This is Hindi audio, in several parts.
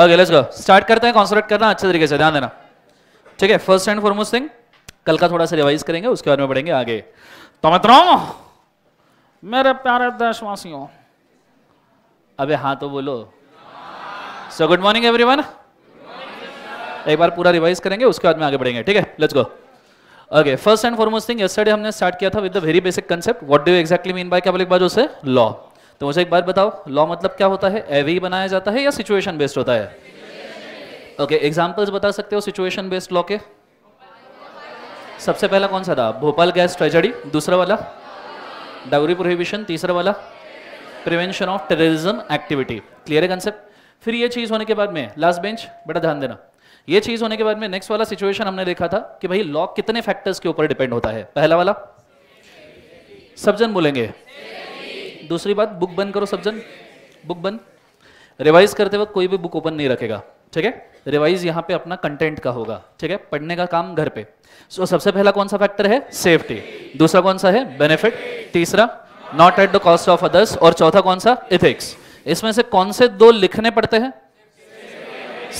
ओके लेट्स गो स्टार्ट करते हैं कॉन्सेंट्रेट करना अच्छे तरीके से ध्यान देना ठीक है फर्स्ट एंड फॉरमोस्ट थिंग कल का थोड़ा सा रिवाइज करेंगे उसके बाद में बढ़ेंगे आगे तो मित्रों मेरे प्यारे देशवासियों अबे हाँ तो बोलो सो गुड मॉर्निंग एवरीवन एक बार पूरा रिवाइज करेंगे उसके बाद में आगे बढ़ेंगे ठीक है let's go okay first and foremost thing yesterday हमने स्टार्ट किया था with the very basic concept what do you exactly mean by क्या बोले बाजू से लॉ तो मुझे एक बात बताओ लॉ मतलब क्या होता है एवी बनाया जाता है या सिचुएशन बेस्ड होता है ओके okay, बता सकते हो सिचुएशन बेस्ड लॉ के सबसे पहला कौन सा था भोपाल गैस ट्रेजडी दूसरा वाला डाउरी प्रोहिबिशन तीसरा वाला prevention of terrorism activity clear है कंसेप्ट फिर ये चीज़ होने के बाद में लास्ट बेंच बड़ा ध्यान देना ये चीज़ होने के बाद में नेक्स्ट वाला सिचुएशन हमने देखा था कि भाई लॉ कितने फैक्टर्स के ऊपर डिपेंड होता है पहला वाला सब जन बोलेंगे दूसरी बात बुक बंद करो सब जन बुक बंद रिवाइज करते वक्त कोई भी बुक ओपन नहीं रखेगा ठीक है रिवाइज यहां पे अपना कंटेंट का होगा ठीक है पढ़ने का काम घर पे सो सबसे पहला कौन सा फैक्टर है सेफ्टी दूसरा कौन सा है बेनिफिट तीसरा not at the cost of others और चौथा कौन सा इथिक्स इसमें से कौन से दो लिखने पड़ते हैं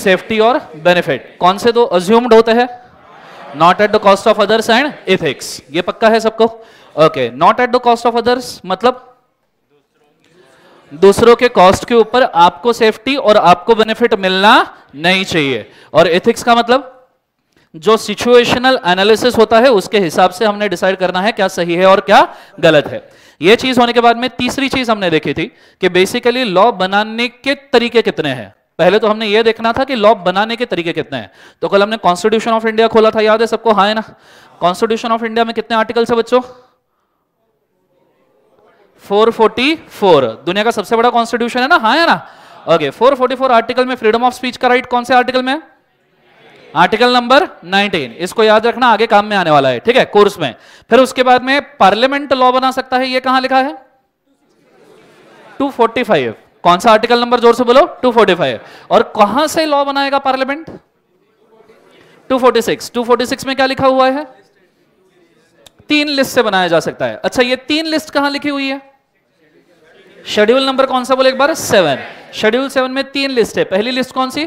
सेफ्टी और बेनिफिट कौन से दो अज्यूम्ड होते हैं not at the cost of others and ethics ये पक्का है सबको okay not at the cost of others मतलब दूसरों के कॉस्ट के ऊपर आपको सेफ्टी और आपको बेनिफिट मिलना नहीं चाहिए और एथिक्स का मतलब जो सिचुएशनल एनालिसिस होता है उसके हिसाब से हमने डिसाइड करना है क्या सही है और क्या गलत है यह चीज होने के बाद में तीसरी चीज हमने देखी थी कि बेसिकली लॉ बनाने के तरीके कितने हैं पहले तो हमने यह देखना था कि लॉ बनाने के तरीके कितने हैं तो कल हमने कॉन्स्टिट्यूशन ऑफ इंडिया खोला था याद है सबको हाँ ना कॉन्स्टिट्यूशन ऑफ इंडिया में कितने आर्टिकल्स है बच्चों 444 दुनिया का सबसे बड़ा कॉन्स्टिट्यूशन है ना हाँ है ना ओके okay, 444 आर्टिकल में फ्रीडम ऑफ स्पीच का राइट कौन से आर्टिकल में आर्टिकल नंबर 19 इसको याद रखना आगे काम में आने वाला है ठीक है कोर्स में फिर उसके बाद में पार्लियामेंट लॉ बना सकता है ये कहा लिखा है 245 कौन सा आर्टिकल नंबर जोर से बोलो 245 और कहां से लॉ बनाएगा पार्लियामेंट 246 246 में क्या लिखा हुआ है तीन लिस्ट से बनाया जा सकता है अच्छा ये तीन लिस्ट कहां लिखी हुई है शेड्यूल नंबर कौन सा बोले एक बार सेवन शेड्यूल सेवन में तीन लिस्ट है पहली लिस्ट कौन सी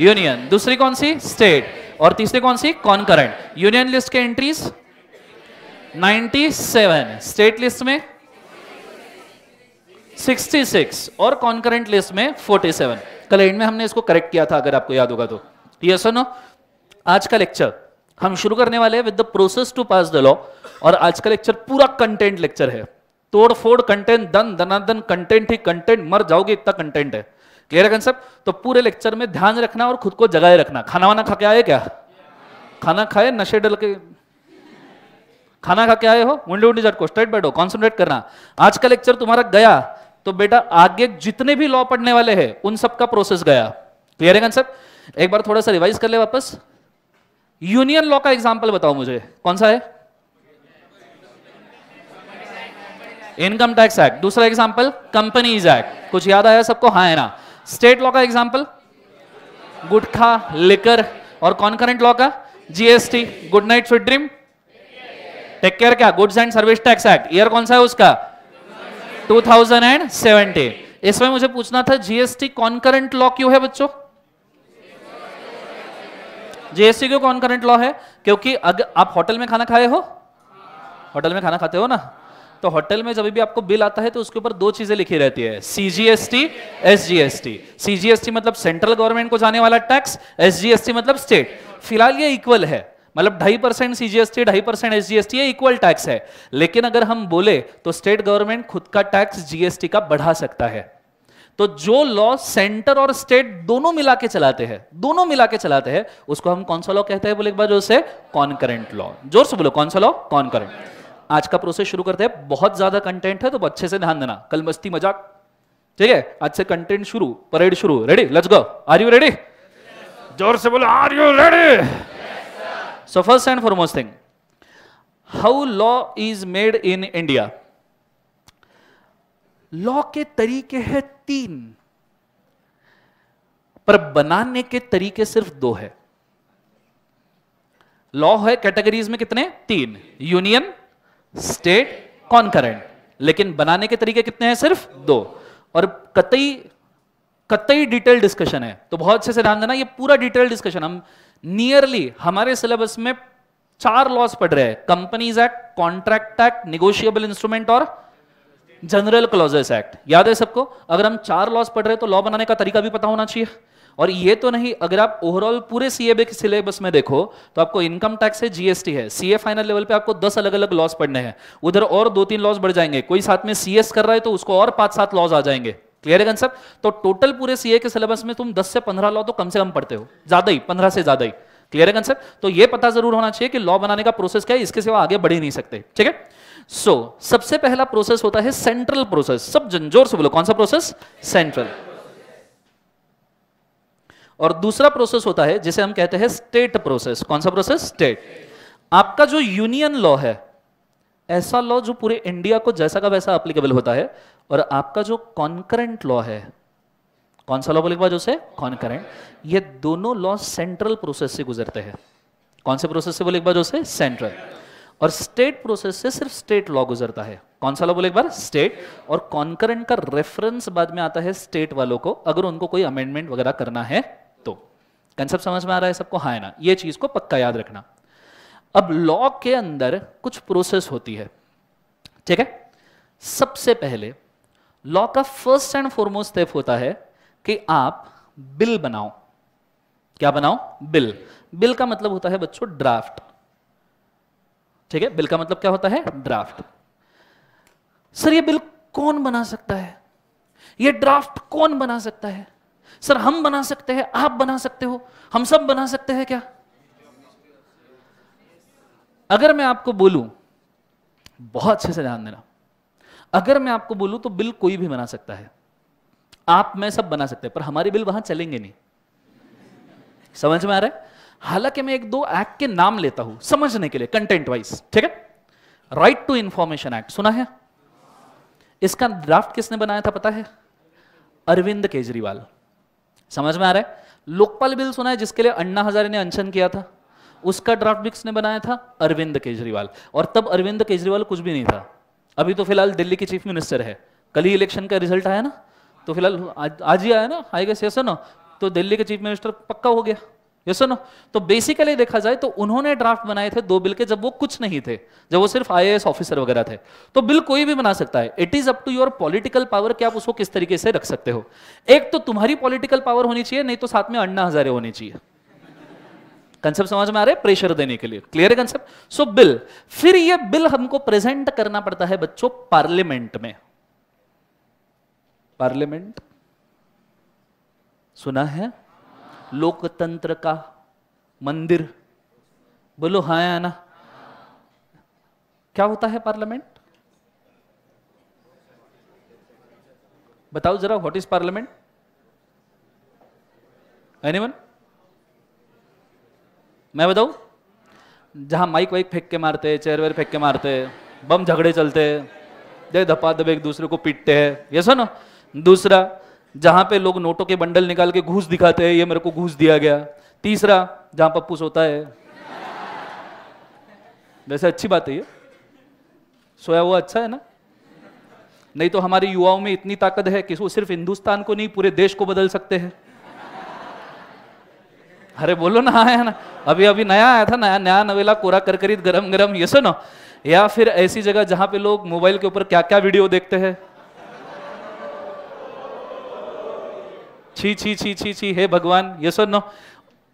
यूनियन दूसरी कौन सी स्टेट और तीसरी कौन सी कॉन्करेंट यूनियन लिस्ट के एंट्रीज 97 स्टेट लिस्ट में 66 और कॉन्करेंट लिस्ट में 47 कल एंड में हमने इसको करेक्ट किया था अगर आपको याद होगा तो ये सुनो आज का लेक्चर हम शुरू करने वाले हैं with the process to pass the law और आज का लेक्चर पूरा कंटेंट लेक्चर है तोड़फोड़ कंटेंट दन दनादन कंटेंट ही कंटेंट मर जाओगे इतना कंटेंट है क्लियर है कंसेप्ट तो पूरे लेक्चर में ध्यान रखना और खुद को जगाए रखना खाना वाना खा के आए क्या खाना खाए नशे डल के खाना खा के आए हो मुंडी उंडी झटको स्ट्रेट बैठो कॉन्सेंट्रेट करना आज का लेक्चर तुम्हारा गया तो बेटा आगे जितने भी लॉ पढ़ने वाले हैं उन सब का प्रोसेस गया क्लियर है कंसेप्ट एक बार थोड़ा सा रिवाइज कर ले वापस यूनियन लॉ का एग्जाम्पल बताओ मुझे कौन सा है इनकम टैक्स एक्ट दूसरा एग्जाम्पल कंपनीज एक्ट कुछ याद आया सबको हा है ना स्टेट लॉ का एग्जाम्पल गुटखा लिकर और कॉन्करेंट लॉ का GST good night sweet dream take care क्या goods and service tax act year कौन सा है उसका 2070 इसमें मुझे पूछना था जीएसटी कॉन्करेंट लॉ क्यों है बच्चों जीएसटी क्यों कॉन्करेंट लॉ है क्योंकि अगर आप होटल में खाना खाए हो होटल में खाना खाते हो ना तो होटल में जब भी आपको बिल आता है तो उसके ऊपर दो चीजें लिखी रहती है सीजीएसटी एसजीएसटी सीजीएसटी मतलब सेंट्रल गवर्नमेंट को जाने वाला टैक्स एसजीएसटी मतलब स्टेट फिलहाल ये इक्वल है मतलब ढाई परसेंट सीजीएसटी ढाई परसेंट एसजीएसटी ये इक्वल टैक्स है लेकिन अगर हम बोले तो स्टेट गवर्नमेंट खुद का टैक्स जीएसटी का बढ़ा सकता है तो जो लॉ सेंटर और स्टेट दोनों मिला के चलाते हैं दोनों मिला के चलाते हैं उसको हम कौन सा लॉ कहते हैं बोले एक बार जो से कॉन्करेंट लॉ जोर से बोलो कौन सा लॉ कॉन्करेंट आज का प्रोसेस शुरू करते हैं बहुत ज्यादा कंटेंट है तो अच्छे से ध्यान देना कल मस्ती मजाक ठीक है आज से कंटेंट शुरू परेड शुरू ready let's go are you ready जोर से बोलो are you ready so first and foremost thing how law is made in India law के तरीके हैं तीन पर बनाने के तरीके सिर्फ दो है लॉ है कैटेगरीज में कितने तीन यूनियन स्टेट कॉन्करेंट लेकिन बनाने के तरीके कितने हैं सिर्फ दो और कतई कतई डिटेल डिस्कशन है तो बहुत से ध्यान देना ये पूरा डिटेल डिस्कशन हम नियरली हमारे सिलेबस में चार लॉस पढ़ रहे हैं companies act contract act negotiable instrument और जनरल क्लॉजेस एक्ट याद है सबको अगर हम चार लॉस पढ़ रहे हैं तो लॉ बनाने का तरीका भी पता होना चाहिए और ये तो नहीं अगर आप ओवरऑल पूरे सीए के सिलेबस में देखो तो आपको इनकम टैक्स है जीएसटी है सीए फाइनल लेवल पे आपको दस अलग अलग लॉस पढ़ने हैं उधर और दो तीन लॉस बढ़ जाएंगे कोई साथ में सीएस कर रहा है तो उसको और पांच सात लॉस आ जाएंगे क्लियर है सब तो टोटल पूरे सीए के सिलेबस में तुम दस से पंद्रह लॉ तो कम से कम पढ़ते हो ज्यादा ही पंद्रह से ज्यादा ही क्लियर है कंसेप्ट तो ये पता जरूर होना चाहिए कि लॉ बनाने का प्रोसेस क्या है इसके सिवा आगे बढ़ ही नहीं सकते ठीक है सो सबसे पहला प्रोसेस होता है सेंट्रल प्रोसेस सब जंजोर से बोलो कौन सा प्रोसेस सेंट्रल और दूसरा प्रोसेस होता है जिसे हम कहते हैं स्टेट प्रोसेस कौन सा प्रोसेस स्टेट आपका जो यूनियन लॉ है ऐसा लॉ जो पूरे इंडिया को जैसा का वैसा अप्लीकेबल होता है और आपका जो कॉन्करेंट लॉ है कौन सा लॉ जो से कॉन्करेंट ये दोनों लॉ सेंट्रल प्रोसेस से गुजरते हैं कौन से प्रोसेस से बोले एक बार जो से सेंट्रल और स्टेट प्रोसेस से सिर्फ स्टेट लॉ गुजरता है कौन सा लॉ बोले एक बार स्टेट और कॉन्करेंट का रेफरेंस बाद में आता है स्टेट वालों को अगर उनको कोई अमेंडमेंट वगैरह करना है कंसेप्ट समझ में आ रहा है सबको हाँ ना ये चीज को पक्का याद रखना अब लॉ के अंदर कुछ प्रोसेस होती है ठीक है सबसे पहले लॉ का फर्स्ट एंड फॉरमोस्ट स्टेप होता है कि आप बिल बनाओ क्या बनाओ बिल बिल का मतलब होता है बच्चों ड्राफ्ट ठीक है बिल का मतलब क्या होता है ड्राफ्ट सर ये बिल कौन बना सकता है ये ड्राफ्ट कौन बना सकता है सर हम बना सकते हैं आप बना सकते हो हम सब बना सकते हैं क्या अगर मैं आपको बोलूं बहुत अच्छे से ध्यान देना अगर मैं आपको बोलूं तो बिल कोई भी बना सकता है आप मैं सब बना सकते हैं पर हमारे बिल वहां चलेंगे नहीं समझ में आ रहा है हालांकि मैं एक दो एक्ट के नाम लेता हूं समझने के लिए कंटेंट वाइज ठीक है राइट टू इंफॉर्मेशन एक्ट सुना है इसका ड्राफ्ट किसने बनाया था पता है अरविंद केजरीवाल समझ में आ रहा है लोकपाल बिल सुना है जिसके लिए अन्ना हजारे ने अनशन किया था उसका ड्राफ्ट बिक्स ने बनाया था अरविंद केजरीवाल और तब अरविंद केजरीवाल कुछ भी नहीं था अभी तो फिलहाल दिल्ली के चीफ मिनिस्टर है कल ही इलेक्शन का रिजल्ट आया ना तो फिलहाल आज, ही आया ना आएगा सेशन तो दिल्ली के चीफ मिनिस्टर पक्का हो गया ये सुनो तो बेसिकली देखा जाए तो उन्होंने ड्राफ्ट बनाए थे दो बिल के जब वो कुछ नहीं थे जब वो सिर्फ आई ऑफिसर वगैरह थे तो बिल कोई भी बना सकता है it is up to your political power कि आप उसको किस तरीके से रख सकते हो एक तो तुम्हारी पॉलिटिकल पावर होनी चाहिए नहीं तो साथ में अन्ना हजारे होनी चाहिए कंसेप्ट समझ में आ रहे हैं प्रेशर देने के लिए क्लियर है कंसेप्ट सो बिल फिर ये बिल हमको प्रेजेंट करना पड़ता है बच्चों पार्लियामेंट में पार्लियामेंट सुना है लोकतंत्र का मंदिर बोलो हाँ या ना क्या होता है पार्लियामेंट बताओ जरा व्हाट इज पार्लियामेंट एनीवन मैं बताऊ जहां माइक वाइक फेंक के मारते हैं चेयर वेयर फेंक के मारते हैं बम झगड़े चलते हैं दे धपा दबे एक दूसरे को पीटते हैं ये ना दूसरा जहां पे लोग नोटों के बंडल निकाल के घूस दिखाते हैं ये मेरे को घूस दिया गया तीसरा जहां पप्पू सोता है वैसे अच्छी बात है ये सोया हुआ अच्छा है ना नहीं तो हमारे युवाओं में इतनी ताकत है कि वो सिर्फ हिंदुस्तान को नहीं पूरे देश को बदल सकते हैं अरे बोलो ना आया ना अभी अभी नया आया था नया नया नवेला कोरा करकरीत गरम गरम ये सुनो या फिर ऐसी जगह जहां पे लोग मोबाइल के ऊपर क्या क्या वीडियो देखते हैं छी छी छी छी छी हे भगवान ये सर नो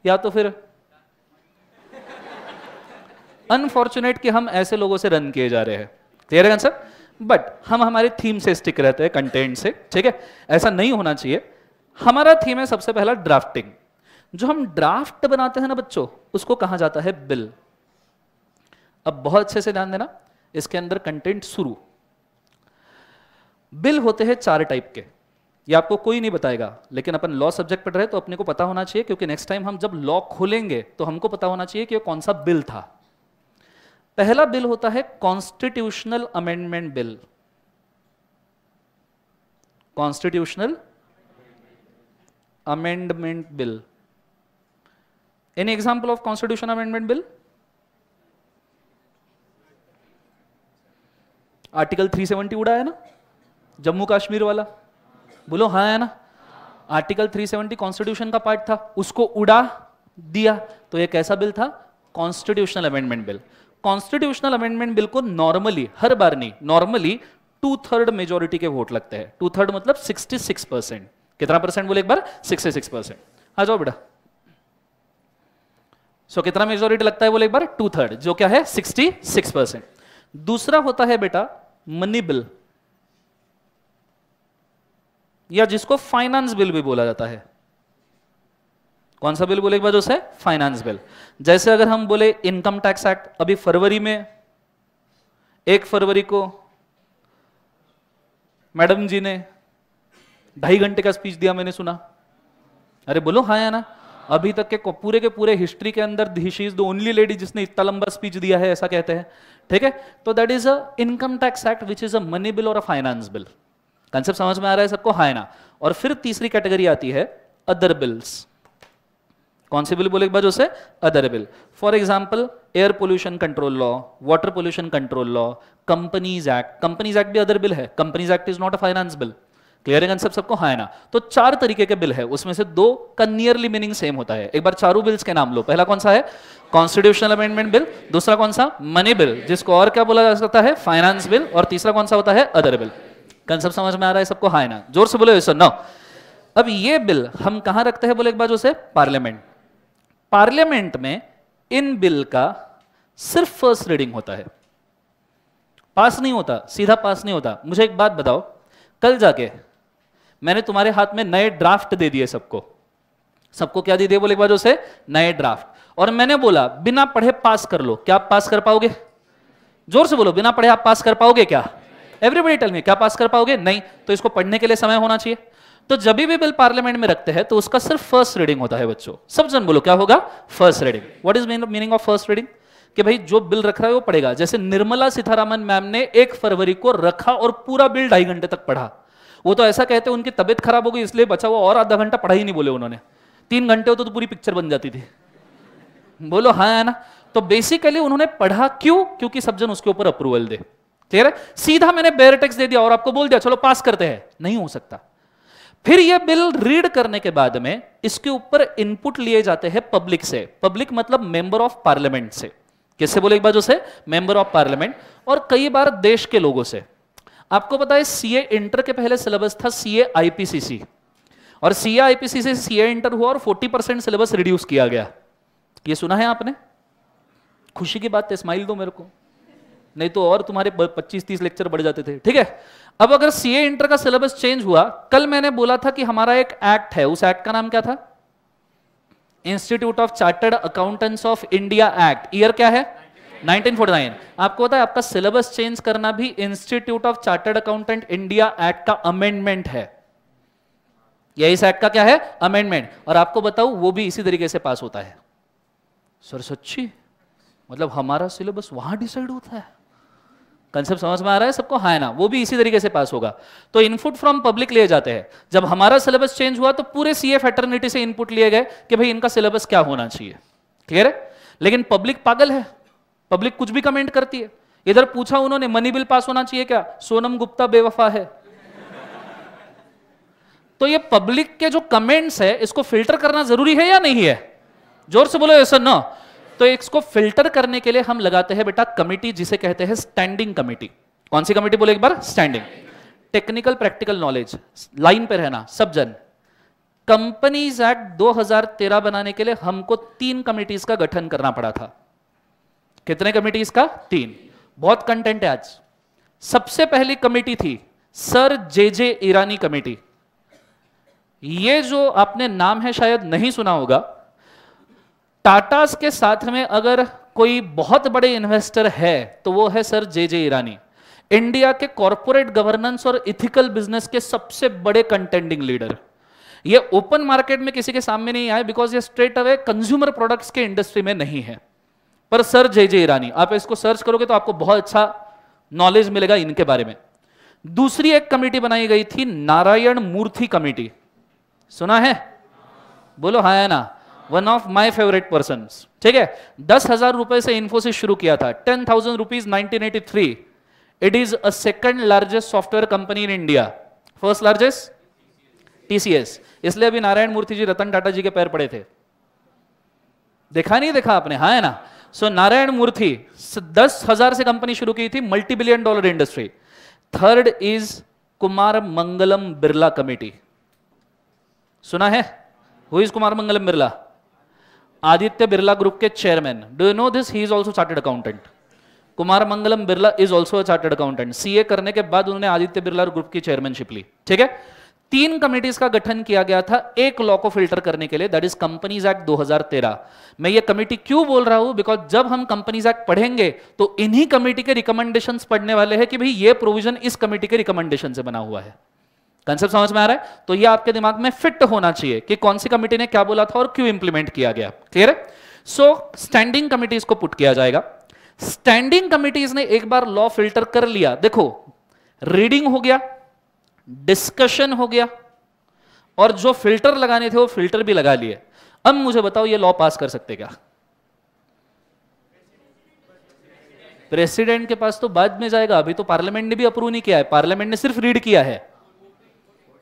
या तो फिर अनफॉर्चुनेट कि हम ऐसे लोगों से रन किए जा रहे हैं क्लियर है आंसर बट हम हमारे थीम से स्टिक रहते हैं कंटेंट से ठीक है ऐसा नहीं होना चाहिए हमारा थीम है सबसे पहला ड्राफ्टिंग जो हम ड्राफ्ट बनाते हैं ना बच्चों उसको कहा जाता है बिल अब बहुत अच्छे से ध्यान देना इसके अंदर कंटेंट शुरू बिल होते हैं चार टाइप के ये आपको कोई नहीं बताएगा लेकिन अपन लॉ सब्जेक्ट पढ़ रहे तो अपने को पता होना चाहिए क्योंकि नेक्स्ट टाइम हम जब लॉ खोलेंगे तो हमको पता होना चाहिए कि कौन सा बिल था पहला बिल होता है constitutional amendment bill constitutional amendment bill any example of constitution amendment bill article 370 उड़ा है ना जम्मू कश्मीर वाला बोलो हाँ है ना आर्टिकल 370 कॉन्स्टिट्यूशन का पार्ट था उसको उड़ा दिया तो ये कैसा बिल था constitutional amendment bill constitutional amendment bill को नॉर्मली हर बार नहीं नॉर्मली टू थर्ड मेजोरिटी के वोट लगते हैं टू थर्ड मतलब 66 परसेंट कितना परसेंट बोले एक बार 66 परसेंट आ जाओ बेटा सो so, कितना मेजोरिटी लगता है बोले एक बार टू थर्ड जो क्या है 66 परसेंट दूसरा होता है बेटा मनी बिल या जिसको फाइनेंस बिल भी बोला जाता है कौन सा बिल बोले एक उसे फाइनेंस बिल जैसे अगर हम बोले इनकम टैक्स एक्ट अभी फरवरी में एक फरवरी को मैडम जी ने ढाई घंटे का स्पीच दिया मैंने सुना अरे बोलो हाँ या ना अभी तक के पूरे के पूरे हिस्ट्री के अंदर इज द ओनली लेडी जिसने इतना लंबा स्पीच दिया है ऐसा कहते हैं ठीक है तो that is a income tax act which is a money bill और अ फाइनेंस बिल कंसेप्ट समझ में आ रहा है सबको हाँ ना और फिर तीसरी कैटेगरी आती है अदर बिल्स कौन सी बिल बोले एक बार उसे other bill for example air pollution control law water pollution control law companies act companies act भी अदर बिल है companies act is not a finance bill clear है कंसेप्ट सबको हाँ ना तो चार तरीके के बिल है उसमें से दो का नियरली मीनिंग सेम होता है एक बार चारों बिल्स के नाम लो पहला कौन सा है कॉन्स्टिट्यूशनल अमेंडमेंट बिल दूसरा कौन सा मनी बिल जिसको और क्या बोला जा सकता है फाइनेंस बिल और तीसरा कौन सा होता है अदर बिल कंसेप्ट समझ में आ रहा है सबको हाँ ना जोर से बोले यस नो अब ये बिल हम कहाँ रखते हैं बोले एक बार जो से पार्लियामेंट पार्लियामेंट में इन बिल का सिर्फ फर्स्ट रीडिंग होता है पास नहीं होता सीधा पास नहीं होता मुझे एक बात बताओ कल जाके मैंने तुम्हारे हाथ में नए ड्राफ्ट दे दिए सबको सबको क्या दे दिए बोले एक बार से नए ड्राफ्ट और मैंने बोला बिना पढ़े पास कर लो क्या आप पास कर पाओगे जोर से बोलो बिना पढ़े आप पास कर पाओगे क्या एवरीबडी टेल मी क्या पास कर पाओगे नहीं तो इसको पढ़ने के लिए समय होना चाहिए तो जब भी बिल पार्लियामेंट में रखते हैं तो उसका सिर्फ फर्स्ट रीडिंग होता है बच्चों सब जन बोलो क्या होगा first reading what is meaning of first reading कि भाई जो बिल रख रहा है वो पड़ेगा जैसे निर्मला सीतारामन मैम ने एक फरवरी को रखा और पूरा बिल ढाई घंटे तक पढ़ा वो तो ऐसा कहते उनकी तबियत खराब हो गई इसलिए बचा हुआ और आधा घंटा पढ़ा ही नहीं बोले उन्होंने तीन घंटे हो तो, तो पूरी पिक्चर बन जाती थी बोलो हाँ है ना तो बेसिकली उन्होंने पढ़ा क्यों क्योंकि सब जन उसके ऊपर अप्रूवल दे क्लियर है सीधा मैंने बेर टेक्स दे दिया और आपको बोल दिया चलो पास करते हैं नहीं हो सकता फिर यह बिल रीड करने के बाद में इसके ऊपर इनपुट लिए जाते हैं पब्लिक से पब्लिक मतलब मेंबर ऑफ पार्लियामेंट से कैसे बोले एक जो से मेंबर ऑफ पार्लियामेंट और कई बार देश के लोगों से आपको पता है सीए इंटर के पहले सिलेबस था सीए आईपीसीसी और सीए आईपीसीसी सीए इंटर हुआ और 40 परसेंट सिलेबस रिड्यूस किया गया ये सुना है आपने खुशी की बात है स्माइल दो मेरे को नहीं तो और तुम्हारे 25-30 लेक्चर बढ़ जाते थे ठीक है अब अगर सीए इंटर का सिलेबस चेंज हुआ कल मैंने बोला था कि हमारा एक एक्ट है उस एक्ट का नाम क्या था institute of chartered accountants of India act year क्या है 1949 आपको पता है आपका सिलेबस चेंज करना भी institute of chartered accountant India act का अमेंडमेंट है यह इस एक्ट का क्या है अमेंडमेंट और आपको बताऊ वो भी इसी तरीके से पास होता है सर सच्ची मतलब हमारा सिलेबस वहां डिसाइड होता है कंसेप्ट समझ में आ रहा है सबको हाँ ना वो भी इसी तरीके से पास होगा तो इनपुट फ्रॉम पब्लिक लिए जाते हैं जब हमारा सिलेबस चेंज हुआ तो पूरे सीए फैटर्निटी से इनपुट लिए गए कि भाई इनका सिलेबस क्या होना चाहिए क्लियर है लेकिन पब्लिक पागल है पब्लिक कुछ भी कमेंट करती है इधर पूछा उन्होंने मनी बिल पास होना चाहिए क्या सोनम गुप्ता बेवफा है तो ये पब्लिक के जो कमेंट्स है इसको फिल्टर करना जरूरी है या नहीं है जोर से बोलो ऐसा ना तो इसको फिल्टर करने के लिए हम लगाते हैं बेटा कमिटी जिसे कहते हैं स्टैंडिंग कमिटी कौन सी कमिटी बोले एक बार standing technical practical knowledge line पे रहना सब जन कंपनीज एक्ट 2013 बनाने के लिए हमको तीन कमिटीज का गठन करना पड़ा था कितने कमिटीज का तीन बहुत कंटेंट है आज सबसे पहली कमिटी थी सर जे जे ईरानी कमेटी ये जो आपने नाम है शायद नहीं सुना होगा टाटास के साथ में अगर कोई बहुत बड़े इन्वेस्टर है तो वो है sir J J Irani India के कॉरपोरेट गवर्नेंस और इथिकल बिजनेस के सबसे बड़े कंटेंडिंग लीडर ये ओपन मार्केट में किसी के सामने नहीं आए बिकॉज ये स्ट्रेट अवे कंज्यूमर प्रोडक्ट्स के इंडस्ट्री में नहीं है पर सर जे जे ईरानी आप इसको सर्च करोगे तो आपको बहुत अच्छा नॉलेज मिलेगा इनके बारे में दूसरी एक कमेटी बनाई गई थी नारायण मूर्ति कमेटी सुना है बोलो हाँ ना one of my favourite person ठीक है दस हजार रुपए से इन्फोसिस शुरू किया था ten thousand rupees nineteen eighty three it is a second largest software company in India first largest TCS इसलिए अभी नारायण मूर्ति जी रतन टाटा जी के पैर पड़े थे देखा नहीं देखा आपने हा है ना सो so, नारायण मूर्ति दस हजार से कंपनी शुरू की थी multi billion dollar industry third is Kumar Mangalam Birla committee सुना है who is Kumar Mangalam Birla Aditya Birla Group ke chairman. Do you know this? He is also chartered accountant. Kumar Mangalam Birla is also chartered accountant CA करने के बाद उन्होंने आदित्य बिरला ग्रुप की चेयरमैनशिप ली ठीक है तीन कमिटीज का गठन किया गया था एक लॉ को फिल्टर करने के लिए दैट इज कंपनीज एक्ट 2013 मैं ये कमेटी क्यों बोल रहा हूं बिकॉज जब हम कंपनीज एक्ट पढ़ेंगे तो इन्हीं कमेटी के रिकमेंडेशंस पढ़ने वाले हैं कि भाई ये प्रोविजन इस कमेटी के रिकमेंडेशन से बना हुआ है कंसेप्ट समझ में आ रहा है तो ये आपके दिमाग में फिट होना चाहिए कि कौन सी कमिटी ने क्या बोला था और क्यों इंप्लीमेंट किया गया क्लियर है सो स्टैंडिंग कमिटीज को पुट किया जाएगा स्टैंडिंग कमिटीज ने एक बार लॉ फिल्टर कर लिया देखो रीडिंग हो गया डिस्कशन हो गया और जो फिल्टर लगाने थे वो फिल्टर भी लगा लिए अब मुझे बताओ ये लॉ पास कर सकते क्या प्रेसिडेंट के पास तो बाद में जाएगा अभी तो पार्लियामेंट ने भी अप्रूव नहीं किया है पार्लियामेंट ने सिर्फ रीड किया है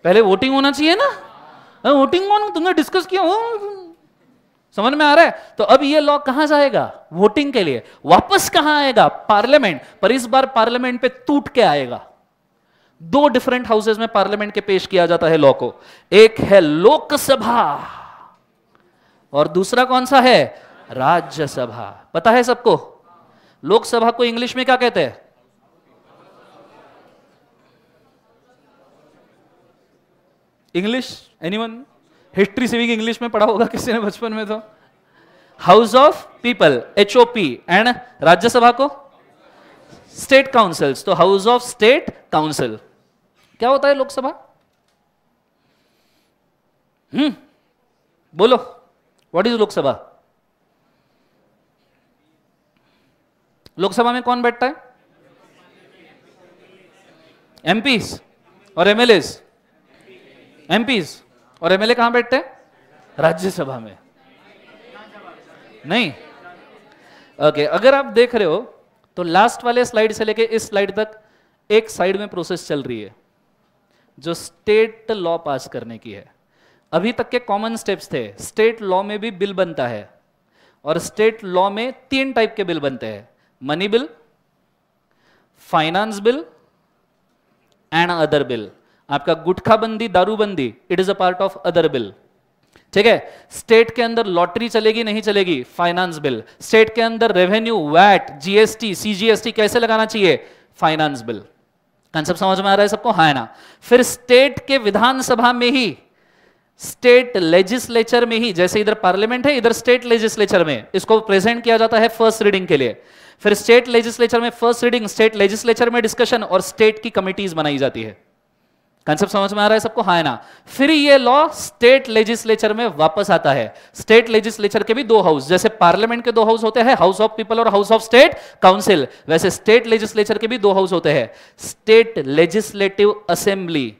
पहले वोटिंग होना चाहिए ना वोटिंग हाँ, कौन तुमने डिस्कस किया समझ में आ रहा है तो अब ये लॉ कहां जाएगा वोटिंग के लिए वापस कहां आएगा पार्लियामेंट पर इस बार पार्लियामेंट पे टूट के आएगा दो डिफरेंट हाउसेस में पार्लियामेंट के पेश किया जाता है लॉ को एक है लोकसभा और दूसरा कौन सा है राज्यसभा पता है सबको लोकसभा को इंग्लिश में क्या कहते हैं English anyone history civic English में पढ़ा होगा किसी ने बचपन में तो house of people H O P and Rajya Sabha को स्टेट काउंसिल्स तो हाउस ऑफ स्टेट काउंसिल क्या होता है लोकसभा हम्म बोलो व्हाट इज लोकसभा लोकसभा में कौन बैठता है एमपीस और एमएलएस एम और एमएलए कहां बैठते हैं राज्यसभा में नहीं ओके okay, अगर आप देख रहे हो तो लास्ट वाले स्लाइड से लेके इस स्लाइड तक एक साइड में प्रोसेस चल रही है जो स्टेट लॉ पास करने की है अभी तक के कॉमन स्टेप्स थे स्टेट लॉ में भी बिल बनता है और स्टेट लॉ में तीन टाइप के बिल बनते हैं money bill finance bill and other bill आपका गुटखाबंदी दारूबंदी it is a part of other bill ठीक है स्टेट के अंदर लॉटरी चलेगी नहीं चलेगी फाइनेंस बिल स्टेट के अंदर रेवेन्यू वैट जीएसटी सीजीएसटी कैसे लगाना चाहिए फाइनेंस बिल कंसेप्ट समझ में आ रहा है सबको हाँ ना फिर स्टेट के विधानसभा में ही स्टेट लेजिस्लेचर में ही जैसे इधर पार्लियामेंट है इधर स्टेट लेजिस्लेचर में इसको प्रेजेंट किया जाता है फर्स्ट रीडिंग के लिए फिर स्टेट लेजिस्लेचर में फर्स्ट रीडिंग स्टेट लेजिस्लेचर में डिस्कशन और स्टेट की कमिटीज बनाई जाती है कंसेप्ट समझ में आ रहा है सबको हाँ ना फिर ये लॉ स्टेट लेजिस्लेचर में वापस आता है स्टेट लेजिस्लेचर के भी दो हाउस जैसे पार्लियामेंट के दो हाउस होते हैं हाउस ऑफ पीपल और हाउस ऑफ स्टेट काउंसिल वैसे स्टेट लेजिस्लेचर के भी दो हाउस होते हैं state legislative assembly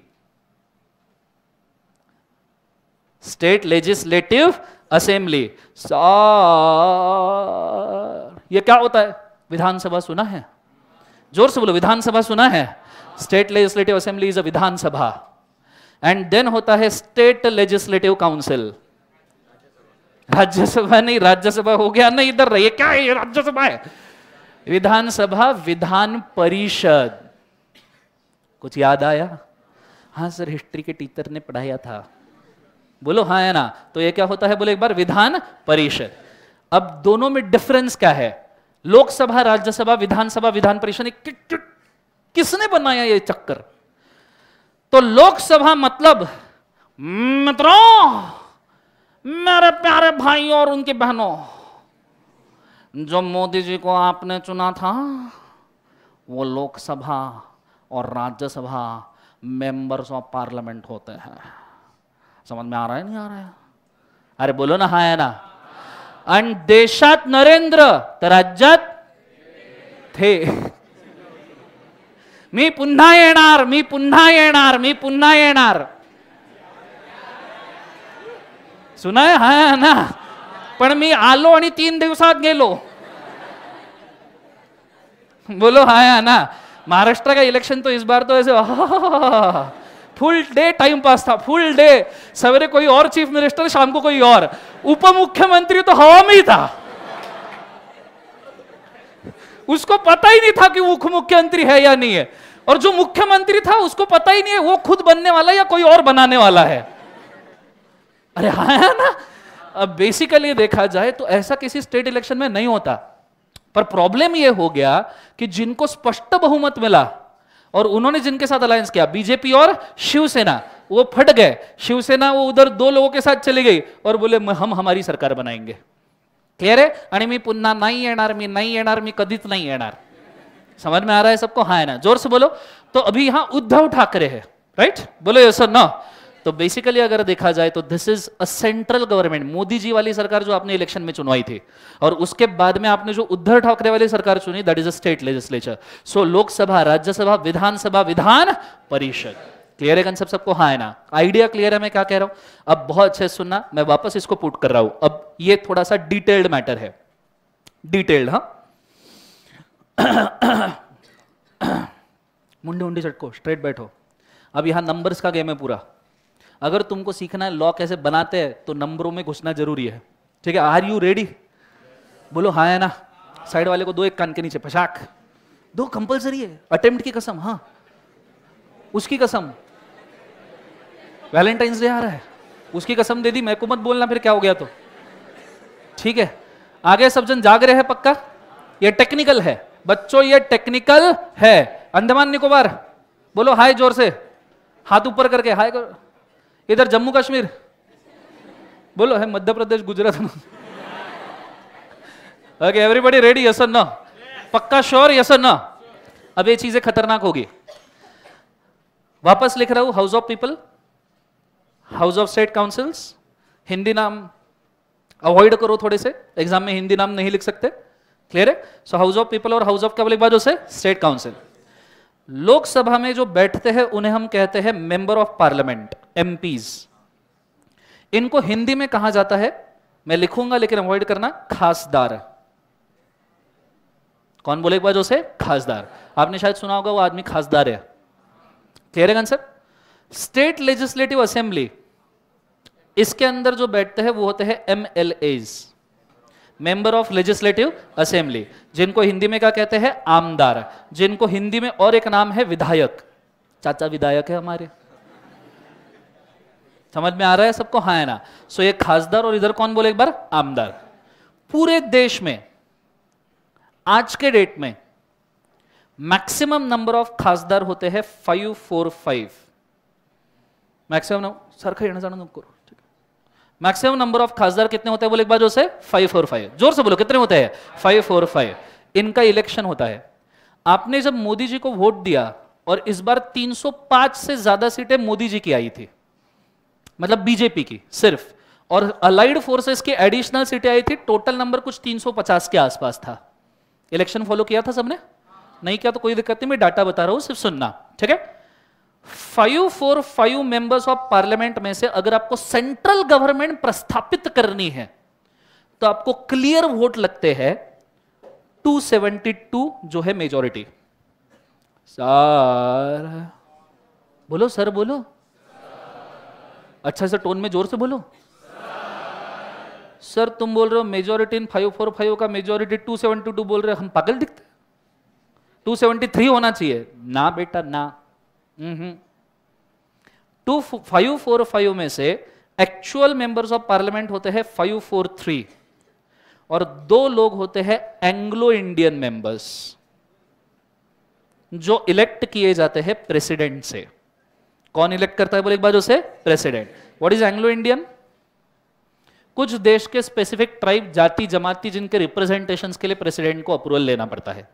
state legislative assembly ये क्या होता है विधानसभा सुना है जोर से बोलो विधानसभा सुना है state legislative assembly is a Vidhan Sabha and then होता है स्टेट लेजिस्लेटिव काउंसिल राज्यसभा नहीं राज्यसभा हो गया नहीं इधर ये क्या है ये राज्यसभा है विधानसभा विधान परिषद कुछ याद आया हाँ सर हिस्ट्री के टीचर ने पढ़ाया था बोलो हाँ है ना तो ये क्या होता है बोले एक बार विधान परिषद अब दोनों में डिफरेंस क्या है लोकसभा राज्यसभा विधानसभा विधान परिषद किसने बनाया ये चक्कर तो लोकसभा मतलब मित्रों मेरे प्यारे भाइयों और उनकी बहनों जो मोदी जी को आपने चुना था वो लोकसभा और राज्यसभा मेंबर्स ऑफ पार्लियामेंट होते हैं समझ में आ रहा है नहीं आ रहा है अरे बोलो ना हाँ है ना आणि देशात नरेंद्र तो राज्य थे मी पुनः येणार मी पुनः येणार मी पुनः येणार सुनाय हा ना पण मी आलो आणि तीन दिवसात गेलो बोलो हाया ना महाराष्ट्र का इलेक्शन तो इस बार तो ऐसे फुल डे टाइम पास था फुल डे सवेरे कोई और चीफ मिनिस्टर शाम को कोई और उप मुख्यमंत्री तो हवा में ही था उसको पता ही नहीं था कि उप मुख्यमंत्री है या नहीं है और जो मुख्यमंत्री था उसको पता ही नहीं है वो खुद बनने वाला या कोई और बनाने वाला है अरे हाँ है ना अब बेसिकली देखा जाए तो ऐसा किसी स्टेट इलेक्शन में नहीं होता पर प्रॉब्लम यह हो गया कि जिनको स्पष्ट बहुमत मिला और उन्होंने जिनके साथ अलायंस किया बीजेपी और शिवसेना वो फट गए शिवसेना वो उधर दो लोगों के साथ चली गई और बोले हम हमारी सरकार बनाएंगे क्लियर है आणि मी पुन्हा नहीं येणार मी नहीं मी कधीच नहीं समझ में आ रहा है सबको हाँ है ना जोर से बोलो तो अभी यहां उद्धव ठाकरे है राइट बोलो ये सर ना तो बेसिकली अगर देखा जाए तो this is a central government Modi ji वाली सरकार जो आपने इलेक्शन में चुनवाई थी और उसके बाद में आपने जो उद्धव ठाकरे वाली सरकार चुनी that is a state legislature so Lok Sabha Rajya Sabha Vidhan Sabha Vidhan Parishad clear है कंसेप्ट सबको हाँ है ना आइडिया क्लियर है मैं क्या कह रहा हूं अब बहुत अच्छे से सुनना मैं वापस इसको पुट कर रहा हूं अब ये थोड़ा सा डिटेल्ड मैटर है डिटेल्ड हाँ मुंडे मुंडे चटको स्ट्रेट बैठो अब यहां नंबर्स का गेम है पूरा अगर तुमको सीखना है लॉ कैसे बनाते हैं तो नंबरों में घुसना जरूरी है ठीक है आर यू रेडी बोलो हाँ है ना साइड वाले को दो एक कान के नीचे पशाक दो कंपलसरी है अटेम्प्ट की कसम हाँ उसकी कसम वैलेंटाइंस डे आ रहा है उसकी कसम दे दी मैं को मत बोलना फिर क्या हो गया तो ठीक है आगे सब जन जाग रहे हैं पक्का ये टेक्निकल है बच्चों ये टेक्निकल है अंडमान निकोबार बोलो हाय जोर से हाथ ऊपर करके हाय कर इधर जम्मू कश्मीर बोलो है Madhya Pradesh Gujarat okay everybody ready यसन ना पक्का श्योर यसन ना अब ये चीजें खतरनाक होगी वापस लिख रहा हूं house of people house of state councils Hindi नाम अवॉइड करो थोड़े से एग्जाम में हिंदी नाम नहीं लिख सकते क्लियर है सो हाउस ऑफ पीपल और हाउस ऑफ क्या बोले एक से स्टेट काउंसिल लोकसभा में जो बैठते हैं उन्हें हम कहते हैं मेंबर ऑफ पार्लियामेंट एमपीज इनको हिंदी में कहा जाता है मैं लिखूंगा लेकिन अवॉइड करना खासदार कौन बोले एक बार खासदार आपने शायद सुना होगा वो आदमी खासदार है क्लियर है आंसर स्टेट लेजिस्लेटिव असेंबली इसके अंदर जो बैठते हैं वो होते हैं M L as member of legislative assembly जिनको हिंदी में क्या कहते हैं आमदार जिनको हिंदी में और एक नाम है विधायक चाचा विधायक है हमारे समझ में आ रहा है सबको हाँ है ना सो ये खासदार और इधर कौन बोले एक बार आमदार पूरे देश में आज के डेट में मैक्सिमम नंबर ऑफ खासदार होते हैं five four five maximum sir खा जाना जाणं मैक्सिमम नंबर ऑफ खासदार कितने होते हैं बोले एक बार जो से फाइव फोर फाइव जोर से बोलो कितने होते हैं फाइव फोर फाइव इनका इलेक्शन होता है आपने जब मोदी जी को वोट दिया और इस बार 305 से ज्यादा सीटें मोदी जी की आई थी मतलब बीजेपी की सिर्फ और अलाइड फोर्सेस की एडिशनल सीटें आई थी टोटल नंबर कुछ 350 के आसपास था इलेक्शन फॉलो किया था सबने नहीं किया तो कोई दिक्कत नहीं मैं डाटा बता रहा हूं सिर्फ सुनना ठीक है five four five members of parliament में से अगर आपको सेंट्रल गवर्नमेंट प्रस्थापित करनी है तो आपको क्लियर वोट लगते हैं 272 जो है मेजोरिटी सर बोलो सर बोलो अच्छा सर टोन में जोर से बोलो सर तुम बोल रहे हो majority in five four five का मेजोरिटी टू सेवेंटी टू बोल रहे हो हम पागल दिखते टू सेवेंटी थ्री होना चाहिए ना बेटा ना टू फाइव फोर फाइव में से एक्चुअल मेंबर्स ऑफ पार्लियामेंट होते हैं फाइव फोर थ्री और दो लोग होते हैं एंग्लो इंडियन मेंबर्स जो इलेक्ट किए जाते हैं प्रेसिडेंट से कौन इलेक्ट करता है बोले एक बार उसे president what is Anglo Indian कुछ देश के स्पेसिफिक ट्राइब जाति जमाती जिनके रिप्रेजेंटेशन के लिए प्रेसिडेंट को अप्रूवल लेना पड़ता है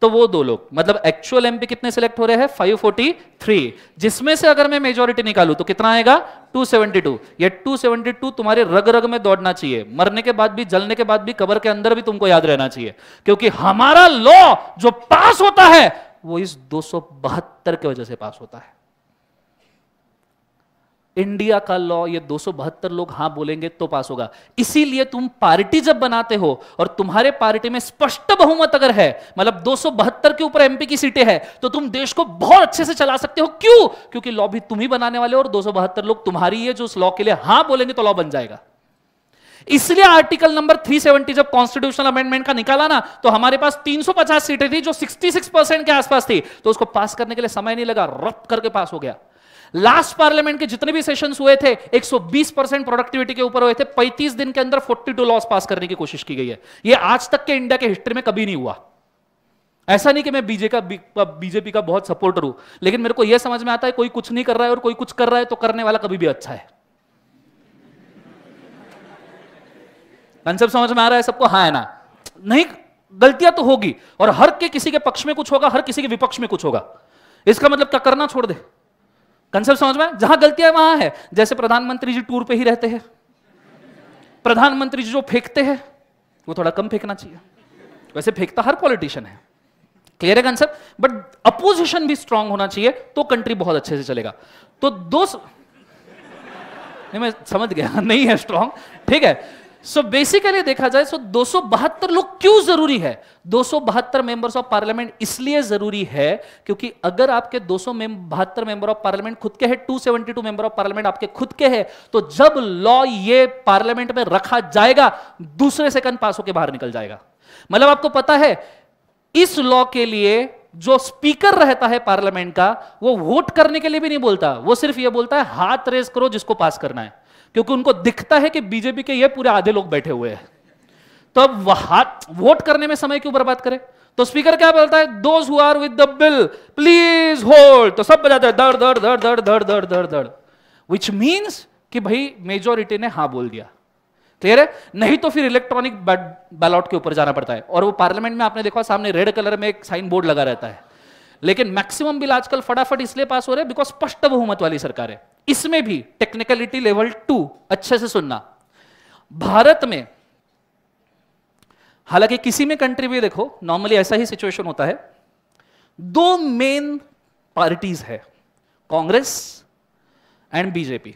तो वो दो लोग मतलब एक्चुअल एमपी कितने सिलेक्ट हो रहे हैं फाइव फोर्टी थ्री जिसमें से अगर मैं मेजोरिटी निकालू तो कितना आएगा 272 ये 272 तुम्हारे रग रग में दौड़ना चाहिए मरने के बाद भी जलने के बाद भी कबर के अंदर भी तुमको याद रहना चाहिए क्योंकि हमारा लॉ जो पास होता है वो इस दो की वजह से पास होता है इंडिया का लॉ ये दो लोग हां बोलेंगे तो पास होगा इसीलिए तुम पार्टी जब बनाते हो और तुम्हारे पार्टी में स्पष्ट बहुमत अगर है मतलब दो के ऊपर एमपी की सीटें हैं तो तुम देश को बहुत अच्छे से चला सकते हो क्यों क्योंकि लॉ भी तुम ही बनाने वाले हो और दो लोग तुम्हारी है जो उस लॉ के लिए हां बोलेंगे तो लॉ बन जाएगा इसलिए आर्टिकल नंबर 370 जब कॉन्स्टिट्यूशनल अमेंडमेंट का निकाला ना तो हमारे पास 350 सीटें थी जो 66 परसेंट के आसपास थी तो उसको पास करने के लिए समय नहीं लगा रफ करके पास हो गया लास्ट पार्लियामेंट के जितने भी सेशन हुए थे 120 परसेंट प्रोडक्टिविटी के ऊपर हुए थे 35 दिन के अंदर 42 लॉस पास करने की कोशिश की गई है ये आज तक के इंडिया के हिस्ट्री में कभी नहीं हुआ ऐसा नहीं कि मैं बीजे का बीजेपी का बहुत सपोर्टर हूं लेकिन मेरे को यह समझ में आता है कोई कुछ नहीं कर रहा है और कोई कुछ कर रहा है तो करने वाला कभी भी अच्छा है कंसेप्ट समझ में आ रहा है सबको हा है ना नहीं गलतियां तो होगी और हर के किसी के पक्ष में कुछ होगा हर किसी के विपक्ष में कुछ होगा इसका मतलब क्या करना छोड़ दे कंसेप्ट समझ में जहां गलतियां वहां है जैसे प्रधानमंत्री जी टूर पे ही रहते हैं प्रधानमंत्री जी जो फेंकते हैं वो थोड़ा कम फेंकना चाहिए वैसे फेंकता हर पॉलिटिशियन है क्लियर है कंसेप्ट बट अपोजिशन भी स्ट्रांग होना चाहिए तो कंट्री बहुत अच्छे से चलेगा तो दो नहीं मैं समझ गया नहीं है स्ट्रांग ठीक है सो so बेसिकली देखा जाए सो दो लोग क्यों जरूरी है दो मेंबर्स ऑफ पार्लियामेंट इसलिए जरूरी है क्योंकि अगर आपके दो बहत्तर मेंबर ऑफ पार्लियामेंट खुद के हैं 272 मेंबर ऑफ पार्लियामेंट आपके खुद के हैं तो जब लॉ ये पार्लियामेंट में रखा जाएगा दूसरे सेकंड पास होकर बाहर निकल जाएगा मतलब आपको पता है इस लॉ के लिए जो स्पीकर रहता है पार्लियामेंट का वो वोट करने के लिए भी नहीं बोलता वो सिर्फ ये बोलता है हाथ रेस करो जिसको पास करना है क्योंकि उनको दिखता है कि बीजेपी के ये पूरे आधे लोग बैठे हुए हैं तो अब वहां वोट करने में समय क्यों बर्बाद करें तो स्पीकर क्या बोलता है those who are with the bill please hold तो सब बजाते हैं दर दर दर दर धड़ दर दर दर विच मीन्स कि भाई मेजोरिटी ने हाँ बोल दिया क्लियर है नहीं तो फिर इलेक्ट्रॉनिक बैलॉट के ऊपर जाना पड़ता है और वो पार्लियामेंट में आपने देखा सामने रेड कलर में एक साइन बोर्ड लगा रहता है लेकिन मैक्सिमम बिल आजकल फटाफट इसलिए पास हो रहे बिकॉज स्पष्ट बहुमत वाली सरकार है इसमें भी टेक्निकलिटी लेवल टू अच्छे से सुनना भारत में हालांकि किसी में कंट्री भी देखो नॉर्मली ऐसा ही सिचुएशन होता है दो मेन पार्टीज है Congress and BJP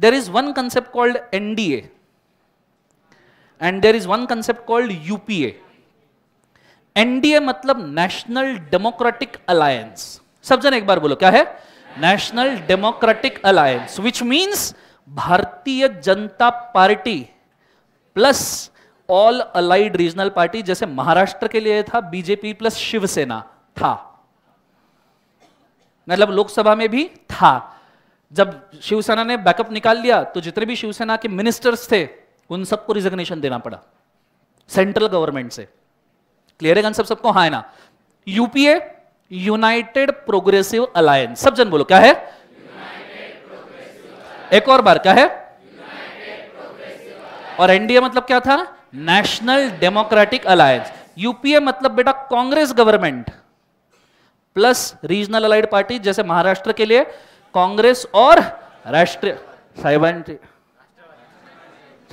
there is one concept called NDA and there is one concept called UPA NDA मतलब नेशनल डेमोक्रेटिक अलायंस सब जन एक बार बोलो क्या है national democratic alliance which means Bharatiya Janata party plus all allied regional party जैसे महाराष्ट्र के लिए था बीजेपी प्लस शिवसेना था मतलब लोकसभा में भी था जब शिवसेना ने बैकअप निकाल लिया तो जितने भी शिवसेना के मिनिस्टर्स थे उन सबको रिजिग्नेशन देना पड़ा सेंट्रल गवर्नमेंट से क्लियर है सब सबको हाँ है ना यूपीए यूनाइटेड प्रोग्रेसिव अलायंस सब जन बोलो क्या है एक और बार क्या है और एनडीए मतलब क्या था नेशनल डेमोक्रेटिक अलायंस यूपीए मतलब बेटा Congress government plus regional allied party जैसे महाराष्ट्र के लिए कांग्रेस और राष्ट्रीय साइबंट्री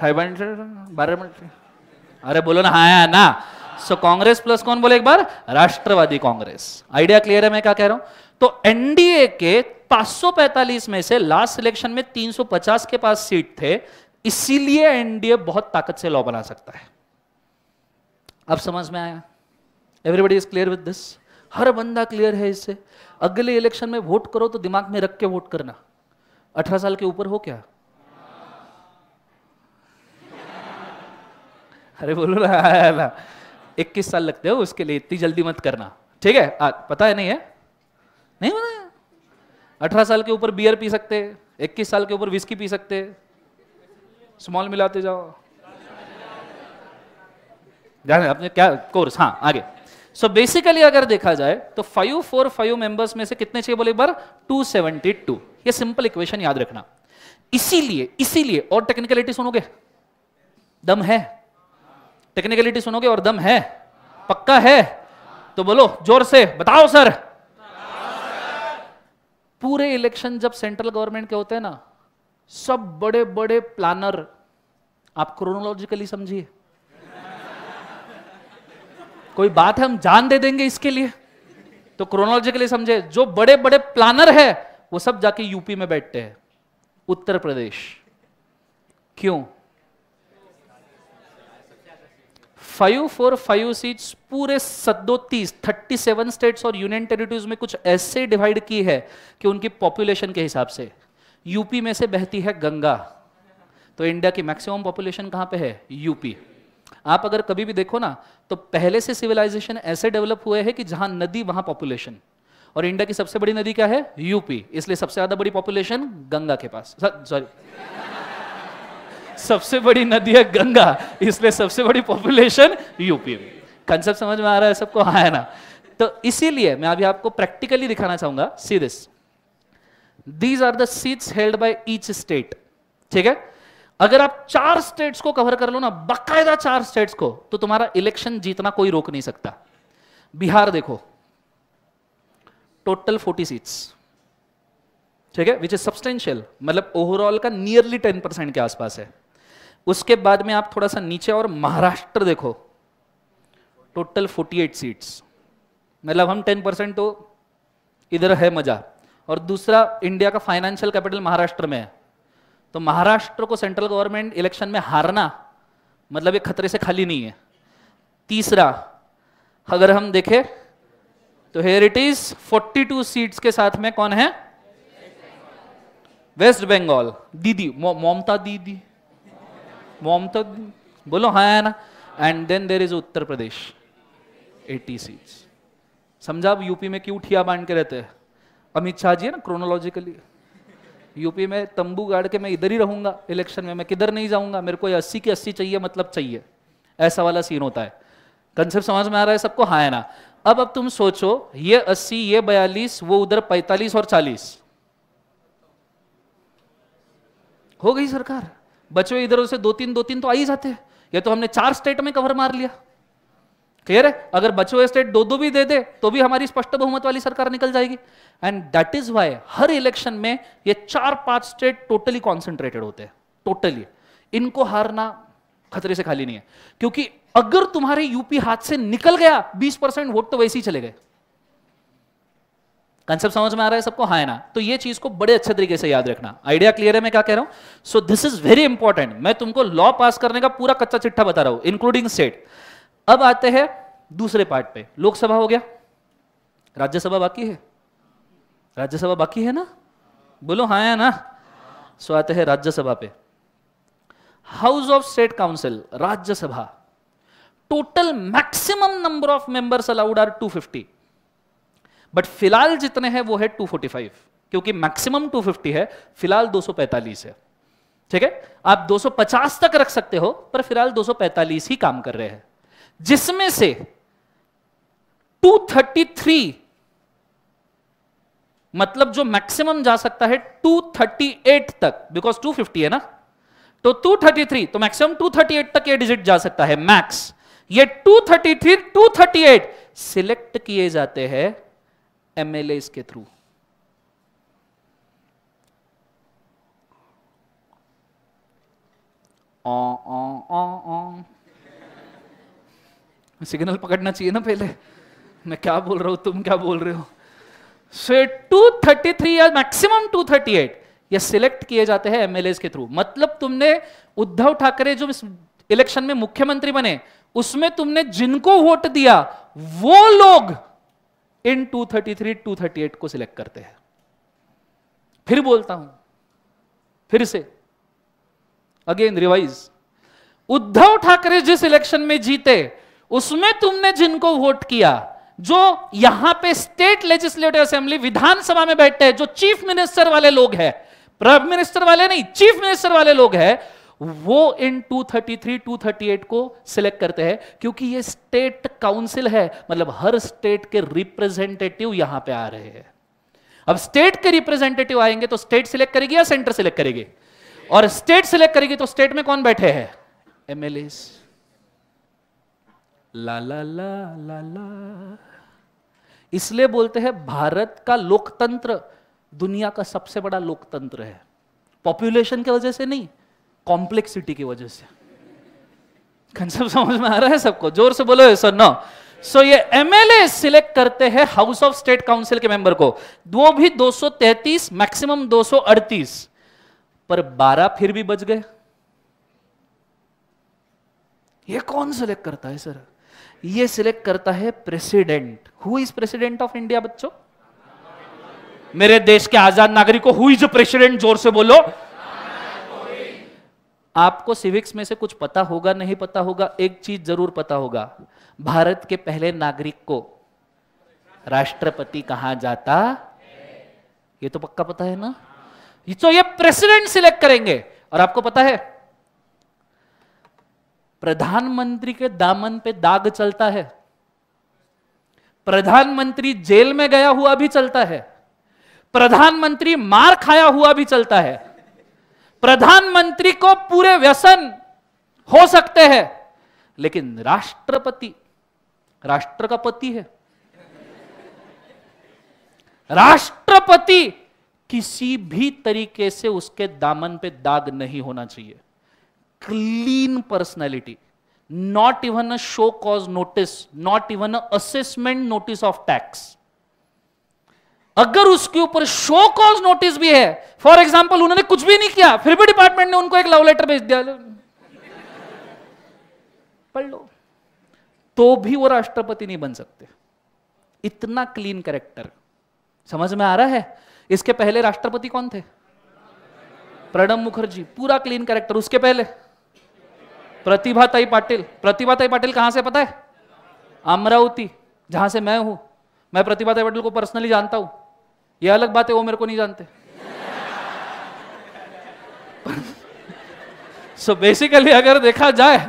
बारह मिनट अरे बोलो ना हाँ ना सो कांग्रेस प्लस कौन बोले एक बार राष्ट्रवादी कांग्रेस आइडिया क्लियर है मैं क्या कह रहा हूं तो एनडीए के 545 में से लास्ट सिलेक्शन में 350 के पास सीट थे इसीलिए एनडीए बहुत ताकत से लॉ बना सकता है अब समझ में आया everybody is clear with this हर बंदा क्लियर है इससे अगले इलेक्शन में वोट करो तो दिमाग में रख के वोट करना अठारह साल के ऊपर हो क्या अरे बोलो ना, ना, ना 21 साल लगते हो उसके लिए इतनी जल्दी मत करना ठीक है आ, पता है नहीं है नहीं पता अठारह साल के ऊपर बियर पी सकते इक्कीस साल के ऊपर विस्की पी सकते स्मॉल मिलाते जाओ जाने आपने क्या कोर्स हाँ आगे सो so बेसिकली अगर देखा जाए तो फाइव फोर फाइव मेंबर्स में से कितने चाहिए बोले बार टू सेवेंटी टू ये सिंपल इक्वेशन याद रखना इसीलिए इसीलिए और टेक्निकलिटी सुनोगे दम है टेक्निकलिटी सुनोगे और दम है पक्का है तो बोलो जोर से बताओ सर पूरे इलेक्शन जब सेंट्रल गवर्नमेंट के होते हैं ना सब बड़े बड़े प्लानर आप क्रोनोलॉजिकली समझिए कोई बात है हम जान दे देंगे इसके लिए तो क्रोनोलॉजिकली समझे जो बड़े बड़े प्लानर है वो सब जाके यूपी में बैठते हैं उत्तर प्रदेश क्यों फाइव फोर फाइव सीट पूरे सदो तीस थर्टी सेवन स्टेट और यूनियन टेरिटरीज में कुछ ऐसे डिवाइड की है कि उनकी पॉपुलेशन के हिसाब से यूपी में से बहती है गंगा तो इंडिया की मैक्सिमम पॉपुलेशन कहां पे है यूपी आप अगर कभी भी देखो ना तो पहले से सिविलाइजेशन ऐसे डेवलप हुए हैं कि जहां नदी वहां पॉपुलेशन और इंडिया की सबसे बड़ी नदी क्या है यूपी इसलिए सबसे ज्यादा बड़ी पॉपुलेशन गंगा के पास सॉरी सबसे बड़ी नदी है गंगा इसलिए सबसे बड़ी पॉपुलेशन यूपी में कंसेप्ट समझ में आ रहा है सबको हाँ है ना तो इसीलिए मैं अभी आपको प्रैक्टिकली दिखाना चाहूंगा see this these are seats held by each state ठीक है अगर आप चार स्टेट्स को कवर कर लो ना बकायदा चार स्टेट्स को तो तुम्हारा इलेक्शन जीतना कोई रोक नहीं सकता बिहार देखो टोटल फोर्टी सीट्स ठीक है विच इज सब्सटेंशियल मतलब ओवरऑल का नियरली टेन परसेंट के आसपास है उसके बाद में आप थोड़ा सा नीचे और महाराष्ट्र देखो टोटल 48 सीट्स मतलब हम 10 परसेंट तो इधर है मजा और दूसरा इंडिया का फाइनेंशियल कैपिटल महाराष्ट्र में है तो महाराष्ट्र को सेंट्रल गवर्नमेंट इलेक्शन में हारना मतलब एक खतरे से खाली नहीं है तीसरा अगर हम देखें तो हेयर इट इज 42 सीट्स के साथ में कौन है वेस्ट बंगाल दीदी ममता दीदी तो बोलो हाँ है ना and then there is Uttar Pradesh 80 seats समझा अब यूपी में क्यों ठिया बांध के रहते हैं अमित शाह जी है ना क्रोनोलॉजिकली यूपी में तंबू गाड़ के मैं इधर ही रहूंगा इलेक्शन में मैं किधर नहीं जाऊंगा मेरे को अस्सी की अस्सी चाहिए मतलब चाहिए ऐसा वाला सीन होता है कंसेप्ट समझ में आ रहा है सबको हाँ है ना अब अब तुम सोचो ये अस्सी ये बयालीस वो उधर पैतालीस और चालीस हो गई सरकार बच्चों इधर उधर से दो तीन दो तीन तो आ ही जाते हैं ये तो हमने चार स्टेट में कवर मार लिया क्लियर है अगर बचो स्टेट दो दो भी दे दे तो भी हमारी स्पष्ट बहुमत वाली सरकार निकल जाएगी एंड दैट इज वाई हर इलेक्शन में ये चार पांच स्टेट टोटली कॉन्सेंट्रेटेड होते हैं टोटली इनको हारना खतरे से खाली नहीं है क्योंकि अगर तुम्हारे यूपी हाथ से निकल गया 20 परसेंट वोट तो वैसे ही चले गए कंसेप्ट समझ में आ रहा है सबको हाँ है ना तो ये चीज को बड़े अच्छे तरीके से याद रखना आइडिया क्लियर है मैं क्या कह रहा हूं so this is very important मैं तुमको लॉ पास करने का पूरा कच्चा चिट्ठा बता रहा हूं इंक्लूडिंग स्टेट अब आते हैं दूसरे पार्ट पे लोकसभा हो गया राज्यसभा बाकी है राज्यसभा बाकी है ना बोलो हाँ है ना सो आते हैं राज्यसभा पे house of state council Rajya Sabha total maximum number of members allowed are 250 but फिलहाल जितने हैं वो है 245 क्योंकि मैक्सिमम 250 है फिलहाल 245 है ठीक है आप 250 तक रख सकते हो पर फिलहाल 245 ही काम कर रहे हैं जिसमें से 233 मतलब जो मैक्सिमम जा सकता है 238 तक बिकॉज 250 है ना तो 233 तो मैक्सिमम 238 तक ये डिजिट जा सकता है मैक्स ये 233 238 सिलेक्ट किए जाते हैं M K through signal oh, oh, oh, पकड़ना चाहिए ना पहले मैं क्या बोल रहा हूं तुम क्या बोल रहे हो सो टू थर्टी थ्री या मैक्सिमम टू थर्टी एट ये सिलेक्ट किए जाते हैं एमएलए के थ्रू मतलब तुमने उद्धव ठाकरे जो इलेक्शन में मुख्यमंत्री बने उसमें तुमने जिनको वोट दिया वो लोग इन 233, 238 को सिलेक्ट करते हैं फिर बोलता हूं फिर से अगेन रिवाइज उद्धव ठाकरे जिस इलेक्शन में जीते उसमें तुमने जिनको वोट किया जो यहां पे स्टेट लेजिस्लेटिव असेंबली विधानसभा में बैठे हैं जो चीफ मिनिस्टर वाले लोग हैं प्राइम मिनिस्टर वाले नहीं चीफ मिनिस्टर वाले लोग हैं वो इन 233, 238 को सिलेक्ट करते हैं क्योंकि ये स्टेट काउंसिल है मतलब हर स्टेट के रिप्रेजेंटेटिव यहां पे आ रहे हैं अब स्टेट के रिप्रेजेंटेटिव आएंगे तो स्टेट सिलेक्ट करेगी या सेंटर सिलेक्ट करेगी और स्टेट सिलेक्ट करेगी तो स्टेट में कौन बैठे हैं एमएलए ला ला ला ला ला इसलिए बोलते हैं भारत का लोकतंत्र दुनिया का सबसे बड़ा लोकतंत्र है पॉपुलेशन की वजह से नहीं कॉम्प्लेक्सिटी की वजह से कंसेप्ट समझ में आ रहा है सबको जोर से बोलो सर नो सो ये एमएलए सिलेक्ट करते हैं हाउस ऑफ स्टेट काउंसिल के मेंबर को वो भी 233 मैक्सिमम 238 पर 12 फिर भी बच गए ये कौन सिलेक्ट करता है सर ये सिलेक्ट करता है president who is president of India बच्चों मेरे देश के आजाद नागरिकों हु इज प्रेसिडेंट जोर से बोलो आपको सिविक्स में से कुछ पता होगा नहीं पता होगा एक चीज जरूर पता होगा भारत के पहले नागरिक को राष्ट्रपति कहा जाता ये तो पक्का पता है ना तो ये प्रेसिडेंट सिलेक्ट करेंगे और आपको पता है प्रधानमंत्री के दामन पे दाग चलता है प्रधानमंत्री जेल में गया हुआ भी चलता है प्रधानमंत्री मार खाया हुआ भी चलता है प्रधानमंत्री को पूरे व्यसन हो सकते हैं लेकिन राष्ट्रपति राष्ट्र का पति है राष्ट्रपति किसी भी तरीके से उसके दामन पे दाग नहीं होना चाहिए clean personality not even a show cause notice not even assessment notice of tax अगर उसके ऊपर शो कॉज नोटिस भी है फॉर एग्जाम्पल उन्होंने कुछ भी नहीं किया फिर भी डिपार्टमेंट ने उनको एक लव लेटर भेज दिया पढ़ लो तो भी वो राष्ट्रपति नहीं बन सकते इतना क्लीन कैरेक्टर समझ में आ रहा है इसके पहले राष्ट्रपति कौन थे प्रणब मुखर्जी पूरा क्लीन कैरेक्टर उसके पहले प्रतिभाताई पाटिल प्रतिभाताई पाटिल कहां से पता है अमरावती जहां से मैं हूं मैं प्रतिभाताई पाटिल को पर्सनली जानता हूं ये अलग बात है वो मेरे को नहीं जानते सो so बेसिकली अगर देखा जाए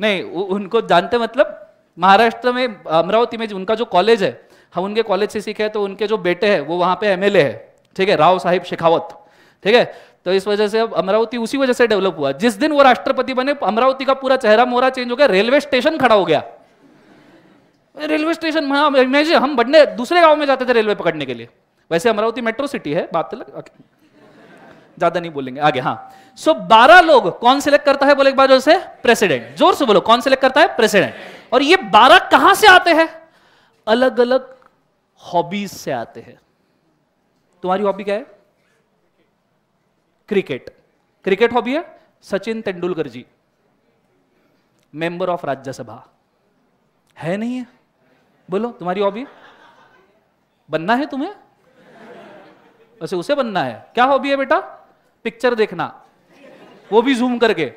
नहीं उनको जानते मतलब महाराष्ट्र में अमरावती में उनका जो कॉलेज है हम उनके कॉलेज से सीखे तो उनके जो बेटे हैं वो वहां पे एमएलए है ठीक है राव साहिब शेखावत ठीक है तो इस वजह से अब अमरावती उसी वजह से डेवलप हुआ जिस दिन वो राष्ट्रपति बने अमरावती का पूरा चेहरा मोहरा चेंज हो गया रेलवे स्टेशन खड़ा हो गया रेलवे स्टेशन हाँ, हम बढ़ने दूसरे गांव में जाते थे रेलवे पकड़ने के लिए वैसे अमरावती मेट्रो सिटी है बात लग ज्यादा नहीं बोलेंगे आगे हाँ सो so, 12 लोग कौन सिलेक्ट करता है बोले एक बार जोर से प्रेसिडेंट जोर से बोलो कौन सिलेक्ट करता है प्रेसिडेंट और ये 12 कहां से आते हैं अलग अलग हॉबीज से आते हैं तुम्हारी हॉबी क्या है क्रिकेट क्रिकेट हॉबी है सचिन तेंदुलकर जी मेंबर ऑफ राज्यसभा है नहीं है बोलो तुम्हारी हॉबी बनना है तुम्हें वैसे उसे बनना है क्या हॉबी है बेटा पिक्चर देखना वो भी जूम करके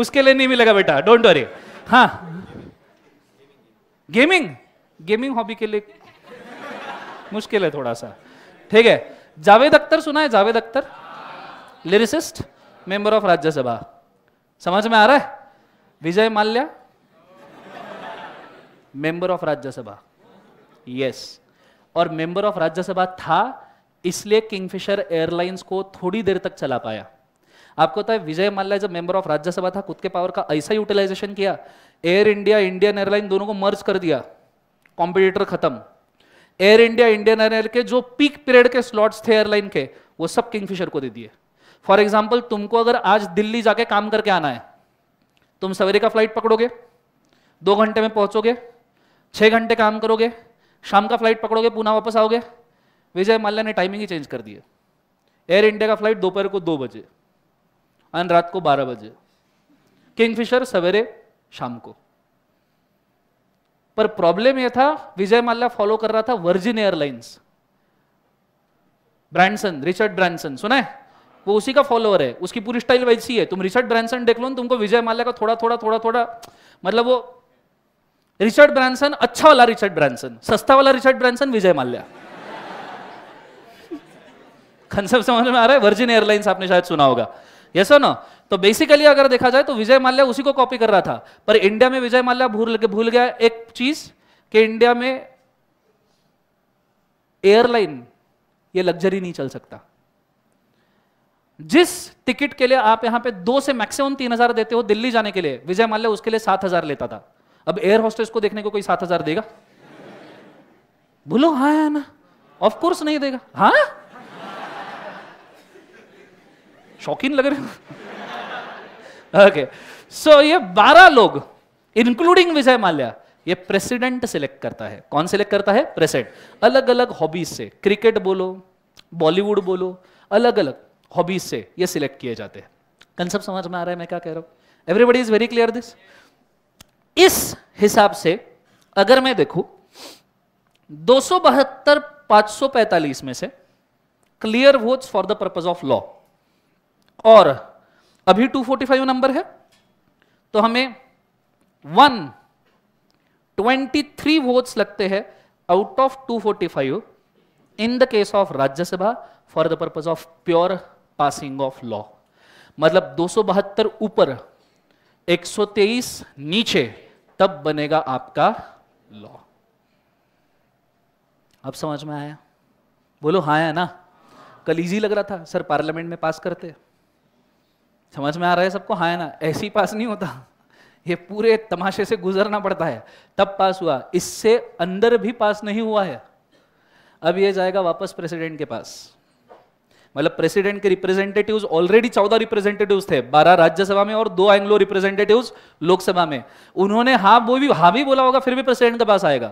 उसके लिए नहीं मिलेगा बेटा डोंट वरी हाँ गेमिंग गेमिंग हॉबी के लिए मुश्किल है थोड़ा सा ठीक है जावेद अख्तर सुना है Javed Akhtar lyricist member of Rajya Sabha समझ में आ रहा है Vijay Mallya member of Rajya Sabha yes और मेंबर ऑफ राज्यसभा था इसलिए किंगफिशर एयरलाइंस को थोड़ी देर तक चला पाया आपको पता तो है विजय माल्या जब मेंबर ऑफ राज्यसभा था खुद के पावर का ऐसा यूटिलाइजेशन किया एयर इंडिया इंडियन एयरलाइन दोनों को मर्ज कर दिया कॉम्पिटिटर खत्म एयर इंडिया इंडियन एयरलाइन के जो पीक पीरियड के स्लॉट्स थे एयरलाइन के वो सब किंगफिशर को दे दिए फॉर एग्जाम्पल तुमको अगर आज दिल्ली जाके काम करके आना है तुम सवेरे का फ्लाइट पकड़ोगे दो घंटे में पहुंचोगे छः घंटे काम करोगे शाम का फ्लाइट पकड़ोगे पूना वापस आओगे विजय माल्या ने टाइमिंग ही चेंज कर दिए एयर इंडिया का फ्लाइट दोपहर को दो बजे एंड रात को बारह बजे किंगफिशर सवेरे शाम को पर प्रॉब्लम यह था विजय माल्या फॉलो कर रहा था Virgin Airlines Branson Richard Branson सुना है वो उसी का फॉलोअर है उसकी पूरी स्टाइल वैसी है तुम रिचर्ड ब्रांसन देख लो तुमको विजय माल्या का थोड़ा थोड़ा थोड़ा थोड़ा मतलब वो रिचर्ड ब्रांसन अच्छा वाला रिचर्ड ब्रांसन सस्ता वाला Richard Branson Vijay Mallya concept समझ में आ रहा है वर्जिन एयरलाइंस आपने शायद सुना होगा ये सो ना तो बेसिकली अगर देखा जाए तो विजय माल्या उसी को कॉपी कर रहा था पर इंडिया में विजय माल्या भूल भूल गया एक चीज कि इंडिया में एयरलाइन ये लग्जरी नहीं चल सकता जिस टिकट के लिए आप यहां पे दो से मैक्सिमम तीन हजार देते हो दिल्ली जाने के लिए विजय माल्या उसके लिए सात हजार लेता था अब एयर हॉस्टेस को देखने को कोई सात हजार देगा बोलो हाँ है ना ऑफ कोर्स नहीं देगा हाँ शौकीन लग रहे ओके सो ये बारह लोग इंक्लूडिंग विजय माल्या ये प्रेसिडेंट सिलेक्ट करता है कौन सिलेक्ट करता है प्रेसिडेंट अलग अलग हॉबीज से क्रिकेट बोलो बॉलीवुड बोलो अलग अलग हॉबीज से ये सिलेक्ट किए जाते हैं कंसेप्ट समझ में आ रहा है मैं क्या कह रहा हूं everybody is very clear this इस हिसाब से अगर मैं देखू दो बहत्तर पांच में से clear votes for the purpose of law और अभी 245 नंबर है तो हमें वन ट्वेंटी थ्री वोट्स लगते हैं out of 245 in the case of Rajya Sabha for the purpose of pure passing of law मतलब दो ऊपर 123 नीचे तब बनेगा आपका लॉ अब समझ में आया बोलो हाँ है ना कल इजी लग रहा था सर पार्लियामेंट में पास करते समझ में आ रहा है सबको हाँ है ना ऐसी पास नहीं होता ये पूरे तमाशे से गुजरना पड़ता है तब पास हुआ इससे अंदर भी पास नहीं हुआ है अब ये जाएगा वापस प्रेसिडेंट के पास मतलब प्रेसिडेंट के रिप्रेजेंटेटिव ऑलरेडी चौदह रिप्रेजेंटेटिव थे बारह राज्यसभा में और दो एंग्लो रिप्रेजेंटेटिव लोकसभा में उन्होंने हाँ वो भी हाँ भी बोला होगा फिर भी प्रेसिडेंट के पास आएगा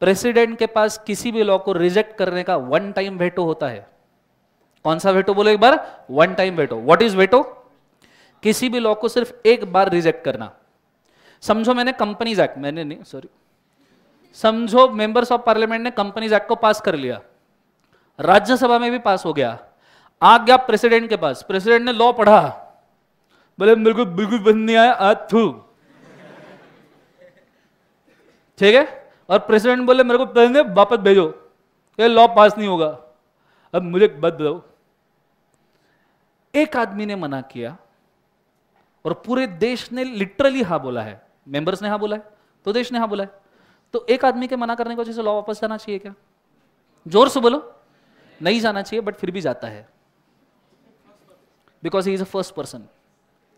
प्रेसिडेंट के पास किसी भी लॉ को रिजेक्ट करने का वन टाइम वेटो होता है कौन सा वेटो बोलो एक बार one time veto what is veto किसी भी लॉ को सिर्फ एक बार रिजेक्ट करना समझो मैंने कंपनीज एक्ट मैंने नहीं सॉरी समझो मेंबर्स ऑफ पार्लियामेंट ने कंपनीज एक्ट को पास कर लिया राज्यसभा में भी पास हो गया आ गया प्रेसिडेंट के पास प्रेसिडेंट ने लॉ पढ़ा बोले मेरे को बिल्कुल बंद नहीं आया अथू ठीक है और प्रेसिडेंट बोले मेरे को वापस भेजो ये लॉ पास नहीं होगा अब मुझे एक एक आदमी ने मना किया और पूरे देश ने लिटरली हा बोला है मेंबर्स ने हा बोला है तो देश ने हा बोला है तो एक आदमी के मना करने की वजह से लॉ वापस जाना चाहिए क्या जोर से बोलो नहीं जाना चाहिए बट फिर भी जाता है because he is a first person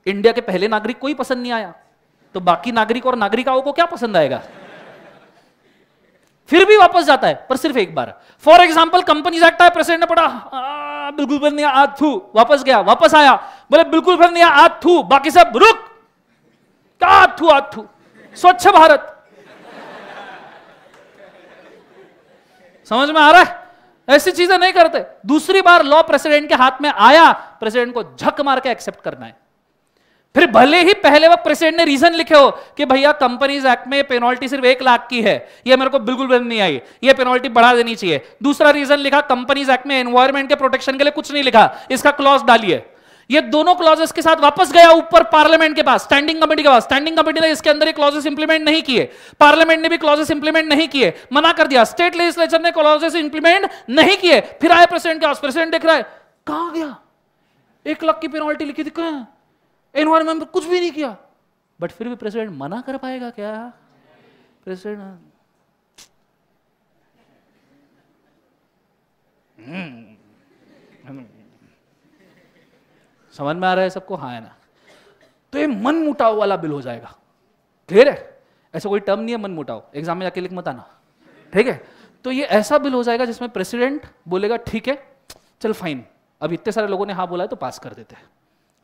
India के पहले नागरिक को ही पसंद नहीं आया तो बाकी नागरिक और नागरिकाओं को क्या पसंद आएगा फिर भी वापस जाता है पर सिर्फ एक बार फॉर एग्जाम्पल कंपनी एक्ट आया प्रेसिडेंट ने पढ़ा बिल्कुल फिर नहीं आज थू वापस गया वापस आया बोले बिल्कुल फिर नहीं आज थू बाकी सब रुक क्या थू आज थू स्वच्छ भारत समझ में आ रहा है ऐसी चीजें नहीं करते दूसरी बार लॉ प्रेसिडेंट के हाथ में आया प्रेसिडेंट को झक मार के एक्सेप्ट करना है फिर भले ही पहले वक्त प्रेसिडेंट ने रीजन लिखे हो कि भैया कंपनीज एक्ट में पेनल्टी सिर्फ एक लाख की है ये मेरे को बिल्कुल बंद नहीं आई ये पेनल्टी बढ़ा देनी चाहिए दूसरा रीजन लिखा कंपनीज एक्ट में एनवायरमेंट के प्रोटेक्शन के लिए कुछ नहीं लिखा इसका क्लॉज डालिए ये दोनों क्लॉजेस के साथ वापस गया ऊपर पार्लियामेंट के पास स्टैंडिंग कमेटी के पास स्टैंडिंग कमेटी ने इसके अंदर क्लॉजेस इंप्लीमेंट नहीं किए पार्लियामेंट ने भी क्लॉजेस इंप्लीमेंट नहीं किए मना कर दिया स्टेट लेजिस्लेचर ने क्लॉजेस इंप्लीमेंट नहीं किए फिर आए प्रेसिडेंट के पास प्रेसिडेंट देख रहा है कहा गया एक लाख की पेनॉल्टी लिखी थी कहा एनवायरमेंट में कुछ भी नहीं किया बट फिर भी प्रेसिडेंट मना कर पाएगा क्या प्रेसिडेंट हाँ। हम्म समझ में आ रहा है सबको हाँ है ना तो ये मन मुटाव वाला बिल हो जाएगा क्लियर है ऐसा कोई टर्म नहीं है मन मुटाव एग्जाम में जाके लिख मत आना ठीक है तो ये ऐसा बिल हो जाएगा जिसमें प्रेसिडेंट बोलेगा ठीक है चल फाइन अब इतने सारे लोगों ने हाँ बोला है तो पास कर देते हैं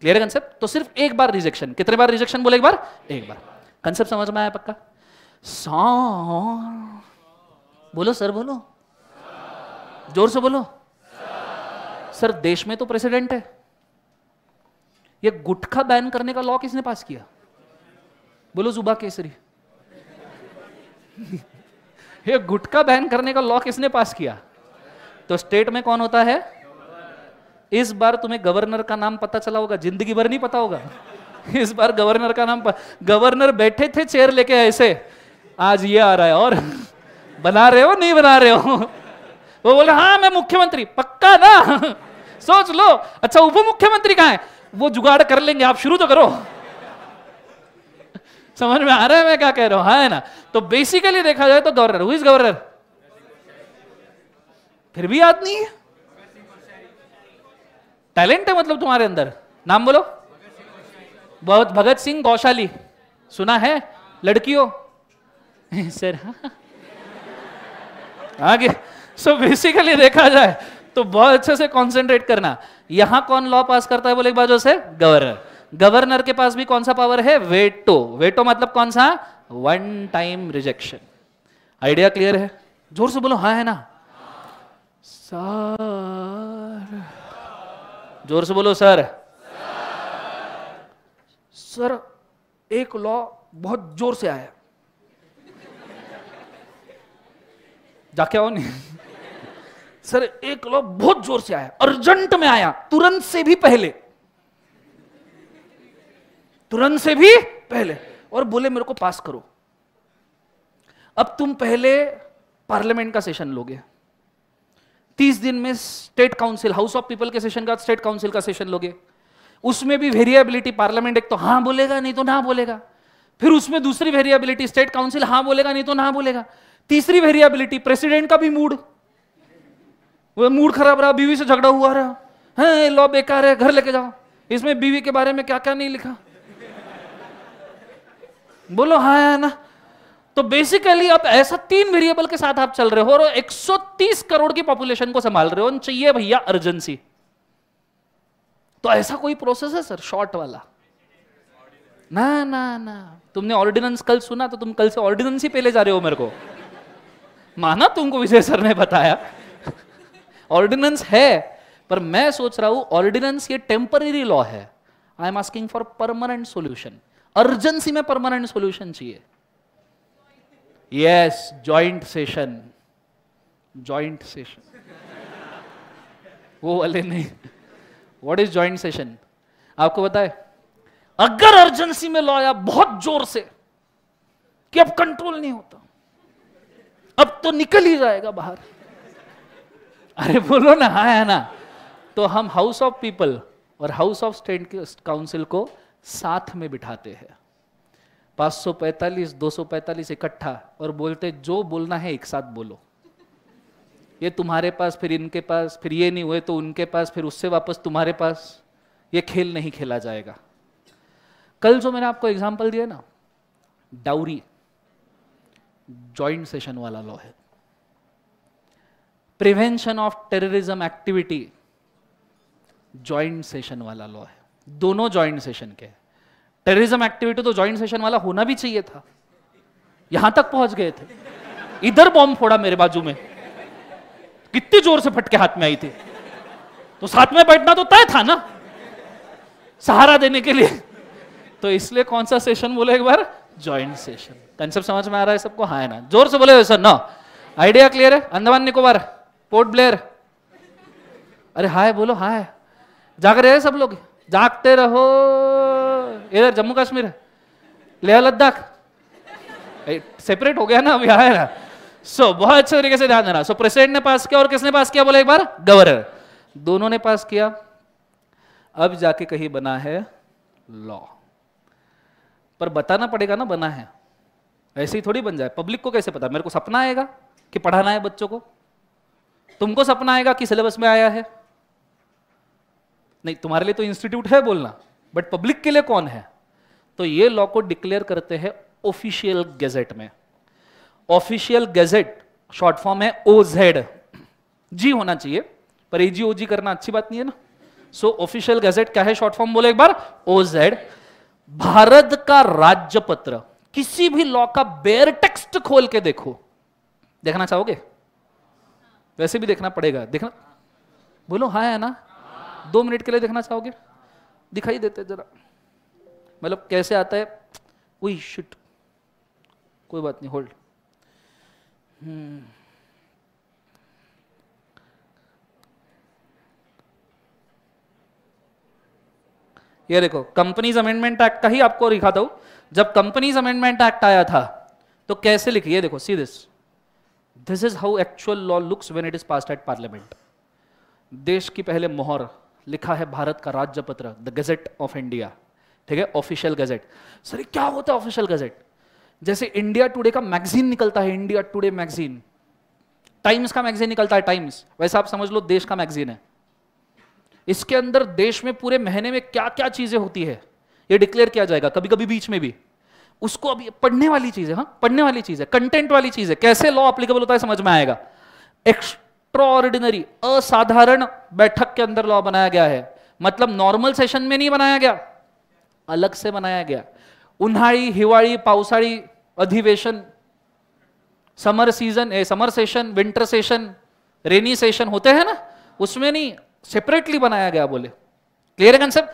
क्लियर है कंसेप्ट तो सिर्फ एक बार रिजेक्शन कितने बार रिजेक्शन बोले एक बार एक बार कंसेप्ट समझ में आया पक्का बोलो सर बोलो जोर से बोलो सर देश में तो प्रेसिडेंट है ये गुटखा बैन करने का लॉ किसने पास किया बोलो जुबा केसरी ये गुटखा बैन करने का लॉ किसने पास किया तो स्टेट में कौन होता है इस बार तुम्हें गवर्नर का नाम पता चला होगा जिंदगी भर नहीं पता होगा इस बार गवर्नर का नाम गवर्नर बैठे थे चेयर लेके ऐसे आज ये आ रहा है और बना रहे हो नहीं बना रहे हो वो बोले हाँ मैं मुख्यमंत्री पक्का ना सोच लो अच्छा उप मुख्यमंत्री कहा है वो जुगाड़ कर लेंगे आप शुरू तो करो समझ में आ रहा है मैं क्या कह रहा हूं हाँ, है ना तो बेसिकली देखा जाए तो गवर्नर हुई गवर्नर फिर भी याद नहीं है टैलेंट है मतलब तुम्हारे अंदर नाम बोलो बहुत भगत सिंह गौशाली सुना है लड़कियों सर हाँ आगे सो बेसिकली देखा जाए तो बहुत अच्छे से कंसंट्रेट करना यहां कौन लॉ पास करता है बोले एक बाजू से गवर्नर गवर्नर के पास भी कौन सा पावर है वेटो वेटो मतलब कौन सा one time rejection idea clear है जोर से बोलो हाँ है ना सर जोर से बोलो सर सर एक लॉ बहुत जोर से आया जाके आओ नहीं सर एक लोग बहुत जोर से आया अर्जेंट में आया तुरंत से भी पहले तुरंत से भी पहले और बोले मेरे को पास करो अब तुम पहले पार्लियामेंट का सेशन लोगे तीस दिन में state council house of people के सेशन का स्टेट काउंसिल का सेशन लोगे उसमें भी वेरिएबिलिटी पार्लियामेंट एक तो हाँ बोलेगा नहीं तो ना बोलेगा फिर उसमें दूसरी वेरिएबिलिटी स्टेट काउंसिल हाँ बोलेगा नहीं तो ना बोलेगा तीसरी वेरिएबिलिटी प्रेसिडेंट का भी मूड वो मूड खराब रहा बीवी से झगड़ा हुआ रहा है लॉ बेकार है घर लेके जाओ इसमें बीवी के बारे में क्या क्या नहीं लिखा बोलो हाँ है ना तो बेसिकली आप ऐसा तीन वेरिएबल के साथ आप चल रहे हो और 130 करोड़ की पॉपुलेशन को संभाल रहे हो चाहिए भैया अर्जेंसी तो ऐसा कोई प्रोसेस है सर शॉर्ट वाला ना ना ना तुमने ऑर्डिनेंस कल सुना तो तुम कल से ऑर्डिनेंस ही पहले जा रहे हो मेरे को माना तुमको विजय सर ने बताया ऑर्डिनेंस है पर मैं सोच रहा हूं ऑर्डिनेंस ये टेम्पररी लॉ है I am asking for permanent solution urgency में परमानेंट सोल्यूशन चाहिए yes joint session joint session वो वाले नहीं व्हाट इज ज्वाइंट सेशन आपको बताए अगर अर्जेंसी में लॉ आया बहुत जोर से कि अब कंट्रोल नहीं होता अब तो निकल ही जाएगा बाहर अरे बोलो ना हाँ है ना तो हम हाउस ऑफ पीपल और हाउस ऑफ स्टेट काउंसिल को साथ में बिठाते हैं 545 245 इकट्ठा और बोलते जो बोलना है एक साथ बोलो ये तुम्हारे पास फिर इनके पास फिर ये नहीं हुए तो उनके पास फिर उससे वापस तुम्हारे पास ये खेल नहीं खेला जाएगा कल जो मैंने आपको एग्जाम्पल दिया ना डाउरी जॉइंट सेशन वाला लॉ है prevention of terrorism activity joint session वाला लॉ है दोनों जॉइंट सेशन के टेररिज्म एक्टिविटी तो जॉइंट सेशन वाला होना भी चाहिए था यहां तक पहुंच गए थे इधर बॉम्ब फोड़ा मेरे बाजू में कितनी जोर से फटके हाथ में आई थी तो साथ में बैठना तो तय था ना सहारा देने के लिए तो इसलिए कौन सा सेशन बोले एक बार ज्वाइंट सेशन कंसेप्ट समझ में आ रहा है सबको हाँ ना जोर से बोले सर ना आइडिया क्लियर है अंदमान निकोबार पोर्ट ब्लेयर अरे हाय बोलो हाय जाग रहे हैं सब लोग जागते रहो इधर जम्मू कश्मीर लेह लद्दाख सेपरेट हो गया ना अभी आया ना सो so, बहुत अच्छे तरीके से ध्यान देना सो so, प्रेसिडेंट ने पास किया और किसने पास किया बोला एक बार गवर्नर दोनों ने पास किया अब जाके कहीं बना है लॉ पर बताना पड़ेगा ना बना है ऐसे ही थोड़ी बन जाए पब्लिक को कैसे पता मेरे को सपना आएगा कि पढ़ाना है बच्चों को तुमको सपना आएगा कि सिलेबस में आया है नहीं तुम्हारे लिए तो इंस्टीट्यूट है बोलना बट पब्लिक के लिए कौन है तो ये लॉ को डिक्लेयर करते हैं ऑफिशियल गेजेट में ऑफिशियल गेजेट शॉर्ट फॉर्म है ओ जेड जी होना चाहिए पर एजी ओजी करना अच्छी बात नहीं है ना सो ऑफिशियल गेजेट क्या है शॉर्ट फॉर्म बोले एक बार ओ जेड भारत का राज्य पत्र किसी भी लॉ का बेयर टेक्स्ट खोल के देखो देखना चाहोगे वैसे भी देखना पड़ेगा देखना बोलो हाँ है ना दो मिनट के लिए देखना चाहोगे दिखाई देते जरा मतलब कैसे आता है वही शिट कोई बात नहीं होल्ड हम्म। ये देखो कंपनीज अमेंडमेंट एक्ट का ही आपको दिखाता हूं जब कंपनीज अमेंडमेंट एक्ट आया था तो कैसे लिखी ये देखो see this this is how actual law looks when it is pass at parliament देश की पहले मोहर लिखा है भारत का राज्य पत्र द गजेट ऑफ इंडिया ठीक है ऑफिशियल गजेट सर क्या होता है ऑफिशियल गजेट जैसे इंडिया टुडे का मैगजीन निकलता है इंडिया टुडे मैगजीन टाइम्स का मैगजीन निकलता है टाइम्स वैसे आप समझ लो देश का मैगजीन है इसके अंदर देश में पूरे महीने में क्या क्या चीजें होती है ये डिक्लेयर किया जाएगा कभी कभी बीच में भी उसको अभी पढ़ने वाली चीज है हा? पढ़ने वाली चीज है कंटेंट वाली चीज है कैसे लॉ अप्लीकेबल होता है समझ में आएगा एक्स्ट्रॉर्डिनरी असाधारण बैठक के अंदर लॉ बनाया गया है मतलब नॉर्मल सेशन में नहीं बनाया गया अलग से बनाया गया उन्हाड़ी हिवाड़ी पावसाळी अधिवेशन समर सीजन ए, summer session winter session rainy session होते हैं ना उसमें नहीं सेपरेटली बनाया गया बोले क्लियर है concept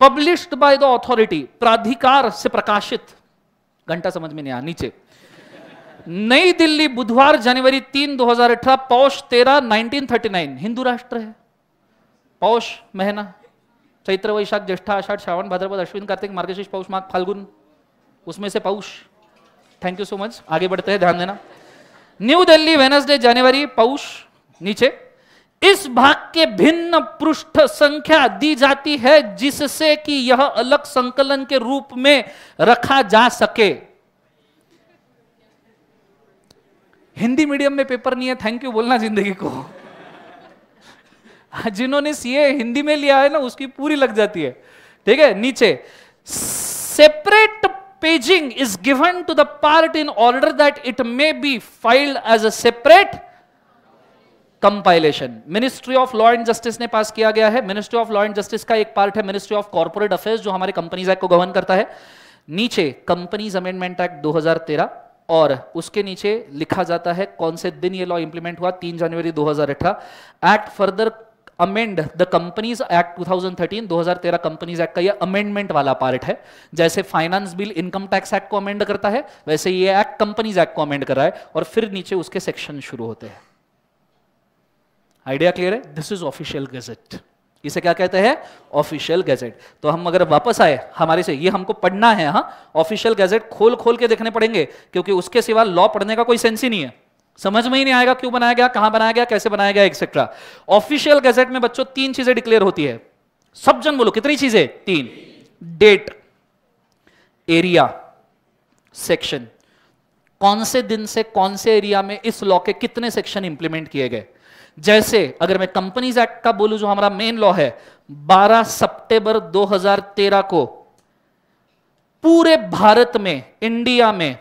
published by the authority प्राधिकार से प्रकाशित घंटा समझ में नहीं आया नीचे नई दिल्ली बुधवार जनवरी तीन अठारह पौष तेरह नाइन हिंदू राष्ट्र है पौष महना चैत्र वैशाख ज्येष्ठा आषाढ़ श्रावण भद्रपद अश्विन कार्तिक मार्गशीर्ष पौष माघ फाल्गुन उसमें से पौष थैंक यू सो मच आगे बढ़ते हैं ध्यान देना न्यू दिल्ली वेनसडे जनवरी पौष नीचे इस भाग के भिन्न पृष्ठ संख्या दी जाती है जिससे कि यह अलग संकलन के रूप में रखा जा सके हिंदी मीडियम में पेपर नहीं है थैंक यू बोलना जिंदगी को हाँ, जिन्होंने सीए हिंदी में लिया है ना उसकी पूरी लग जाती है ठीक है नीचे separate paging is given to the part in order that it may be filed as a separate compilation ministry of law and justice ने पास किया गया है ministry of law and justice का एक पार्ट है मिनिस्ट्री ऑफ कॉर्पोरेट अफेयर्स जो हमारे कंपनीज एक्ट को गवर्न करता है नीचे कंपनीज अमेंडमेंट एक्ट 2013 और उसके नीचे लिखा जाता है कौन से दिन ये लॉ इंप्लीमेंट हुआ 3 January 2018 act further amend the companies act 2013 2013 companies act का ये अमेंडमेंट वाला पार्ट है जैसे finance bill income tax act को अमेंड करता है वैसे ये एक्ट कंपनीज एक्ट को अमेंड कर रहा है और फिर नीचे उसके सेक्शन शुरू होते हैं आइडिया क्लियर है दिस इज ऑफिशियल गजेट इसे क्या कहते हैं ऑफिशियल गैजेट तो हम अगर वापस आए हमारे से ये हमको पढ़ना है हाँ ऑफिशियल गैजेट खोल खोल के देखने पड़ेंगे क्योंकि उसके सिवा लॉ पढ़ने का कोई सेंस ही नहीं है समझ में ही नहीं आएगा क्यों बनाया गया कहां बनाया गया कैसे बनाया गया एक्सेट्रा ऑफिशियल गैजेट में बच्चों तीन चीजें डिक्लेयर होती है सब जन बोलो कितनी चीजें तीन डेट एरिया सेक्शन कौन से दिन से कौन से एरिया में इस लॉ के कितने सेक्शन इंप्लीमेंट किए गए जैसे अगर मैं कंपनीज एक्ट का बोलू जो हमारा मेन लॉ है 12 सितंबर 2013 को पूरे भारत में इंडिया में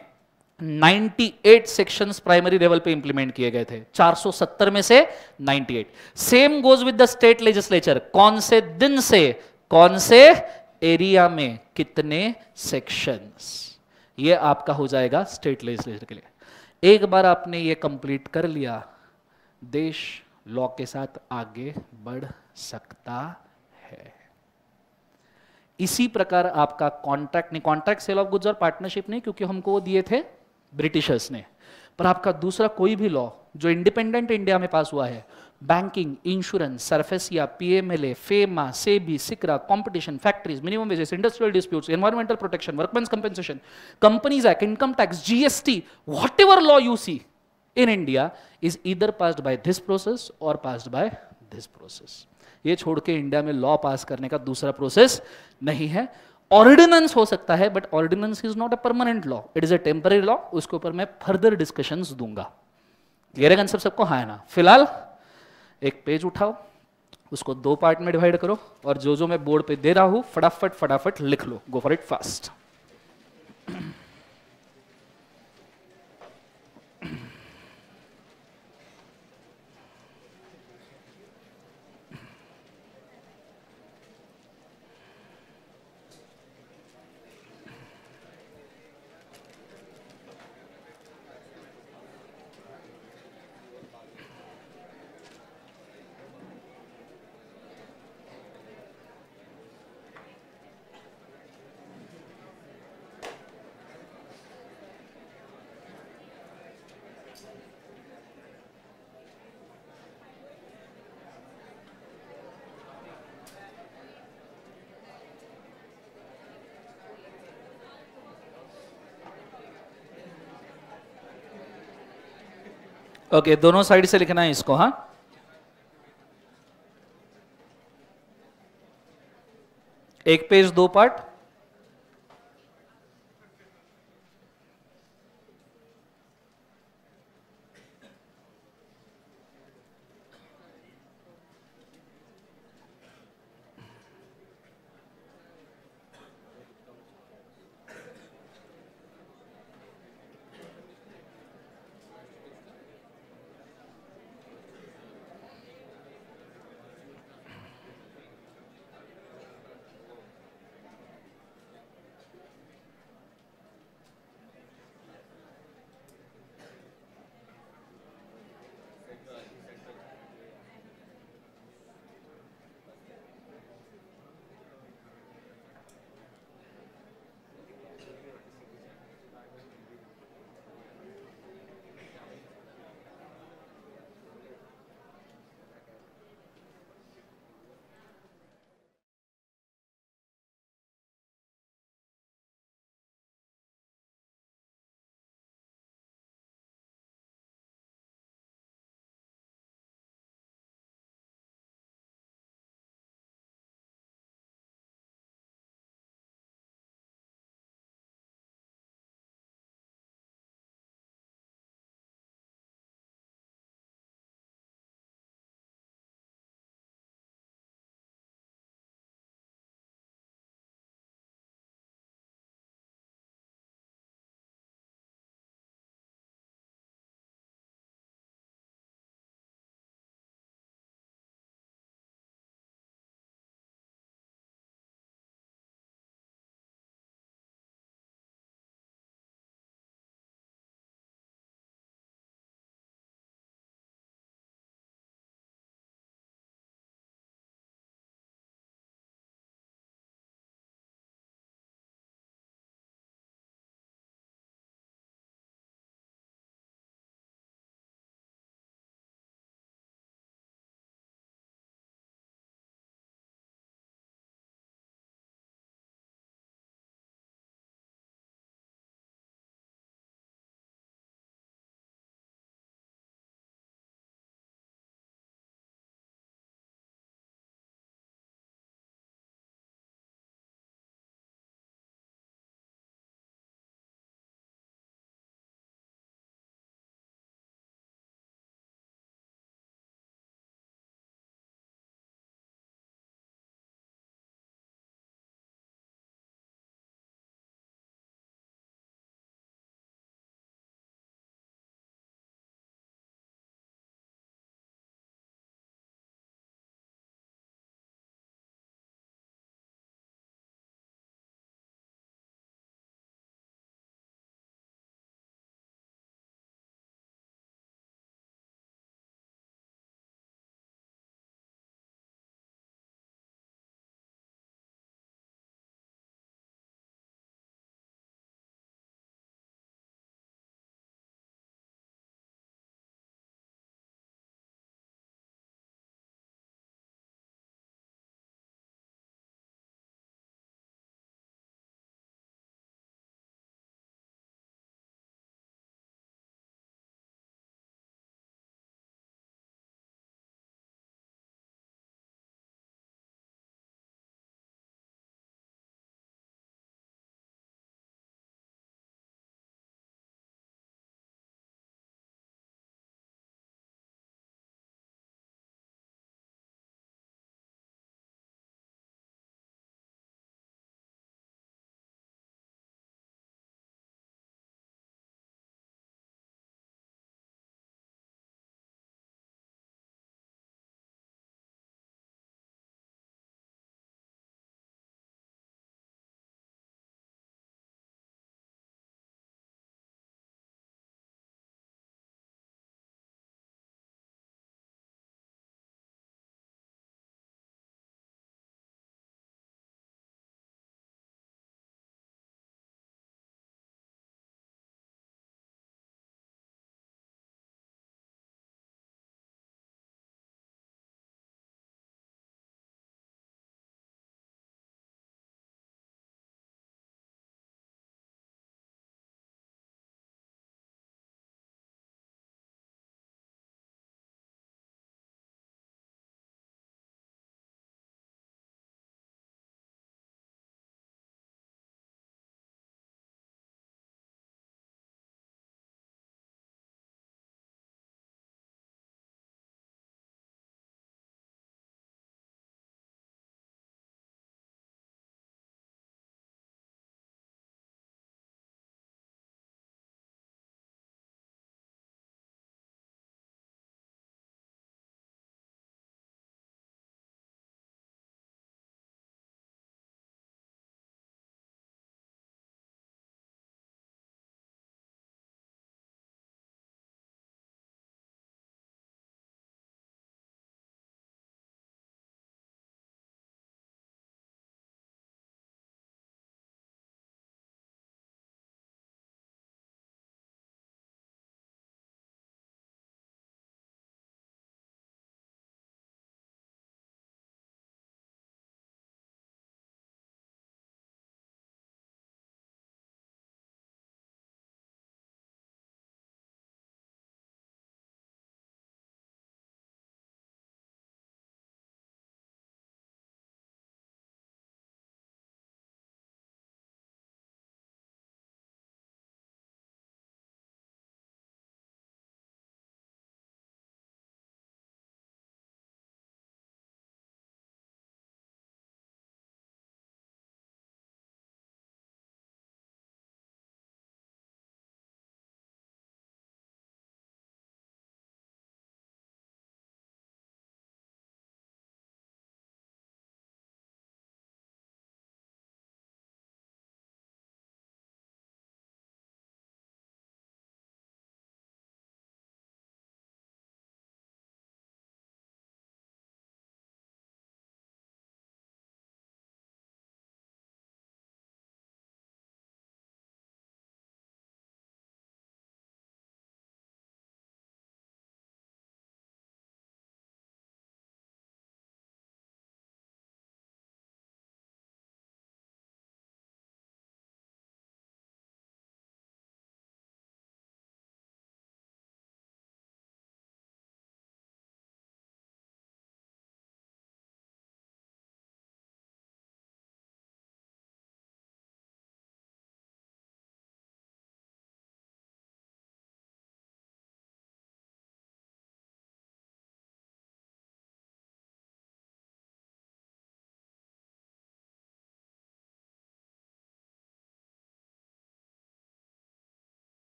98 सेक्शंस प्राइमरी लेवल पे इंप्लीमेंट किए गए थे 470 में से 98 same goes with the state legislature कौन से दिन से कौन से एरिया में कितने सेक्शंस ये आपका हो जाएगा स्टेट लेजिस्लेचर के लिए एक बार आपने ये कंप्लीट कर लिया देश लॉ के साथ आगे बढ़ सकता है इसी प्रकार आपका कॉन्ट्रैक्ट नहीं कॉन्ट्रैक्ट सेल ऑफ गुड्स और पार्टनरशिप नहीं क्योंकि हमको वो दिए थे ब्रिटिशर्स ने पर आपका दूसरा कोई भी लॉ जो इंडिपेंडेंट इंडिया में पास हुआ है banking insurance SARFAESI PMLA FEMA SEBI सिकरा competition factories minimum wages industrial disputes environmental protection workman compensation companies act income tax GST whatever law you see in India is either passed by this process or passed by this process. ये छोड़ के इंडिया में लॉ पास करने का दूसरा प्रोसेस नहीं है ऑर्डिनेंस हो सकता है but ordinance is not a permanent law it is a temporary law उसके ऊपर मैं फर्दर डिस्कशन दूंगा क्लियर है कंसेप्ट सबको हाँ ना फिलहाल एक पेज उठाओ उसको दो पार्ट में डिवाइड करो और जो जो मैं बोर्ड पे दे रहा हूं फटाफट फटाफट लिख लो go for it fast okay दोनों साइड से लिखना है इसको हाँ एक पेज दो पार्ट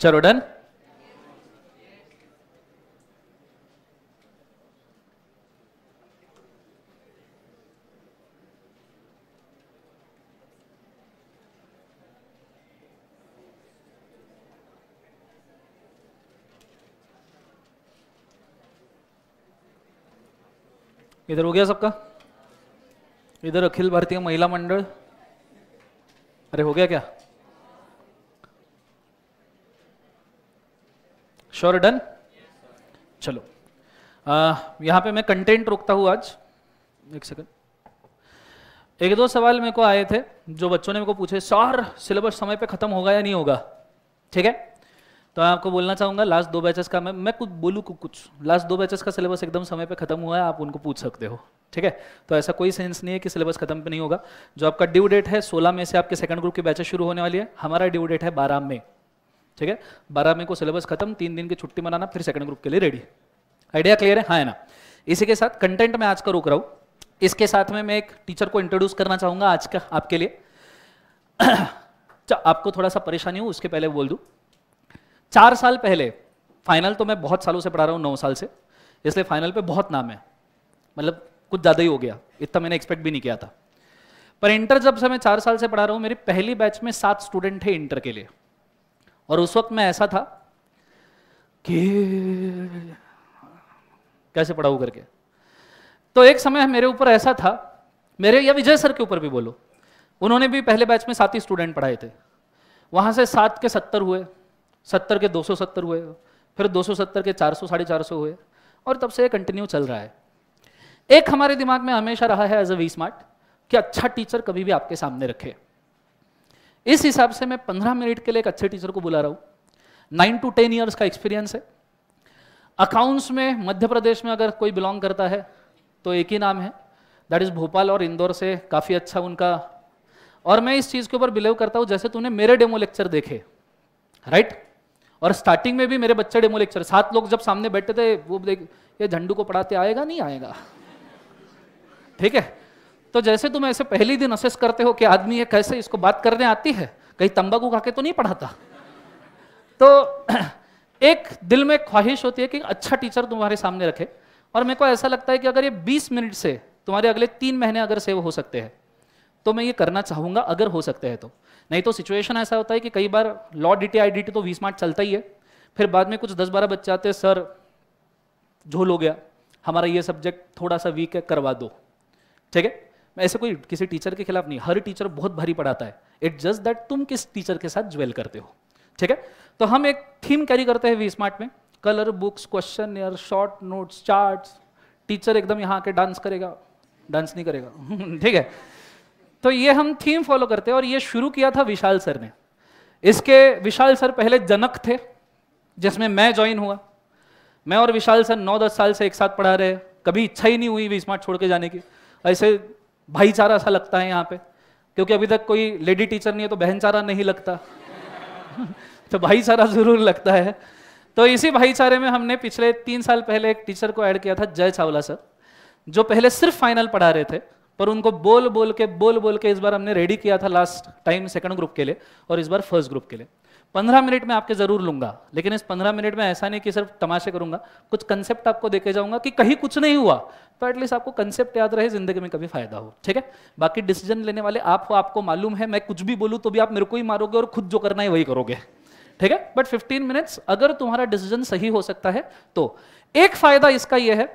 चलो डन इधर हो गया सबका इधर अखिल भारतीय महिला मंडल अरे हो गया क्या श्योर डन चलो आ, यहाँ पे मैं कंटेंट रोकता हूँ आज एक सेकंड एक दो सवाल मेरे को आए थे जो बच्चों ने मेरे को पूछे सर सिलेबस समय पे ख़त्म होगा या नहीं होगा ठीक है तो मैं आपको बोलना चाहूंगा लास्ट दो बैचेस का मैं मैं कुछ बोलूँ कुछ लास्ट दो बैचेस का सिलेबस एकदम समय पे ख़त्म हुआ है आप उनको पूछ सकते हो ठीक है तो ऐसा कोई सेंस नहीं है कि सिलेबस खत्म पे नहीं होगा जो आपका ड्यू डेट है सोलह में से आपके सेकंड ग्रुप की बैचेस शुरू होने वाली है हमारा ड्यू डेट है बारह में ठीक है बारह मई को सिलेबस खत्म तीन दिन की छुट्टी मनाना फिर सेकंड ग्रुप के लिए रेडी आइडिया क्लियर है हाँ है ना इसी के साथ कंटेंट में आज का रुक रहा हूं इसके साथ में मैं एक टीचर को इंट्रोड्यूस करना चाहूंगा आज का आपके लिए अच्छा, आपको थोड़ा सा परेशानी हो उसके पहले बोल दू चार साल पहले फाइनल तो मैं बहुत सालों से पढ़ा रहा हूँ नौ साल से इसलिए फाइनल पे बहुत नाम है मतलब कुछ ज़्यादा ही हो गया इतना मैंने एक्सपेक्ट भी नहीं किया था पर इंटर जब से मैं चार साल से पढ़ा रहा हूँ मेरी पहली बैच में सात स्टूडेंट है इंटर के लिए और उस वक्त मैं ऐसा था कि कैसे पढ़ाऊ करके तो एक समय मेरे ऊपर ऐसा था मेरे या विजय सर के ऊपर भी बोलो उन्होंने भी पहले बैच में सात ही स्टूडेंट पढ़ाए थे वहां से सात के सत्तर हुए सत्तर के दो सौ सत्तर हुए फिर दो सौ सत्तर के चार सौ साढ़े चार सौ हुए और तब से ये कंटिन्यू चल रहा है एक हमारे दिमाग में हमेशा रहा है एज अ वी स्मार्ट कि अच्छा टीचर कभी भी आपके सामने रखे इस हिसाब से मैं पंद्रह मिनट के लिए एक अच्छे टीचर को बुला रहा हूं नाइन टू टेन ईयर्स का एक्सपीरियंस है अकाउंट्स में मध्य प्रदेश में अगर कोई बिलोंग करता है तो एक ही नाम है दैट इज़ भोपाल और इंदौर से काफ़ी अच्छा उनका और मैं इस चीज़ के ऊपर बिलीव करता हूं जैसे तूने मेरे डेमो लेक्चर देखे राइट और स्टार्टिंग में भी मेरे बच्चे डेमो लेक्चर सात लोग जब सामने बैठे थे वो देख ये झंडू को पढ़ाते आएगा नहीं आएगा ठीक है तो जैसे तुम ऐसे पहले दिन असेस करते हो कि आदमी है कैसे इसको बात करने आती है कहीं तंबाकू खा के तो नहीं पढ़ाता तो एक दिल में ख्वाहिश होती है कि अच्छा टीचर तुम्हारे सामने रखे और मेरे को ऐसा लगता है कि अगर ये 20 मिनट से तुम्हारे अगले तीन महीने अगर सेव हो सकते हैं तो मैं ये करना चाहूंगा अगर हो सकते हैं तो नहीं तो सिचुएशन ऐसा होता है कि कई बार law D T I D T तो वीस मार्ट चलता ही है फिर बाद में कुछ दस बारह बच्चे आते हैं सर झोल हो गया हमारा ये सब्जेक्ट थोड़ा सा वीक है करवा दो ठीक है मैं ऐसे कोई किसी टीचर के खिलाफ नहीं हर टीचर बहुत भारी पढ़ाता है इट जस्ट दैट तुम किस टीचर के साथ ज्वेल करते हो ठीक है तो हम एक थीम कैरी करते हैं वी स्मार्ट में colour books question short notes chart teacher एकदम यहाँ आके डांस करेगा डांस नहीं करेगा ठीक है तो ये हम थीम फॉलो करते हैं और ये शुरू किया था विशाल सर ने इसके विशाल सर पहले जनक थे जिसमें मैं ज्वाइन हुआ मैं और विशाल सर नौ दस साल से एक साथ पढ़ा रहे कभी इच्छा ही नहीं हुई वी स्मार्ट छोड़ के जाने की ऐसे भाईचारा ऐसा लगता है यहाँ पे क्योंकि अभी तक कोई लेडी टीचर नहीं है तो बहनचारा नहीं लगता तो भाईचारा जरूर लगता है तो इसी भाईचारे में हमने पिछले तीन साल पहले एक टीचर को ऐड किया था जय चावला सर जो पहले सिर्फ फाइनल पढ़ा रहे थे पर उनको बोल बोल के बोल बोल के इस बार हमने रेडी किया था लास्ट टाइम सेकंड ग्रुप के लिए और इस बार फर्स्ट ग्रुप के लिए पंद्रह मिनट में आपके ज़रूर लूंगा लेकिन इस पंद्रह मिनट में ऐसा नहीं कि सिर्फ तमाशे करूंगा कुछ कंसेप्ट आपको देके जाऊंगा कि कहीं कुछ नहीं हुआ तो एटलीस्ट आपको कंसेप्ट याद रहे जिंदगी में कभी फायदा हो ठीक है बाकी डिसीजन लेने वाले आप हो आपको मालूम है मैं कुछ भी बोलूँ तो भी आप मेरे को ही मारोगे और खुद जो करना है वही करोगे ठीक है बट फिफ्टीन मिनट्स अगर तुम्हारा डिसीजन सही हो सकता है तो एक फायदा इसका यह है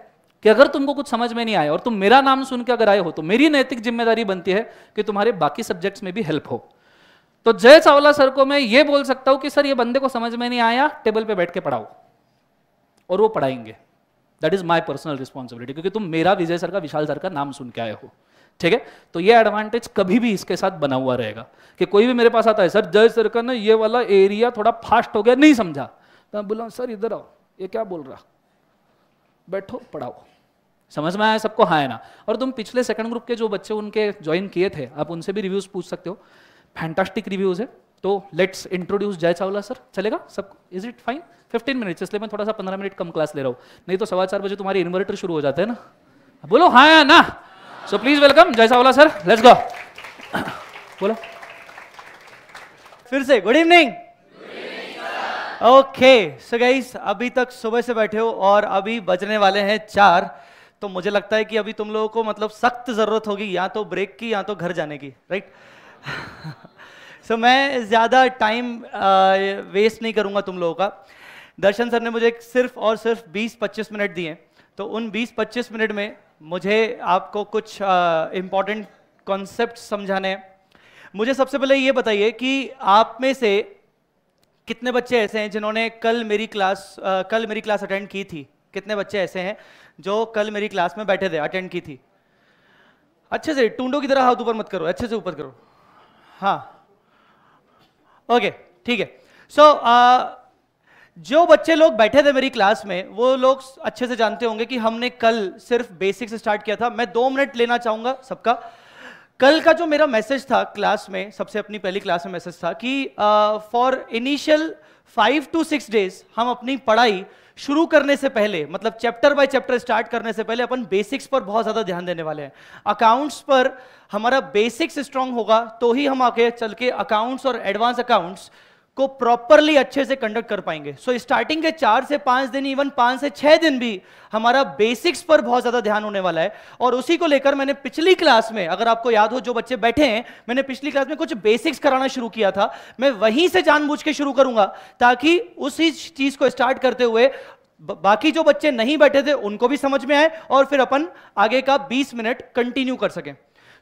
कि अगर तुमको कुछ समझ में नहीं आया और तुम मेरा नाम सुन के अगर आए हो तो मेरी नैतिक जिम्मेदारी बनती है कि तुम्हारे बाकी सब्जेक्ट्स में भी हेल्प हो तो जय चावला सर को मैं ये बोल सकता हूं कि सर ये बंदे को समझ में नहीं आया टेबल पे बैठ के पढ़ाओ और वो पढ़ाएंगे that is my personal responsibility क्योंकि तुम मेरा विजय सर का विशाल सर का नाम सुन के आए हो ठीक है तो ये एडवांटेज कभी भी इसके साथ बना हुआ रहेगा कि कोई भी मेरे पास आता है सर जय सर का ना ये वाला एरिया थोड़ा फास्ट हो गया नहीं समझा तो मैं बोला सर इधर आओ ये क्या बोल रहा बैठो पढ़ाओ समझ में आया सबको हाँ है ना और तुम पिछले सेकंड ग्रुप के जो बच्चे उनके ज्वाइन किए थे आप उनसे भी रिव्यूज पूछ सकते हो फैंटास्टिक रिव्यूज़ है तो लेट्स इंट्रोड्यूस जय चावला सर चलेगा सब इज इट फाइन 15 मिनट्स इसलिए मैं थोड़ा सा 15 मिनट कम क्लास ले रहा हूँ नहीं तो सवा चार बजे तुम्हारे इन्वर्टर शुरू हो जाते हैं ना बोलो हाँ या ना सो प्लीज वेलकम जय चावला सर लेट्स गो बोलो फिर से good evening okay so guys अभी तक सुबह से बैठे हो और अभी बजने वाले हैं चार तो मुझे लगता है कि अभी तुम लोगों को मतलब सख्त जरूरत होगी या तो ब्रेक की या तो घर जाने की राइट right? सो so, मैं ज़्यादा टाइम वेस्ट uh, नहीं करूँगा तुम लोगों का दर्शन सर ने मुझे सिर्फ और सिर्फ 20-25 मिनट दिए तो उन 20-25 मिनट में मुझे आपको कुछ इम्पॉर्टेंट uh, कॉन्सेप्ट समझाने हैं मुझे सबसे पहले ये बताइए कि आप में से कितने बच्चे ऐसे हैं जिन्होंने कल मेरी क्लास आ, uh, कल मेरी क्लास अटेंड की थी कितने बच्चे ऐसे हैं जो कल मेरी क्लास में बैठे थे अटेंड की थी अच्छे से टूडो की तरह हाथ ऊपर मत करो अच्छे से ऊपर करो हाँ ओके ठीक है सो जो बच्चे लोग बैठे थे मेरी क्लास में वो लोग अच्छे से जानते होंगे कि हमने कल सिर्फ बेसिक्स स्टार्ट किया था मैं दो मिनट लेना चाहूंगा सबका कल का जो मेरा मैसेज था क्लास में सबसे अपनी पहली क्लास में मैसेज था कि for initial five to six days हम अपनी पढ़ाई शुरू करने से पहले मतलब चैप्टर बाय चैप्टर स्टार्ट करने से पहले अपन बेसिक्स पर बहुत ज़्यादा ध्यान देने वाले हैं अकाउंट्स पर हमारा बेसिक्स स्ट्रांग होगा तो ही हम आगे चल के अकाउंट्स और एडवांस अकाउंट्स को प्रॉपरली अच्छे से कंडक्ट कर पाएंगे सो so, स्टार्टिंग के चार से पांच दिन इवन पांच से छह दिन भी हमारा बेसिक्स पर बहुत ज्यादा ध्यान होने वाला है और उसी को लेकर मैंने पिछली क्लास में अगर आपको याद हो जो बच्चे बैठे हैं मैंने पिछली क्लास में कुछ बेसिक्स कराना शुरू किया था मैं वहीं से जानबूझ के शुरू करूंगा ताकि उसी चीज को स्टार्ट करते हुए बाकी जो बच्चे नहीं बैठे थे उनको भी समझ में आए और फिर अपन आगे का बीस मिनट कंटिन्यू कर सकें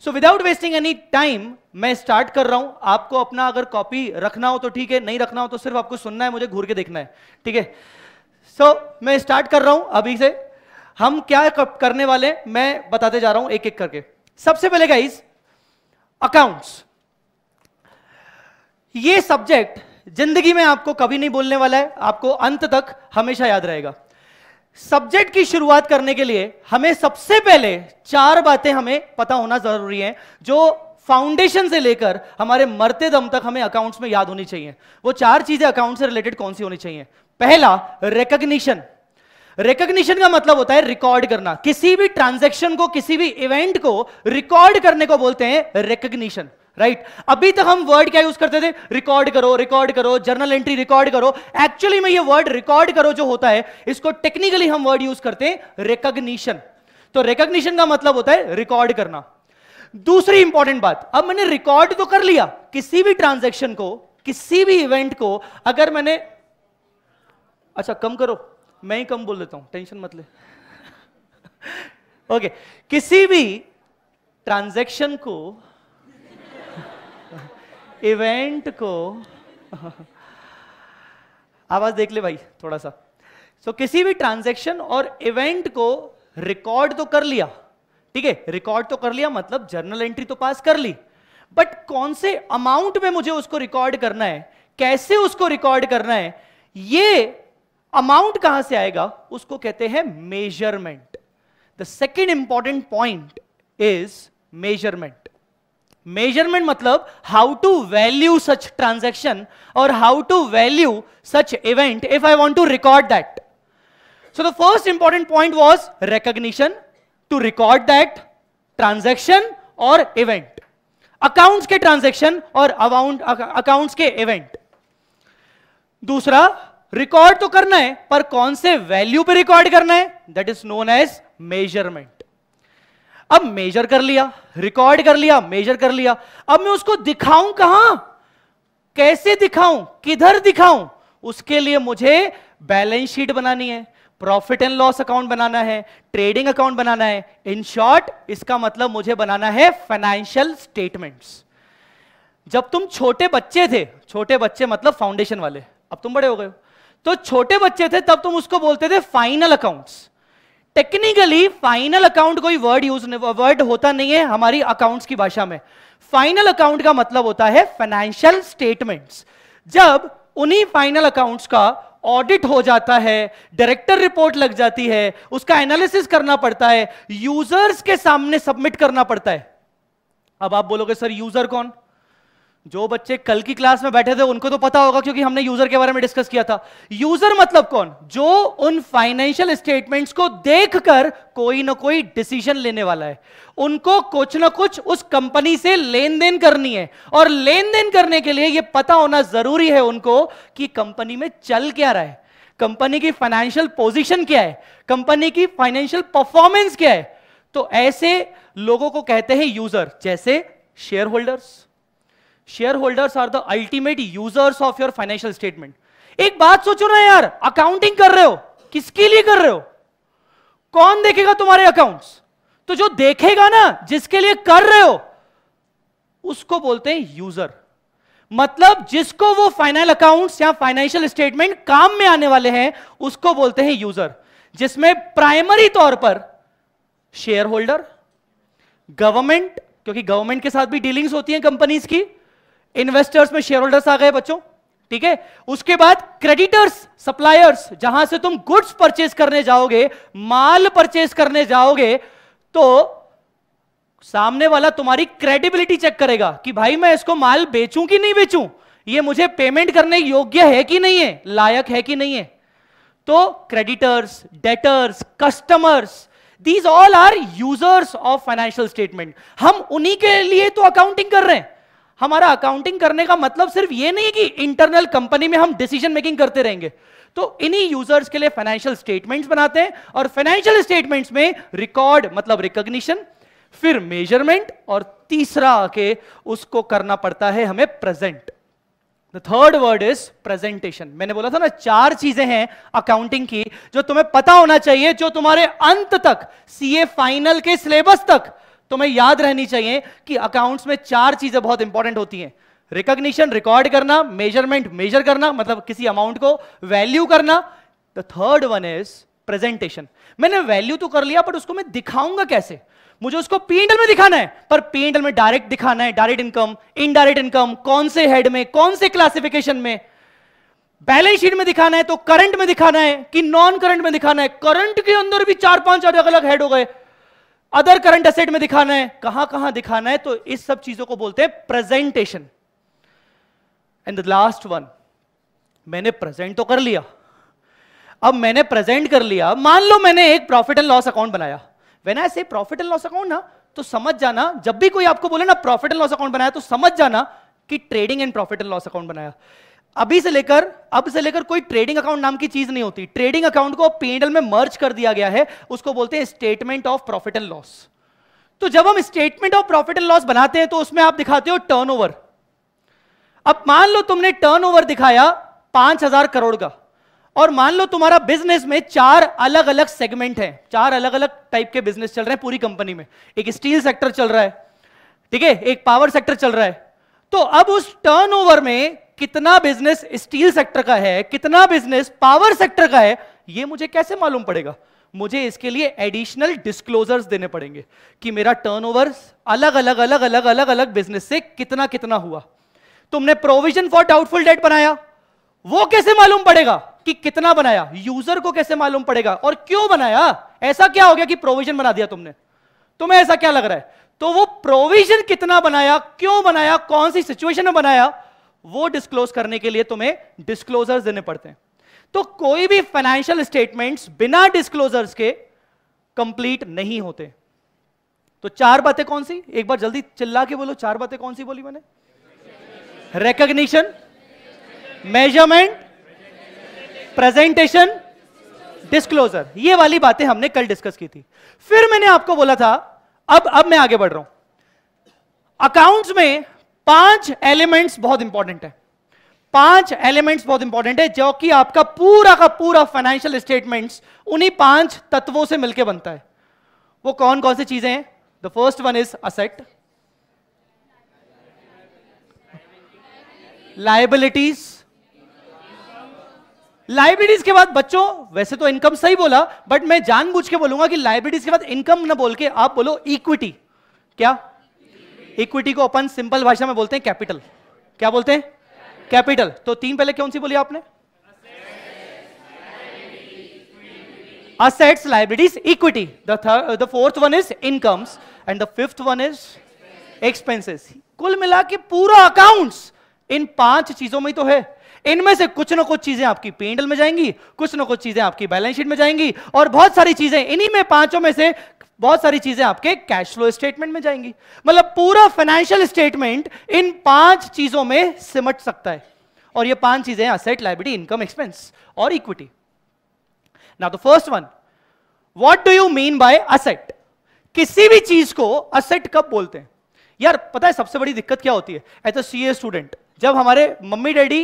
so without wasting any time मैं स्टार्ट कर रहा हूं आपको अपना अगर कॉपी रखना हो तो ठीक है नहीं रखना हो तो सिर्फ आपको सुनना है मुझे घूर के देखना है ठीक है सो मैं स्टार्ट कर रहा हूं अभी से हम क्या करने वाले मैं बताते जा रहा हूं एक एक करके सबसे पहले गाइज अकाउंट्स ये सब्जेक्ट जिंदगी में आपको कभी नहीं बोलने वाला है आपको अंत तक हमेशा याद रहेगा सब्जेक्ट की शुरुआत करने के लिए हमें सबसे पहले चार बातें हमें पता होना जरूरी है जो फाउंडेशन से लेकर हमारे मरते दम तक हमें अकाउंट्स में याद होनी चाहिए वो चार चीजें अकाउंट से रिलेटेड कौन सी होनी चाहिए पहला रिकग्निशन रिकग्निशन का मतलब होता है रिकॉर्ड करना किसी भी ट्रांजेक्शन को किसी भी इवेंट को रिकॉर्ड करने को बोलते हैं रिकग्निशन राइट right? अभी तक हम वर्ड क्या यूज करते थे रिकॉर्ड करो रिकॉर्ड करो जर्नल एंट्री रिकॉर्ड करो एक्चुअली में ये वर्ड रिकॉर्ड करो जो होता है इसको टेक्निकली हम वर्ड यूज करते हैं रिकॉग्निशन तो रिकॉग्निशन का मतलब होता है रिकॉर्ड करना दूसरी इंपॉर्टेंट बात अब मैंने रिकॉर्ड तो कर लिया किसी भी ट्रांजेक्शन को किसी भी इवेंट को अगर मैंने अच्छा कम करो मैं ही कम बोल देता हूं टेंशन मत ले ओके okay. किसी भी ट्रांजेक्शन को इवेंट को आवाज देख ले भाई थोड़ा सा सो so, किसी भी ट्रांजैक्शन और इवेंट को रिकॉर्ड तो कर लिया ठीक है रिकॉर्ड तो कर लिया मतलब जर्नल एंट्री तो पास कर ली बट कौन से अमाउंट में मुझे उसको रिकॉर्ड करना है कैसे उसको रिकॉर्ड करना है ये अमाउंट कहां से आएगा उसको कहते हैं measurement the second important point is measurement measurement मतलब how to value such transaction और how to value such event if I want to record that so the first important point was recognition to record that transaction और इवेंट अकाउंट्स के ट्रांजेक्शन और अकाउंट अकाउंट्स के इवेंट दूसरा रिकॉर्ड तो करना है पर कौन से वैल्यू पे रिकॉर्ड करना है that is known as measurement अब मेजर कर लिया रिकॉर्ड कर लिया मेजर कर लिया अब मैं उसको दिखाऊं कहा कैसे दिखाऊं किधर दिखाऊं उसके लिए मुझे बैलेंस शीट बनानी है प्रॉफिट एंड लॉस अकाउंट बनाना है ट्रेडिंग अकाउंट बनाना है इन शॉर्ट इसका मतलब मुझे बनाना है फाइनेंशियल स्टेटमेंट्स जब तुम छोटे बच्चे थे छोटे बच्चे मतलब फाउंडेशन वाले अब तुम बड़े हो गए हो तो छोटे बच्चे थे तब तुम उसको बोलते थे final accounts technically final account कोई वर्ड यूज वर्ड होता नहीं है हमारी अकाउंट्स की भाषा में फाइनल अकाउंट का मतलब होता है फाइनेंशियल स्टेटमेंट्स जब उन्हीं फाइनल अकाउंट्स का ऑडिट हो जाता है डायरेक्टर रिपोर्ट लग जाती है उसका एनालिसिस करना पड़ता है यूजर्स के सामने सबमिट करना पड़ता है अब आप बोलोगे सर यूजर कौन जो बच्चे कल की क्लास में बैठे थे उनको तो पता होगा क्योंकि हमने यूजर के बारे में डिस्कस किया था यूजर मतलब कौन जो उन फाइनेंशियल स्टेटमेंट्स को देखकर कोई ना कोई डिसीजन लेने वाला है उनको कुछ ना कुछ उस कंपनी से लेन देन करनी है और लेन देन करने के लिए यह पता होना जरूरी है उनको कि कंपनी में चल क्या रहा है कंपनी की फाइनेंशियल पोजिशन क्या है कंपनी की फाइनेंशियल परफॉर्मेंस क्या है तो ऐसे लोगों को कहते हैं यूजर जैसे shareholders shareholders are the ultimate users of your financial statement एक बात सोचो ना यार अकाउंटिंग कर रहे हो किसके लिए कर रहे हो कौन देखेगा तुम्हारे अकाउंट्स तो जो देखेगा ना जिसके लिए कर रहे हो उसको बोलते हैं यूजर मतलब जिसको वो फाइनल अकाउंट्स या फाइनेंशियल स्टेटमेंट काम में आने वाले हैं उसको बोलते हैं यूजर जिसमें प्राइमरी तौर पर शेयर होल्डर गवर्नमेंट क्योंकि गवर्नमेंट के साथ भी डीलिंग्स होती हैं कंपनीज की इन्वेस्टर्स में शेयर होल्डर्स आ गए बच्चों ठीक है उसके बाद क्रेडिटर्स सप्लायर्स जहां से तुम गुड्स परचेस करने जाओगे माल परचेस करने जाओगे तो सामने वाला तुम्हारी क्रेडिबिलिटी चेक करेगा कि भाई मैं इसको माल बेचूं कि नहीं बेचूं ये मुझे पेमेंट करने योग्य है कि नहीं है लायक है कि नहीं है तो creditors debtors customers these all are users of financial statement हम उन्हीं के लिए तो अकाउंटिंग कर रहे हैं हमारा अकाउंटिंग करने का मतलब सिर्फ ये नहीं कि इंटरनल कंपनी में हम डिसीजन मेकिंग करते रहेंगे तो इन्हीं यूजर्स के लिए फाइनेंशियल स्टेटमेंट्स बनाते हैं और फाइनेंशियल स्टेटमेंट्स में रिकॉर्ड मतलब रिकॉग्निशन फिर मेजरमेंट और तीसरा आके उसको करना पड़ता है हमें present the third word is presentation मैंने बोला था ना चार चीजें हैं अकाउंटिंग की जो तुम्हें पता होना चाहिए जो तुम्हारे अंत तक सीए फाइनल के सिलेबस तक तो मैं याद रहनी चाहिए कि अकाउंट्स में चार चीजें बहुत इंपॉर्टेंट होती हैं रिकॉग्निशन रिकॉर्ड करना मेजरमेंट मेजर करना मतलब किसी अमाउंट को वैल्यू करना the third one is presentation मैंने वैल्यू तो कर लिया बट उसको मैं दिखाऊंगा कैसे मुझे उसको पीएनएल में दिखाना है पर पीएनएल में डायरेक्ट दिखाना है डायरेक्ट इनकम इनडायरेक्ट इनकम कौन से हेड में कौन से क्लासिफिकेशन में बैलेंस शीट में दिखाना है तो करंट में दिखाना है कि नॉन करंट में दिखाना है करंट के अंदर भी चार पांच अलग अलग हेड हो गए अदर करंट असेट में दिखाना है कहां कहां दिखाना है तो इस सब चीजों को बोलते हैं presentation and the last one मैंने प्रेजेंट तो कर लिया अब मैंने प्रेजेंट कर लिया मान लो मैंने एक प्रॉफिट एंड लॉस अकाउंट बनाया when I say profit and loss account ना तो समझ जाना जब भी कोई आपको बोले ना प्रॉफिट एंड लॉस अकाउंट बनाया तो समझ जाना कि trading and profit and loss account बनाया अभी से लेकर अब से लेकर कोई ट्रेडिंग अकाउंट नाम की चीज नहीं होती ट्रेडिंग अकाउंट को पीएनएल में मर्ज कर दिया गया है उसको बोलते हैं statement of profit and loss तो जब हम statement of profit and loss बनाते हैं तो उसमें आप दिखाते हो टर्नओवर अब मान लो तुमने टर्नओवर दिखाया पांच हजार करोड़ का और मान लो तुम्हारा बिजनेस में चार अलग अलग सेगमेंट है चार अलग अलग टाइप के बिजनेस चल रहे हैं पूरी कंपनी में एक स्टील सेक्टर चल रहा है ठीक है एक पावर सेक्टर चल रहा है तो अब उस टर्नओवर में कितना बिजनेस स्टील सेक्टर का है कितना बिजनेस पावर सेक्टर का है ये मुझे कैसे मालूम पड़ेगा मुझे इसके लिए एडिशनल डिस्क्लोजर्स देने पड़ेंगे कि मेरा टर्नओवर अलग अलग अलग अलग अलग अलग बिजनेस से कितना कितना हुआ तुमने प्रोविजन फॉर डाउटफुल डेट बनाया वो कैसे मालूम पड़ेगा कि कितना बनाया यूजर को कैसे मालूम पड़ेगा और क्यों बनाया ऐसा क्या हो गया कि प्रोविजन बना दिया तुमने तुम्हें ऐसा क्या लग रहा है तो वो प्रोविजन कितना बनाया क्यों बनाया कौन सी सिचुएशन में बनाया वो डिस्क्लोज करने के लिए तुम्हें डिस्क्लोजर्स देने पड़ते हैं तो कोई भी फाइनेंशियल स्टेटमेंट्स बिना डिस्क्लोजर्स के कंप्लीट नहीं होते तो चार बातें कौन सी एक बार जल्दी चिल्ला के बोलो चार बातें कौन सी बोली मैंने रिकग्निशन मेजरमेंट प्रेजेंटेशन डिस्क्लोजर ये वाली बातें हमने कल डिस्कस की थी फिर मैंने आपको बोला था अब अब मैं आगे बढ़ रहा हूं अकाउंट्स में पांच एलिमेंट्स बहुत इंपॉर्टेंट है पांच एलिमेंट्स बहुत इंपॉर्टेंट है जो कि आपका पूरा का पूरा फाइनेंशियल स्टेटमेंट्स उन्हीं पांच तत्वों से मिलकर बनता है वो कौन कौन सी चीजें हैं the first one is asset liabilities libraries के बाद बच्चों वैसे तो इनकम सही बोला बट मैं जानबूझ के बोलूंगा कि लाइब्रेरीज के बाद इनकम ना बोल के आप बोलो इक्विटी क्या इक्विटी को अपन सिंपल भाषा में बोलते हैं कैपिटल क्या बोलते हैं कैपिटल तो तीन पहले कौन सी बोली आपने assets liabilities equity the fourth one is one and the fifth one is one कुल मिला के पूरा अकाउंट्स इन पांच चीजों में ही तो है इनमें से कुछ ना कुछ चीजें आपकी पेंडल में जाएंगी कुछ ना कुछ चीजें आपकी बैलेंस शीट में जाएंगी और बहुत सारी चीजें इन्हीं में पांचों में से बहुत सारी चीजें आपके कैश फ्लो स्टेटमेंट में जाएंगी मतलब पूरा फाइनेंशियल स्टेटमेंट इन पांच चीजों में सिमट सकता है और ये पांच चीजें असेट लाइबिलिटी इनकम एक्सपेंस और equity now the first one what do you mean by asset किसी भी चीज को असेट कब बोलते हैं यार पता है सबसे बड़ी दिक्कत क्या होती है एज अ सी स्टूडेंट जब हमारे मम्मी डैडी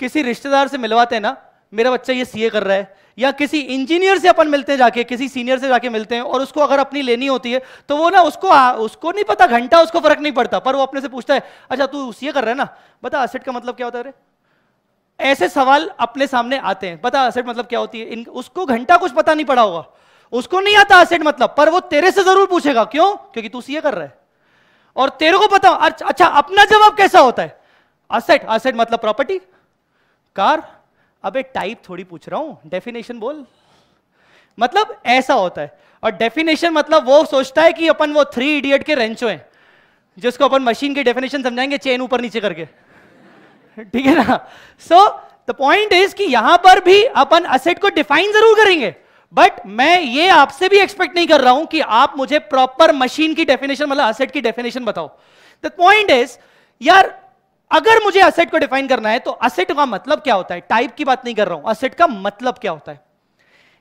किसी रिश्तेदार से मिलवाते हैं ना मेरा बच्चा ये सीए कर रहा है या किसी इंजीनियर से अपन मिलते जाके किसी सीनियर से जाके मिलते हैं और उसको अगर अपनी लेनी होती है तो वो ना उसको आ, उसको नहीं पता घंटा उसको फर्क नहीं पड़ता पर वो अपने से पूछता है अच्छा तू ये कर रहा है ना बता असेट का मतलब क्या होता है ऐसे सवाल अपने सामने आते हैं बता असेट मतलब क्या होती है इन, उसको घंटा कुछ पता नहीं पड़ा होगा उसको नहीं आता असेट मतलब पर वो तेरे से जरूर पूछेगा क्यों क्योंकि तू सी कर रहा है और तेरे को पता अच्छा, अच्छा अपना जवाब कैसा होता है असेट असेट मतलब प्रॉपर्टी कार अबे टाइप थोड़ी पूछ रहा हूं डेफिनेशन बोल मतलब ऐसा होता है और डेफिनेशन मतलब वो सोचता है कि अपन वो थ्री इडियट के रेंचो हैं जिसको अपन मशीन की डेफिनेशन समझाएंगे चेन ऊपर नीचे करके ठीक है ना सो द पॉइंट इज कि यहां पर भी अपन असेट को डिफाइन जरूर करेंगे बट मैं ये आपसे भी एक्सपेक्ट नहीं कर रहा हूं कि आप मुझे प्रॉपर मशीन की डेफिनेशन मतलब असेट की डेफिनेशन बताओ द पॉइंट इज यार अगर मुझे असेट को डिफाइन करना है तो असेट का मतलब क्या होता है टाइप की बात नहीं कर रहा हूं असेट का मतलब क्या होता है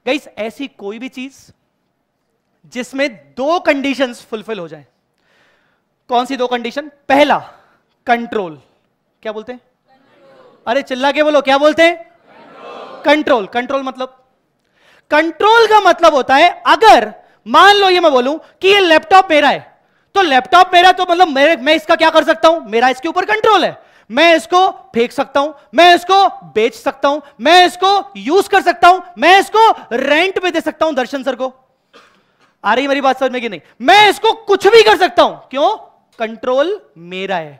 गाइस ऐसी कोई भी चीज जिसमें दो कंडीशंस फुलफिल हो जाए कौन सी दो कंडीशन पहला कंट्रोल क्या बोलते हैं अरे चिल्ला के बोलो क्या बोलते हैं कंट्रोल कंट्रोल मतलब कंट्रोल का मतलब होता है अगर मान लो ये मैं बोलूं कि ये लैपटॉप मेरा है तो लैपटॉप मेरा तो मतलब मेरे मैं इसका क्या कर सकता हूं मेरा इसके ऊपर कंट्रोल है मैं इसको फेंक सकता हूं मैं इसको बेच सकता हूं मैं इसको यूज कर सकता हूं मैं इसको रेंट पे दे सकता हूं दर्शन सर को आ रही मेरी बात समझ में कि नहीं मैं इसको कुछ भी कर सकता हूं क्यों कंट्रोल मेरा है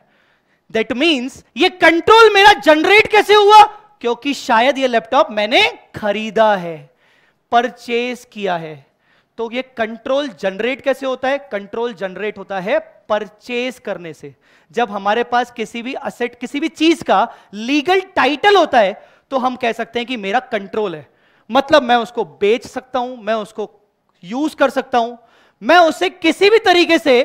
दैट मीन्स ये कंट्रोल मेरा जनरेट कैसे हुआ क्योंकि शायद ये लैपटॉप मैंने खरीदा है परचेज किया है तो ये कंट्रोल जनरेट कैसे होता है कंट्रोल जनरेट होता है परचेज करने से जब हमारे पास किसी भी असेट किसी भी चीज का लीगल टाइटल होता है तो हम कह सकते हैं कि मेरा कंट्रोल है मतलब मैं उसको बेच सकता हूं मैं उसको यूज कर सकता हूं मैं उसे किसी भी तरीके से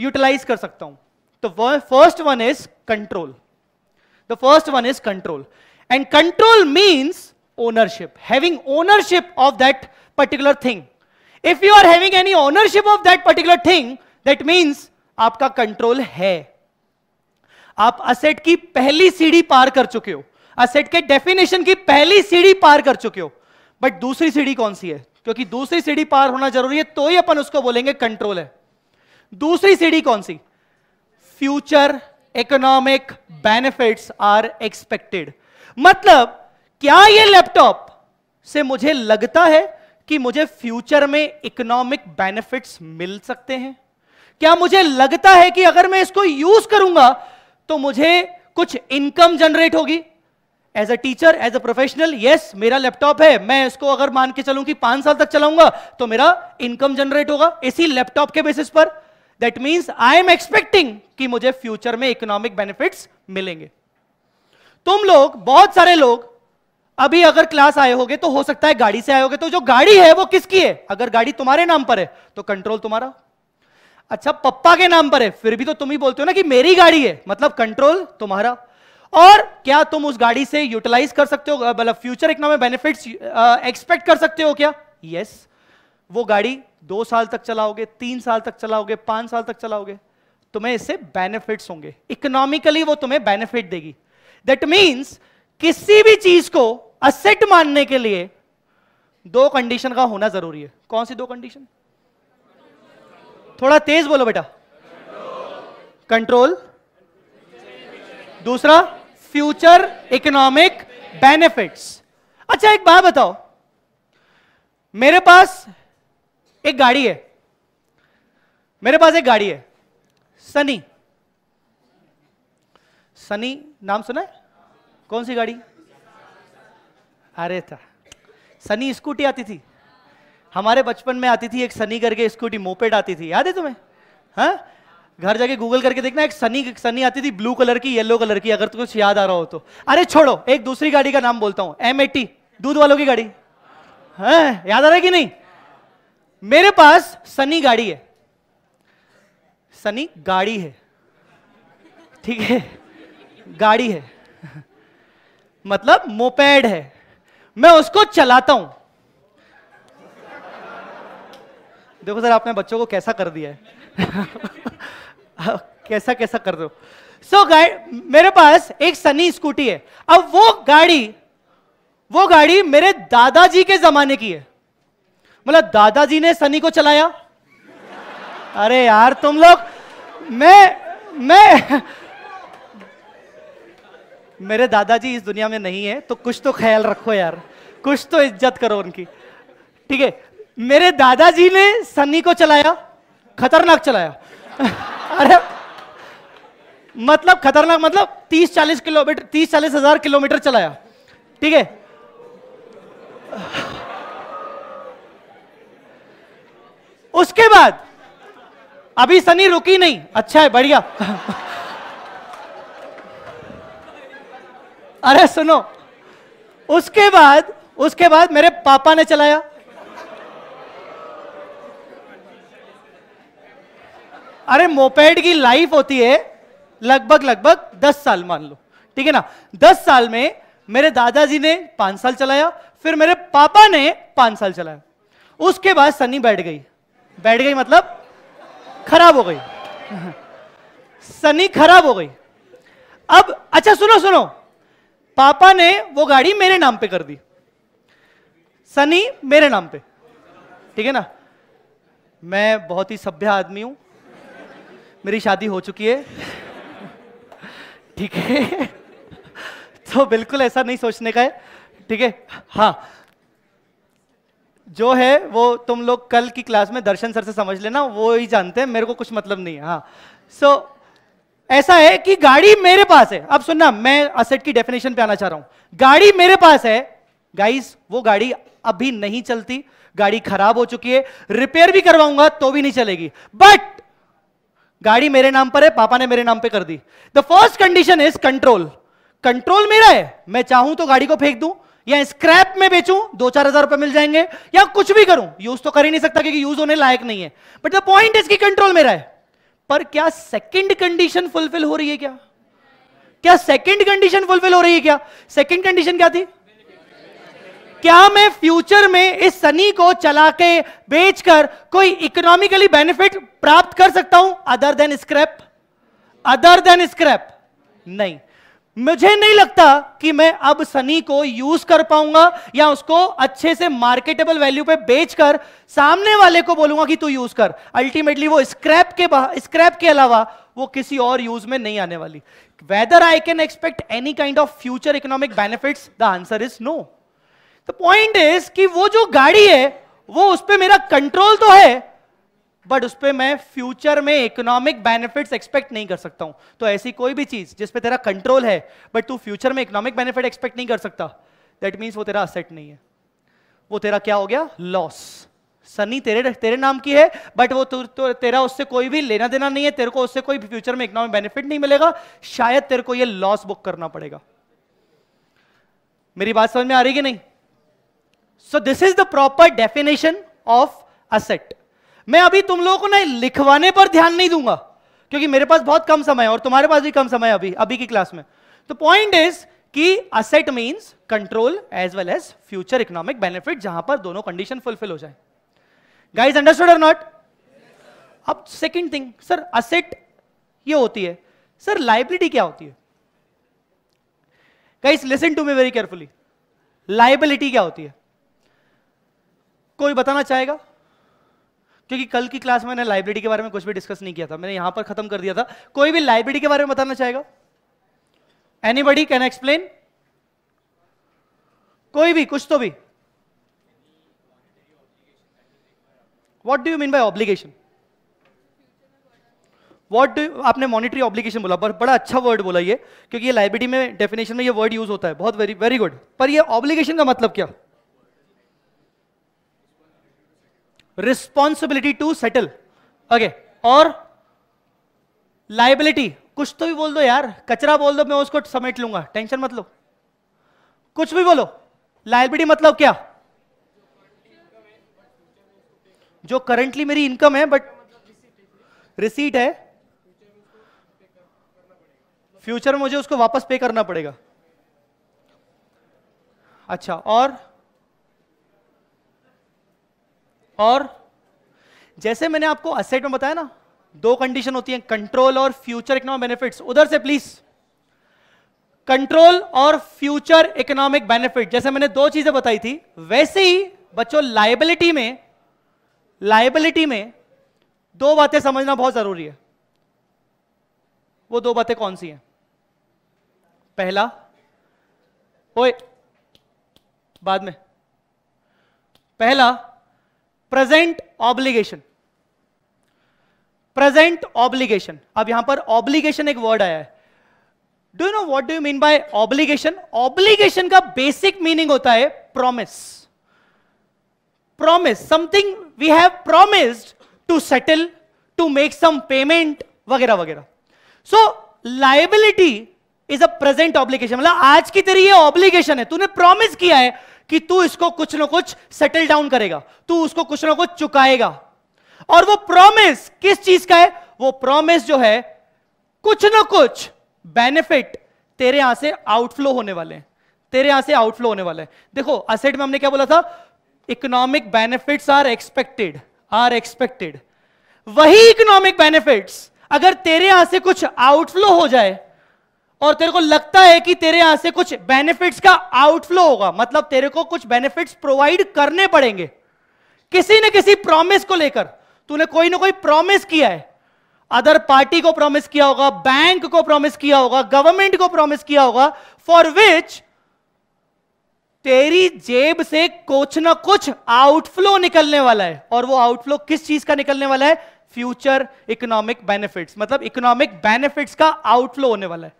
यूटिलाइज कर सकता हूं तो first one is control the first one is control and control means ownership having ownership of that particular thing if you are having any ownership of that particular thing that means आपका कंट्रोल है आप असेट की पहली सीढ़ी पार कर चुके हो असेट के डेफिनेशन की पहली सीढ़ी पार कर चुके हो बट दूसरी सीढ़ी कौन सी है क्योंकि दूसरी सीढ़ी पार होना जरूरी है तो ही अपन उसको बोलेंगे कंट्रोल है दूसरी सीढ़ी कौन सी future economic benefits are expected मतलब क्या यह लैपटॉप से मुझे लगता है कि मुझे फ्यूचर में इकोनॉमिक बेनिफिट्स मिल सकते हैं क्या मुझे लगता है कि अगर मैं इसको यूज करूंगा तो मुझे कुछ इनकम जनरेट होगी as a teacher as a professional yes मेरा लैपटॉप है मैं इसको अगर मान के चलूं कि पांच साल तक चलाऊंगा तो मेरा इनकम जनरेट होगा इसी लैपटॉप के बेसिस पर that means I am expecting कि मुझे फ्यूचर में इकोनॉमिक बेनिफिट्स मिलेंगे तुम लोग बहुत सारे लोग अभी अगर क्लास आए होगे तो हो सकता है गाड़ी से आए होगे तो जो गाड़ी है वो किसकी है अगर गाड़ी तुम्हारे नाम पर है तो कंट्रोल तुम्हारा अच्छा पप्पा के नाम पर है फिर भी तो तुम ही बोलते हो ना कि मेरी गाड़ी है मतलब कंट्रोल तुम्हारा और क्या तुम उस गाड़ी से यूटिलाइज कर सकते हो मतलब फ्यूचर इकोनॉमिक बेनिफिट एक्सपेक्ट कर सकते हो क्या यस yes. वो गाड़ी दो साल तक चलाओगे तीन साल तक चलाओगे पांच साल तक चलाओगे तुम्हें इससे बेनिफिट होंगे इकोनॉमिकली वो तुम्हें बेनिफिट देगी दैट मीन्स किसी भी चीज को असेट मानने के लिए दो कंडीशन का होना जरूरी है कौन सी दो कंडीशन थोड़ा तेज बोलो बेटा कंट्रोल दूसरा फ्यूचर इकोनॉमिक बेनिफिट्स अच्छा एक बात बताओ मेरे पास एक गाड़ी है मेरे पास एक गाड़ी है सनी सनी नाम सुना है कौन सी गाड़ी अरे था सनी स्कूटी आती थी हमारे बचपन में आती थी एक सनी करके स्कूटी मोपेड आती थी याद है तुम्हें हाँ घर जाके गूगल करके देखना एक सनी सनी आती थी ब्लू कलर की येलो कलर की अगर तुम्हें याद आ रहा हो तो अरे छोड़ो एक दूसरी गाड़ी का नाम बोलता हूं एम एटी दूध वालों की गाड़ी है हाँ, याद आ रहा है कि नहीं मेरे पास सनी गाड़ी है सनी गाड़ी है ठीक है गाड़ी है मतलब मोपेड है मैं उसको चलाता हूं देखो सर आपने बच्चों को कैसा कर दिया है कैसा कैसा कर दो सो so, गाइड मेरे पास एक सनी स्कूटी है अब वो गाड़ी वो गाड़ी मेरे दादाजी के जमाने की है मतलब दादाजी ने सनी को चलाया अरे यार तुम लोग मैं मैं मेरे दादाजी इस दुनिया में नहीं है तो कुछ तो ख्याल रखो यार कुछ तो इज्जत करो उनकी ठीक है मेरे दादाजी ने सन्नी को चलाया खतरनाक चलाया अरे मतलब खतरनाक मतलब तीस चालीस किलोमीटर तीस चालीस हजार किलोमीटर चलाया ठीक है उसके बाद अभी सनी रुकी नहीं अच्छा है बढ़िया अरे सुनो उसके बाद उसके बाद मेरे पापा ने चलाया अरे मोपेड की लाइफ होती है लगभग लगभग दस साल मान लो ठीक है ना दस साल में मेरे दादाजी ने पांच साल चलाया फिर मेरे पापा ने पांच साल चलाया उसके बाद सनी बैठ गई बैठ गई मतलब खराब हो गई सनी खराब हो गई अब अच्छा सुनो सुनो पापा ने वो गाड़ी मेरे नाम पे कर दी सनी मेरे नाम पे ठीक है ना मैं बहुत ही सभ्य आदमी हूं मेरी शादी हो चुकी है ठीक है तो बिल्कुल ऐसा नहीं सोचने का है ठीक है हाँ जो है वो तुम लोग कल की क्लास में दर्शन सर से समझ लेना वो ही जानते हैं मेरे को कुछ मतलब नहीं है हाँ सो so, ऐसा है कि गाड़ी मेरे पास है अब सुनना मैं असेट की डेफिनेशन पे आना चाह रहा हूं गाड़ी मेरे पास है गाइस वो गाड़ी अभी नहीं चलती गाड़ी खराब हो चुकी है रिपेयर भी करवाऊंगा तो भी नहीं चलेगी बट गाड़ी मेरे नाम पर है पापा ने मेरे नाम पर कर दी the first condition is control control मेरा है मैं चाहूं तो गाड़ी को फेंक दू या स्क्रैप में बेचूं दो चार हजार रुपए मिल जाएंगे या कुछ भी करूं यूज तो कर ही नहीं सकता क्योंकि यूज होने लायक नहीं है बट द पॉइंट इसकी कंट्रोल मेरा है पर क्या सेकंड कंडीशन फुलफिल हो रही है क्या क्या सेकंड कंडीशन फुलफिल हो रही है क्या सेकंड कंडीशन क्या थी क्या मैं फ्यूचर में इस सनी को चला के बेचकर कोई इकोनॉमिकली बेनिफिट प्राप्त कर सकता हूं other than scrap other than scrap नहीं मुझे नहीं लगता कि मैं अब सनी को यूज कर पाऊंगा या उसको अच्छे से मार्केटेबल वैल्यू पे बेचकर सामने वाले को बोलूंगा कि तू यूज कर अल्टीमेटली वो स्क्रैप के स्क्रैप के अलावा वो किसी और यूज में नहीं आने वाली whether I can expect any kind of future economic benefit the answer is no the point is कि वो जो गाड़ी है वो उस पर मेरा कंट्रोल तो है बट उस पर मैं फ्यूचर में इकोनॉमिक बेनिफिट्स एक्सपेक्ट नहीं कर सकता हूं तो ऐसी कोई भी चीज जिसपे तेरा कंट्रोल है बट तू फ्यूचर में इकोनॉमिक बेनिफिट एक्सपेक्ट नहीं कर सकता दैट मीन्स वो तेरा असेट नहीं है वो तेरा क्या हो गया लॉस सनी तेरे तेरे नाम की है बट वो तो, तो, तेरा उससे कोई भी लेना देना नहीं है तेरे को उससे कोई फ्यूचर में इकोनॉमिक बेनिफिट नहीं मिलेगा शायद तेरे को ये लॉस बुक करना पड़ेगा मेरी बात समझ में आ रही कि नहीं so this is the proper definition of asset मैं अभी तुम लोगों को ना लिखवाने पर ध्यान नहीं दूंगा क्योंकि मेरे पास बहुत कम समय है और तुम्हारे पास भी कम समय है अभी अभी की क्लास में तो पॉइंट इज कि asset means control as well as future economic benefit जहां पर दोनों कंडीशन फुलफिल हो जाए गाइज अंडरस्टूड और नॉट अब सेकेंड थिंग सर असेट ये होती है सर लाइबिलिटी क्या होती है guys listen to me very carefully liability क्या होती है कोई बताना चाहेगा क्योंकि कल की क्लास में मैंने लाइब्रेरी के बारे में कुछ भी डिस्कस नहीं किया था मैंने यहां पर खत्म कर दिया था कोई भी लाइब्रेरी के बारे में बताना चाहेगा एनीबडी कैन एक्सप्लेन कोई भी कुछ तो भी what do you mean by obligation what do आपने मॉनिटरी ऑब्लिगेशन बोला पर बड़ा अच्छा वर्ड बोला ये क्योंकि ये लाइब्रेरी में डेफिनेशन में ये वर्ड यूज होता है बहुत वेरी वेरी गुड पर ये ऑब्लिगेशन का मतलब क्या रिस्पॉन्सिबिलिटी टू सेटल ओके और लाइबिलिटी कुछ तो भी बोल दो यार कचरा बोल दो मैं उसको समेट लूंगा टेंशन मत लो कुछ भी बोलो लाइबिलिटी मतलब क्या जो करंटली मेरी इनकम है बट रिसीट है फ्यूचर में मुझे उसको वापस पे करना पड़ेगा अच्छा और और जैसे मैंने आपको असेट में बताया ना दो कंडीशन होती है कंट्रोल और फ्यूचर इकोनॉमिक बेनिफिट्स उधर से प्लीज कंट्रोल और फ्यूचर इकोनॉमिक बेनिफिट जैसे मैंने दो चीजें बताई थी वैसे ही बच्चों लाइबिलिटी में लाइबिलिटी में दो बातें समझना बहुत जरूरी है वो दो बातें कौन सी हैं पहला ओए बाद में पहला प्रेजेंट ऑब्लिगेशन प्रेजेंट ऑब्लिगेशन अब यहां पर ऑब्लिगेशन एक वर्ड आया है do know what do you mean by obligation obligation का बेसिक मीनिंग होता है promise promise something we have promised to settle to make some payment वगैरह वगैरह so liability is a present obligation मतलब आज की तेरी ये ऑब्लिगेशन है तूने प्रॉमिस किया है कि तू इसको कुछ ना कुछ सेटल डाउन करेगा तू उसको कुछ ना कुछ चुकाएगा और वो प्रॉमिस किस चीज का है वो प्रॉमिस जो है कुछ ना कुछ बेनिफिट तेरे यहां से आउटफ्लो होने वाले हैं तेरे यहां से आउटफ्लो होने वाले हैं देखो असेट में हमने क्या बोला था economic benefits are expected are expected वही इकोनॉमिक बेनिफिट्स अगर तेरे यहां से कुछ आउटफ्लो हो जाए और तेरे को लगता है कि तेरे यहां से कुछ बेनिफिट्स का आउटफ्लो होगा मतलब तेरे को कुछ बेनिफिट्स प्रोवाइड करने पड़ेंगे किसी ने किसी प्रॉमिस को लेकर तूने कोई ना कोई प्रॉमिस किया है अदर पार्टी को प्रॉमिस किया होगा बैंक को प्रॉमिस किया होगा गवर्नमेंट को प्रॉमिस किया होगा फॉर विच तेरी जेब से कुछ ना कुछ आउटफ्लो निकलने वाला है और वो आउटफ्लो किस चीज का निकलने वाला है फ्यूचर इकोनॉमिक बेनिफिट्स मतलब इकोनॉमिक बेनिफिट्स का आउटफ्लो होने वाला है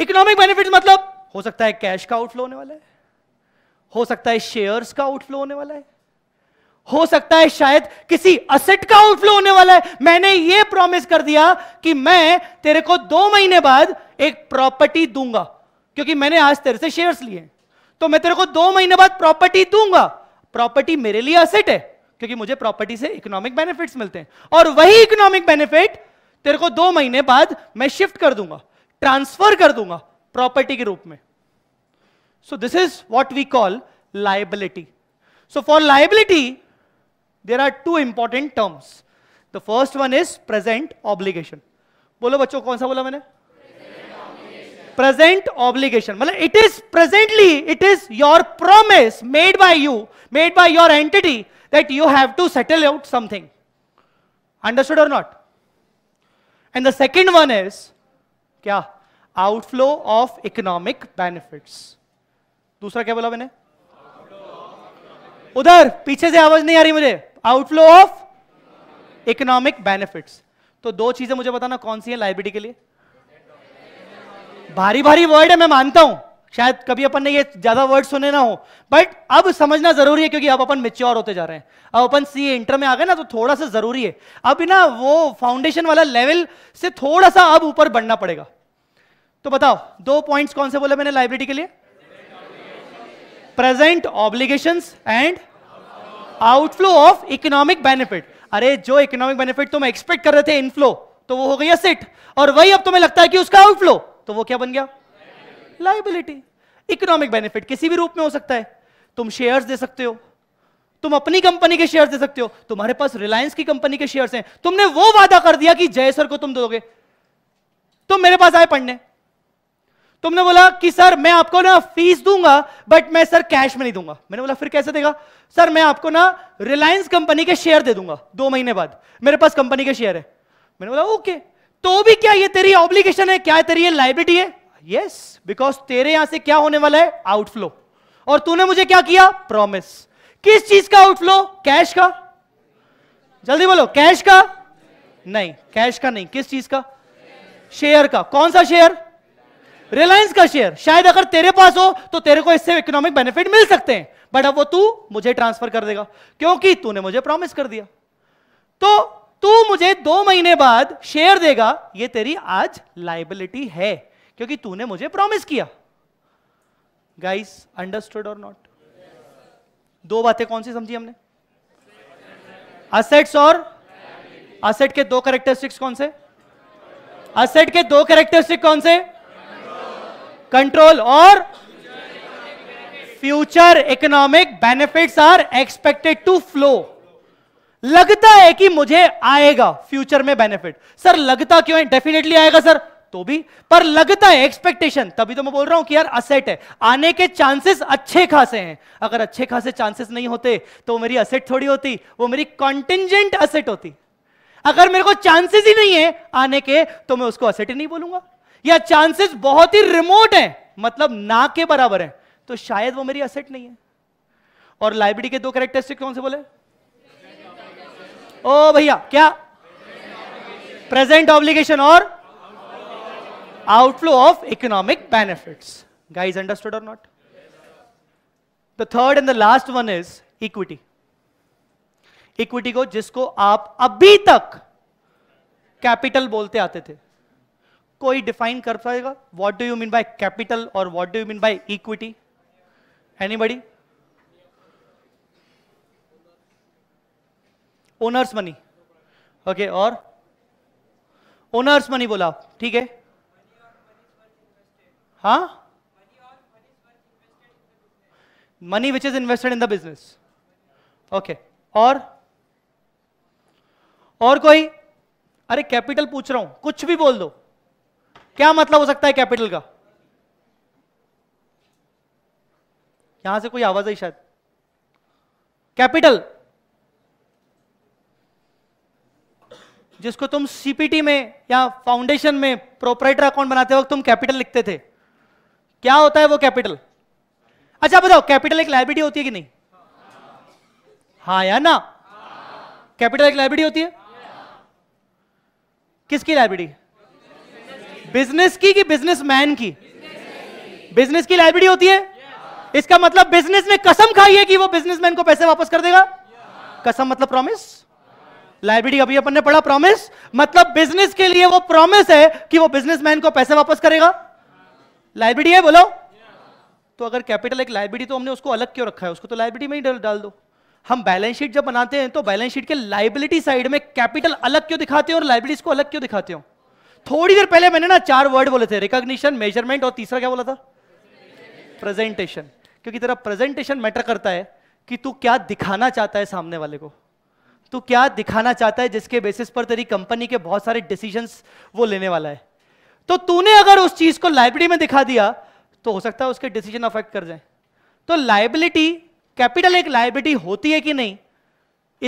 इकोनॉमिक बेनिफिट मतलब हो सकता है कैश का आउटफ्लो होने वाला है हो सकता है शेयर्स का आउटफ्लो होने वाला है हो सकता है शायद किसी असेट का आउटफ्लो होने वाला है मैंने ये प्रॉमिस कर दिया कि मैं तेरे को दो महीने बाद एक प्रॉपर्टी दूंगा क्योंकि मैंने आज तेरे से शेयर्स लिए तो मैं तेरे को दो महीने बाद प्रॉपर्टी दूंगा प्रॉपर्टी मेरे लिए असेट है क्योंकि मुझे प्रॉपर्टी से इकोनॉमिक बेनिफिट्स मिलते हैं और वही इकोनॉमिक बेनिफिट तेरे को दो महीने बाद मैं शिफ्ट कर दूंगा ट्रांसफर कर दूंगा प्रॉपर्टी के रूप में so this is what we call liability so for liability there are two important terms the first one is present obligation बोलो बच्चों कौन सा बोला मैंने प्रेजेंट ऑब्लिगेशन मतलब it is presently it is your promise made by you made by your entity that you have to settle out something understood और not and the second one is क्या आउटफ्लो ऑफ इकोनॉमिक बेनिफिट्स दूसरा क्या बोला मैंने उधर पीछे से आवाज नहीं आ रही मुझे आउटफ्लो ऑफ इकोनॉमिक बेनिफिट्स तो दो चीजें मुझे बताना कौन सी है लाइब्रेरी के लिए भारी भारी वर्ड है मैं मानता हूं शायद कभी अपन ने ये ज्यादा वर्ड सुने ना हो बट अब समझना जरूरी है क्योंकि अब अपन मेच्योर होते जा रहे हैं अब अपन सी इंटर में आ गए ना तो थोड़ा सा जरूरी है अब ना वो फाउंडेशन वाला लेवल से थोड़ा सा अब ऊपर बढ़ना पड़ेगा तो बताओ दो पॉइंट्स कौन से बोले मैंने लाइब्रेरी के लिए present obligation and outflow of economic benefit अरे जो इकोनॉमिक बेनिफिट तुम एक्सपेक्ट कर रहे थे इनफ्लो तो वो हो गया सेट और वही अब तुम्हें लगता है कि उसका आउटफ्लो तो वो क्या बन गया लाइबिलिटी इकोनॉमिक बेनिफिट किसी भी रूप में हो सकता है तुम शेयर्स दे सकते हो तुम अपनी कंपनी के शेयर्स दे सकते हो तुम्हारे पास रिलायंस की कंपनी के शेयर्स हैं तुमने वो वादा कर दिया कि जय सर को तुम दोगे तुम मेरे पास आए पढ़ने तुमने बोला कि सर मैं आपको ना फीस दूंगा बट मैं सर कैश में नहीं दूंगा मैंने बोला फिर कैसे देगा सर मैं आपको ना रिलायंस कंपनी के शेयर दे दूंगा दो महीने बाद मेरे पास कंपनी के शेयर है मैंने बोला ओके तो भी क्या ये तेरी ऑब्लिगेशन है क्या तेरी ये लाइबिलिटी है यस बिकॉज तेरे यहां से क्या होने वाला है आउटफ्लो और तूने मुझे क्या किया प्रॉमिस किस चीज का आउटफ्लो कैश का जल्दी बोलो कैश का नहीं कैश का नहीं किस चीज का शेयर का कौन सा शेयर रिलायंस का शेयर शायद अगर तेरे पास हो तो तेरे को इससे इकोनॉमिक बेनिफिट मिल सकते हैं बट अब वो तू मुझे ट्रांसफर कर देगा क्योंकि तूने मुझे प्रॉमिस कर दिया तो तू मुझे दो महीने बाद शेयर देगा ये तेरी आज लाइबिलिटी है क्योंकि तूने मुझे प्रॉमिस किया गाइस अंडरस्टूड और नॉट दो बातें कौन सी समझी हमने असेट्स और असेट के दो करेक्टरिस्टिक्स कौन से असेट के दो करेक्टरिस्टिक कौन से कंट्रोल और future economic benefits are expected to flow लगता है कि मुझे आएगा फ्यूचर में बेनिफिट सर लगता क्यों है डेफिनेटली आएगा सर तो भी पर लगता है एक्सपेक्टेशन तभी तो मैं बोल रहा हूं कि यार असेट है आने के चांसेस अच्छे खासे हैं अगर अच्छे खासे चांसेस नहीं होते तो मेरी असेट थोड़ी होती वो मेरी कॉन्टिजेंट असेट होती अगर मेरे को चांसेस ही नहीं है आने के तो मैं उसको असेट ही नहीं बोलूंगा या चांसेस बहुत ही रिमोट है मतलब ना के बराबर है तो शायद वो मेरी असेट नहीं है और लाइब्रेरी के दो कैरेक्टरिस्टिक कौन से बोले ओ भैया क्या प्रेजेंट ऑब्लिगेशन और outflow of economic benefits. Guys, understood or not? Yes, the third and the last one is equity. Equity को जिसको आप अभी तक कैपिटल बोलते आते थे कोई डिफाइन कर पाएगा what do you mean by capital और what do you mean by equity anybody owners money okay और ओनर्स मनी बोला ठीक है हाँ money which is invested in the business okay और और कोई अरे कैपिटल पूछ रहा हूं कुछ भी बोल दो क्या मतलब हो सकता है कैपिटल का यहां से कोई आवाज आई शायद कैपिटल जिसको तुम सीपीटी में या फाउंडेशन में प्रोपराइटर अकाउंट बनाते वक्त तुम कैपिटल लिखते थे क्या होता है वो कैपिटल अच्छा बताओ कैपिटल एक लाइब्रेरी होती है कि नहीं हाँ या ना कैपिटल एक लाइबिलिटी होती है किसकी लाइब्रेरी बिजनेस की कि बिजनेसमैन की बिजनेस की लाइब्रेरी होती है इसका मतलब बिजनेस ने कसम खाई है कि वो बिजनेसमैन को पैसे वापस कर देगा कसम मतलब प्रॉमिस लाइब्रेरी अभी अपन ने पढ़ा प्रॉमिस मतलब बिजनेस के लिए वो प्रॉमिस है कि वो बिजनेसमैन को पैसे वापस करेगा लाइब्रेरी है बोलो तो अगर कैपिटल एक लाइब्रेरी तो हमने उसको अलग क्यों रखा है उसको तो लाइब्रेरी में ही डाल, दो हम बैलेंस शीट जब बनाते हैं तो बैलेंस शीट के लाइबिलिटी साइड में कैपिटल अलग क्यों दिखाते हो और लाइब्रेरी को अलग क्यों दिखाते हो थोड़ी देर पहले मैंने ना चार वर्ड बोले थे रिकॉग्निशन मेजरमेंट और तीसरा क्या बोला था प्रेजेंटेशन क्योंकि तेरा प्रेजेंटेशन मैटर करता है कि तू क्या दिखाना चाहता है सामने वाले को तू क्या दिखाना चाहता है जिसके बेसिस पर तेरी कंपनी के बहुत सारे डिसीजंस वो लेने वाला है तो तूने अगर उस चीज को लाइबिलिटी में दिखा दिया तो हो सकता है उसके डिसीजन अफेक्ट कर जाए तो लाइबिलिटी कैपिटल एक लाइबिलिटी होती है कि नहीं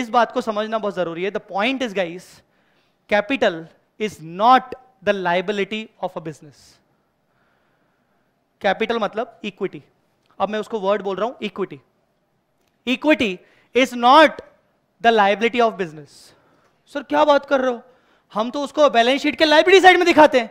इस बात को समझना बहुत जरूरी है the point is guys capital is not the liability of a business capital मतलब इक्विटी अब मैं उसको वर्ड बोल रहा हूं equity equity is not the liability of business sir क्या बात कर रहे हो हम तो उसको बैलेंस शीट के लाइबिलिटी साइड में दिखाते हैं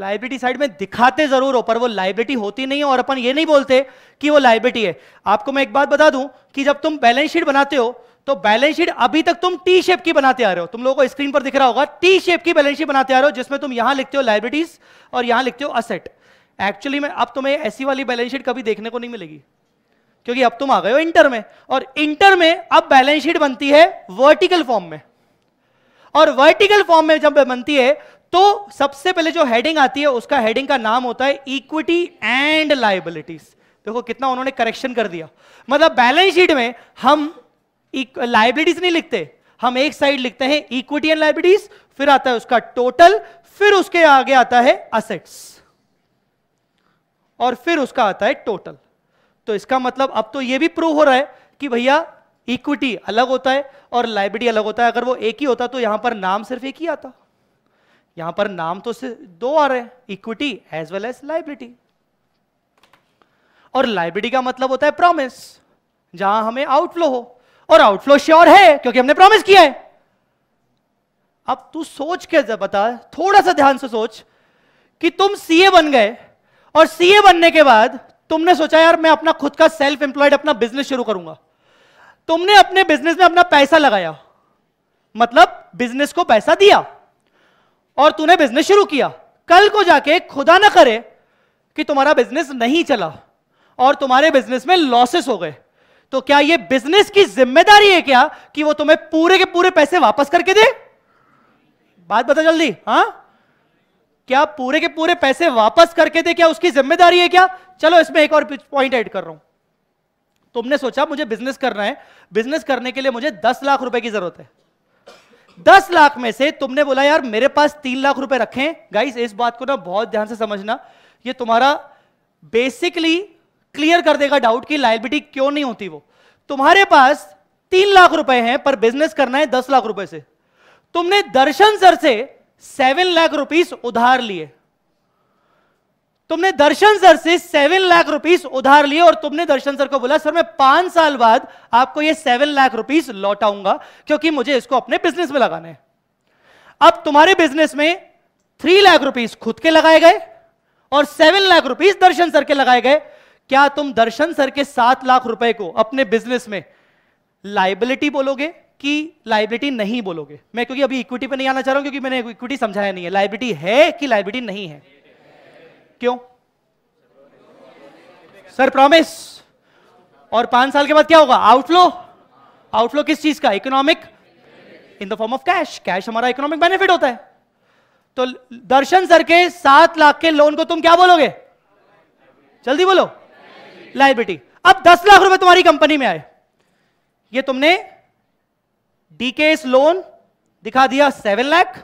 लाइबिलिटी साइड में दिखाते जरूर हो पर वो लाइबिलिटी होती नहीं है और अपन ये नहीं बोलते कि वो लाइबिलिटी है आपको मैं एक बात बता दूं कि जब तुम बैलेंस शीट बनाते हो तो बैलेंस शीट अभी तक तुम टी शेप की बनाते आ रहे हो तुम लोगों को स्क्रीन पर दिख रहा होगा टी शेप की बैलेंस शीट बनाते आ रहे हो जिसमें तुम यहां लिखते हो लाइबिलिटीज और यहां लिखते हो असेट एक्चुअली में अब तुम्हें ऐसी वाली बैलेंस शीट कभी देखने को नहीं मिलेगी क्योंकि अब तुम आ गए हो इंटर में और इंटर में अब बैलेंस शीट बनती है वर्टिकल फॉर्म में और वर्टिकल फॉर्म में जब बनती है तो सबसे पहले जो हेडिंग आती है उसका हेडिंग का नाम होता है इक्विटी एंड लाइबिलिटीज देखो कितना उन्होंने करेक्शन कर दिया मतलब बैलेंस शीट में हम लाइबिलिटीज नहीं लिखते हम एक साइड लिखते हैं इक्विटी एंड लाइबिलिटीज फिर आता है उसका टोटल फिर उसके आगे आता है असेट्स और फिर उसका आता है टोटल तो इसका मतलब अब तो यह भी प्रूव हो रहा है कि भैया इक्विटी अलग होता है और लाइब्रेरी अलग होता है अगर वो एक ही होता तो यहां पर नाम सिर्फ एक ही आता यहां पर नाम तो सिर्फ दो आ रहे हैं equity as well as liability और लाइब्रिटी का मतलब होता है प्रॉमिस जहां हमें आउटफ्लो हो और आउटफ्लो श्योर है क्योंकि हमने प्रॉमिस किया है अब तू सोच के जब बता थोड़ा सा ध्यान से सोच कि तुम सीए बन गए और सीए बनने के बाद तुमने सोचा यार मैं अपना खुद का सेल्फ एम्प्लॉयड अपना बिजनेस शुरू करूंगा तुमने अपने बिजनेस में अपना पैसा लगाया मतलब बिजनेस को पैसा दिया और तूने बिजनेस शुरू किया कल को जाके खुदा ना करे कि तुम्हारा बिजनेस नहीं चला और तुम्हारे बिजनेस में लॉसेस हो गए तो क्या ये बिजनेस की जिम्मेदारी है क्या कि वो तुम्हें पूरे के पूरे पैसे वापस करके दे बात बता जल्दी हाँ क्या पूरे के पूरे पैसे वापस करके दे क्या उसकी जिम्मेदारी है क्या चलो इसमें एक और पॉइंट ऐड कर रहा हूं तुमने सोचा मुझे बिजनेस करना है बिजनेस करने के लिए मुझे दस लाख रुपए की जरूरत है दस लाख में से तुमने बोला यार मेरे पास तीन लाख रुपए रखें गाइस इस बात को ना बहुत ध्यान से समझना ये तुम्हारा बेसिकली क्लियर कर देगा डाउट की लाइबिलिटी क्यों नहीं होती वो तुम्हारे पास तीन लाख रुपए हैं पर बिजनेस करना है दस लाख रुपए से तुमने दर्शन सर से सेवन लाख रुपीज उधार लिए तुमने दर्शन सर से सेवन लाख रुपीस उधार लिए और तुमने दर्शन सर को बोला सर मैं पांच साल बाद आपको ये सेवन लाख रुपीस लौटाऊंगा क्योंकि मुझे इसको अपने बिजनेस में लगाना है अब तुम्हारे बिजनेस में थ्री लाख रुपीस खुद के लगाए गए और seven lakh rupees Darshan sir के लगाए गए क्या तुम दर्शन सर के सात लाख रुपए को अपने बिजनेस में लाइबिलिटी बोलोगे कि लाइबिलिटी नहीं बोलोगे मैं क्योंकि अभी इक्विटी पे नहीं आना चाह रहा हूं क्योंकि मैंने इक्विटी समझाया नहीं है लाइबिलिटी है कि लाइबिलिटी नहीं है क्यों सर प्रॉमिस और पांच साल के बाद क्या होगा आउटफ्लो आउटफ्लो किस चीज का economic in the form of cash cash हमारा इकोनॉमिक बेनिफिट होता है तो दर्शन सर के सात लाख के लोन को तुम क्या बोलोगे जल्दी बोलो लाइबिलिटी अब दस लाख रुपए तुम्हारी कंपनी में आए ये तुमने डीकेस लोन दिखा दिया सेवन लाख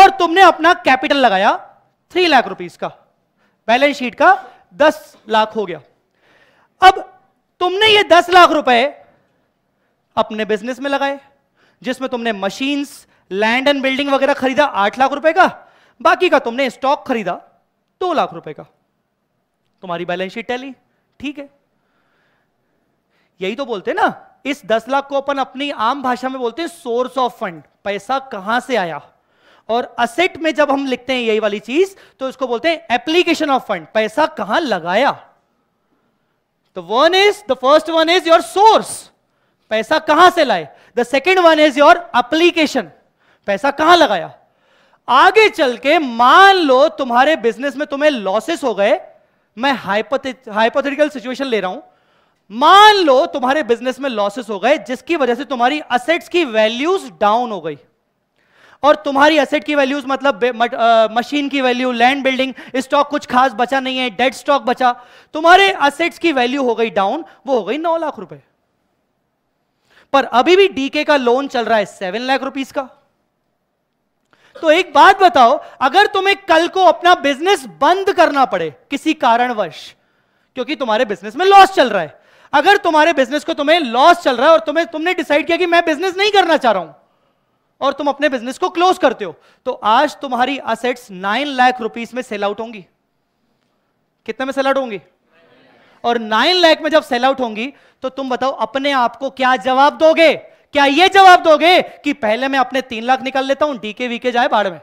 और तुमने अपना कैपिटल लगाया थ्री लाख रुपीस का बैलेंस शीट का दस लाख हो गया अब तुमने ये दस लाख रुपए अपने बिजनेस में लगाए जिसमें तुमने मशीन्स लैंड एंड बिल्डिंग वगैरह खरीदा आठ लाख रुपए का बाकी का तुमने स्टॉक खरीदा दो लाख रुपए का तुम्हारी बैलेंस शीट टैली ठीक है यही तो बोलते ना इस दस लाख को अपन अपनी आम भाषा में बोलते हैं सोर्स ऑफ फंड पैसा कहां से आया और असेट में जब हम लिखते हैं यही वाली चीज तो इसको बोलते हैं एप्लीकेशन ऑफ फंड पैसा कहां लगाया तो one is the first one is your source पैसा कहां से लाए the second one is your application पैसा कहां लगाया आगे चल के मान लो तुम्हारे बिजनेस में तुम्हें लॉसेस हो गए मैं हाइपोथेटिकल सिचुएशन ले रहा हूं मान लो तुम्हारे बिजनेस में लॉसेस हो गए जिसकी वजह से तुम्हारी असेट्स की वैल्यूज डाउन हो गई और तुम्हारी असेट की वैल्यूज मतलब मशीन uh, की वैल्यू लैंड बिल्डिंग स्टॉक कुछ खास बचा नहीं है डेड स्टॉक बचा तुम्हारे असेट्स की वैल्यू हो गई डाउन वो हो गई नौ लाख रुपए पर अभी भी डीके का लोन चल रहा है सेवन लाख रुपीज का तो एक बात बताओ अगर तुम्हें कल को अपना बिजनेस बंद करना पड़े किसी कारणवश क्योंकि तुम्हारे बिजनेस में लॉस चल रहा है अगर तुम्हारे बिजनेस को तुम्हें लॉस चल रहा है और तुम्हें तुमने डिसाइड किया कि मैं बिजनेस नहीं करना चाह रहा हूं और तुम अपने बिजनेस को क्लोज करते हो तो आज तुम्हारी असेट्स नाइन लाख रुपीस में सेल आउट होंगी कितने में सेल आउट होंगी और नाइन लाख में जब सेल आउट होंगी तो तुम बताओ अपने आप को क्या जवाब दोगे क्या यह जवाब दोगे कि पहले मैं अपने तीन लाख निकाल लेता हूं डीके वीके जाए बाढ़ में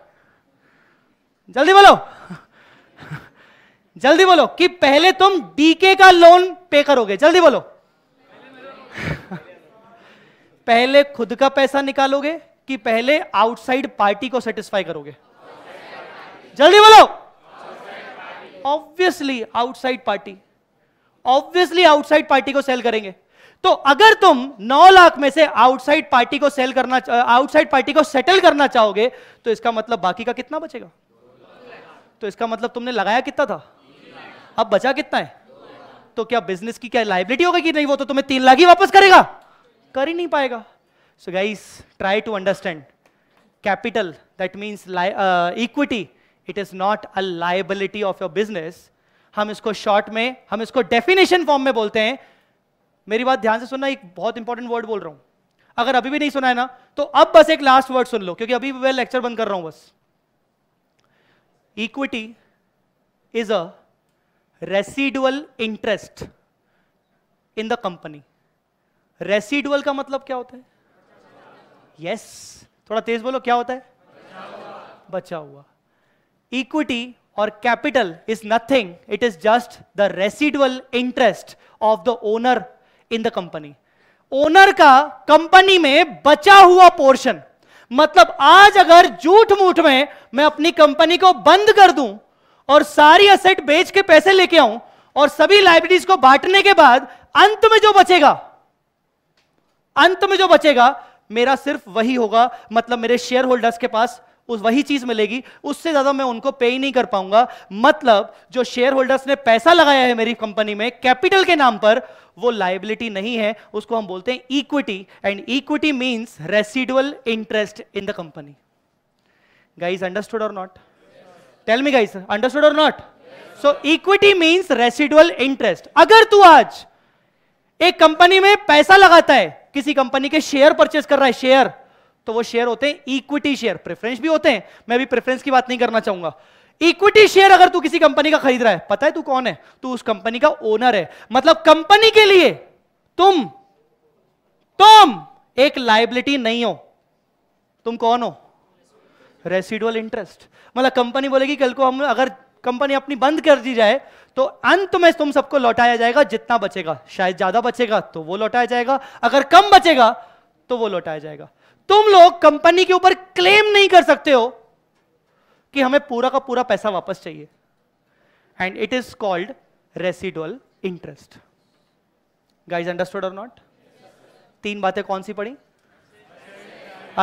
जल्दी बोलो जल्दी बोलो कि पहले तुम डीके का लोन पे करोगे जल्दी बोलो पहले खुद का पैसा निकालोगे कि पहले आउटसाइड पार्टी को सेटिस्फाई करोगे जल्दी बोलो obviously outside party obviously outside party को सेल करेंगे तो अगर तुम 9 लाख में से आउटसाइड पार्टी को सेल करना आउटसाइड पार्टी को सेटल करना चाहोगे तो इसका मतलब बाकी का कितना बचेगा तो इसका मतलब तुमने लगाया कितना था अब बचा कितना है तो क्या बिजनेस की क्या लाइबिलिटी होगी कि नहीं वो तो तुम्हें तीन लाख ही वापस करेगा कर ही नहीं पाएगा So guys, try to understand. Capital, that means uh, equity. It is not a liability of your business. हम इसको शॉर्ट में हम इसको डेफिनेशन फॉर्म में बोलते हैं मेरी बात ध्यान से सुनना एक बहुत इंपॉर्टेंट वर्ड बोल रहा हूं अगर अभी भी नहीं सुना है ना तो अब बस एक लास्ट वर्ड सुन लो क्योंकि अभी मैं लेक्चर बंद कर रहा हूं बस equity is a residual interest in the company residual का मतलब क्या होता है यस थोड़ा तेज बोलो क्या होता है बचा हुआ इक्विटी और capital is nothing it is just the residual interest of the owner in the company owner का कंपनी में बचा हुआ पोर्शन मतलब आज अगर झूठ मूठ में मैं अपनी कंपनी को बंद कर दूं और सारी असेट बेच के पैसे लेके आऊं और सभी लाइब्रेरीज को बांटने के बाद अंत में जो बचेगा अंत में जो बचेगा मेरा सिर्फ वही होगा मतलब मेरे शेयर होल्डर्स के पास उस वही चीज मिलेगी उससे ज्यादा मैं उनको पे ही नहीं कर पाऊंगा मतलब जो शेयर होल्डर्स ने पैसा लगाया है मेरी कंपनी में कैपिटल के नाम पर वो लाइबिलिटी नहीं है उसको हम बोलते हैं equity and equity means residual interest in the company guys understood और not tell me guys understood और not so equity means residual interest अगर तू आज एक कंपनी में पैसा लगाता है किसी कंपनी के शेयर परचेस कर रहा है शेयर तो वो शेयर होते हैं इक्विटी शेयर प्रेफरेंस भी होते हैं मैं भी प्रेफरेंस की बात नहीं करना चाहूंगा इक्विटी शेयर अगर तू किसी कंपनी का खरीद रहा है पता है तू कौन है तू उस कंपनी का ओनर है मतलब कंपनी के लिए तुम तुम एक लाइबिलिटी नहीं हो तुम कौन हो रेसिडुअल इंटरेस्ट मतलब कंपनी बोलेगी कल को हम अगर कंपनी अपनी बंद कर दी जाए तो अंत में तुम सबको लौटाया जाएगा जितना बचेगा शायद ज्यादा बचेगा तो वो लौटाया जाएगा अगर कम बचेगा तो वो लौटाया जाएगा तुम लोग कंपनी के ऊपर क्लेम नहीं कर सकते हो कि हमें पूरा का पूरा पैसा वापस चाहिए and it is called residual interest guys understood और नॉट तीन बातें कौन सी पड़ी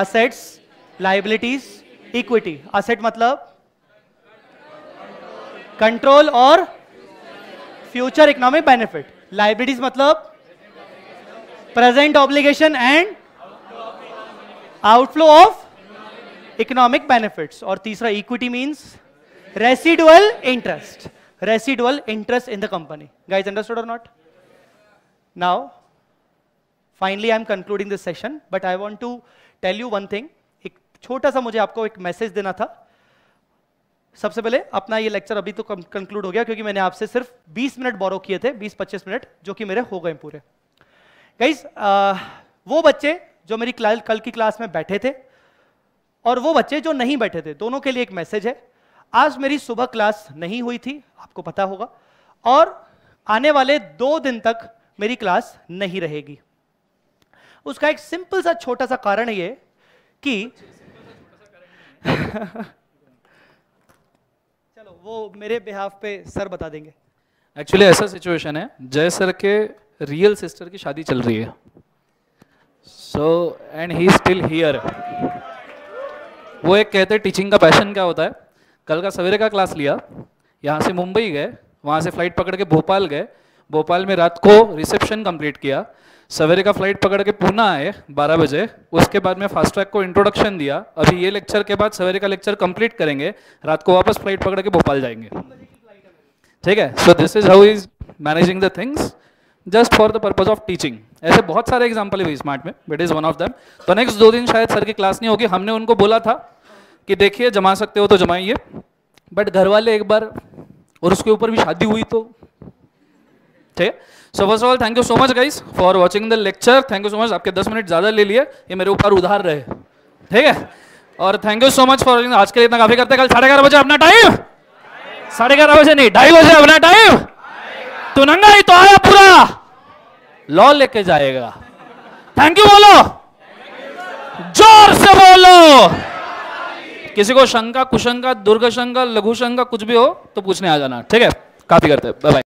असेट्स लाइबिलिटीज इक्विटी असेट मतलब कंट्रोल और फ्यूचर इकोनॉमिक बेनिफिट लाइब्रेटीज मतलब present obligation and outflow of economic benefits और तीसरा equity means residual interest residual interest in the company guys understood और not now finally I am concluding this session but I want to tell you one thing एक छोटा सा मुझे आपको एक मैसेज देना था सबसे पहले अपना ये लेक्चर अभी तो कंक्लूड हो गया क्योंकि मैंने आपसे सिर्फ 20 मिनट बोरो किए थे 20-25 मिनट जो कि मेरे हो गए पूरे गाइस वो बच्चे जो मेरी कल की क्लास में बैठे थे और वो बच्चे जो नहीं बैठे थे दोनों के लिए एक मैसेज है आज मेरी सुबह क्लास नहीं हुई थी आपको पता होगा और आने वाले दो दिन तक मेरी क्लास नहीं रहेगी उसका एक सिंपल सा छोटा सा कारण ये कि वो मेरे बिहाफ पे सर बता देंगे एक्चुअली ऐसा सिचुएशन है जय सर के रियल सिस्टर की शादी चल रही है so and he still here वो एक कहते टीचिंग का पैशन क्या होता है कल का सवेरे का क्लास लिया यहाँ से मुंबई गए वहाँ से फ्लाइट पकड़ के भोपाल गए भोपाल में रात को रिसेप्शन कंप्लीट किया सवेरे का फ्लाइट पकड़ के पूना आए बारह बजे उसके बाद में फास्ट ट्रैक को इंट्रोडक्शन दिया अभी ये लेक्चर के बाद सवेरे का लेक्चर कंप्लीट करेंगे रात को वापस फ्लाइट पकड़ के भोपाल जाएंगे ठीक है so this is how is managing the things just for the purpose of teaching ऐसे बहुत सारे एग्जाम्पल हुई स्मार्ट में but is one of them तो नेक्स्ट दो दिन शायद सर की क्लास नहीं होगी हमने उनको बोला था कि देखिए जमा सकते हो तो जमाइए बट घर वाले एक बार और उसके ऊपर भी शादी हुई तो ठीक है so first all thank you so much guys for watching the lecture thank you so much आपके दस मिनट ज़्यादा ले लिए ये मेरे ऊपर उधार रहे ठीक है और thank you so much for watching आज के लिए इतना काफ़ी करते कल साढ़े ग्यारह बजे अपना टाइम साढ़े ग्यारह बजे नहीं ढाई बजे अपना टाइम तू नंगा ही तो आया पूरा लॉ लेके जाएगा थैंक यू बोलो जोर से बोलो किसी को शंका कुशंका दुर्गशंका लघु शंका कुछ भी हो तो पूछने आ जाना ठीक है काफी करते बाय बाय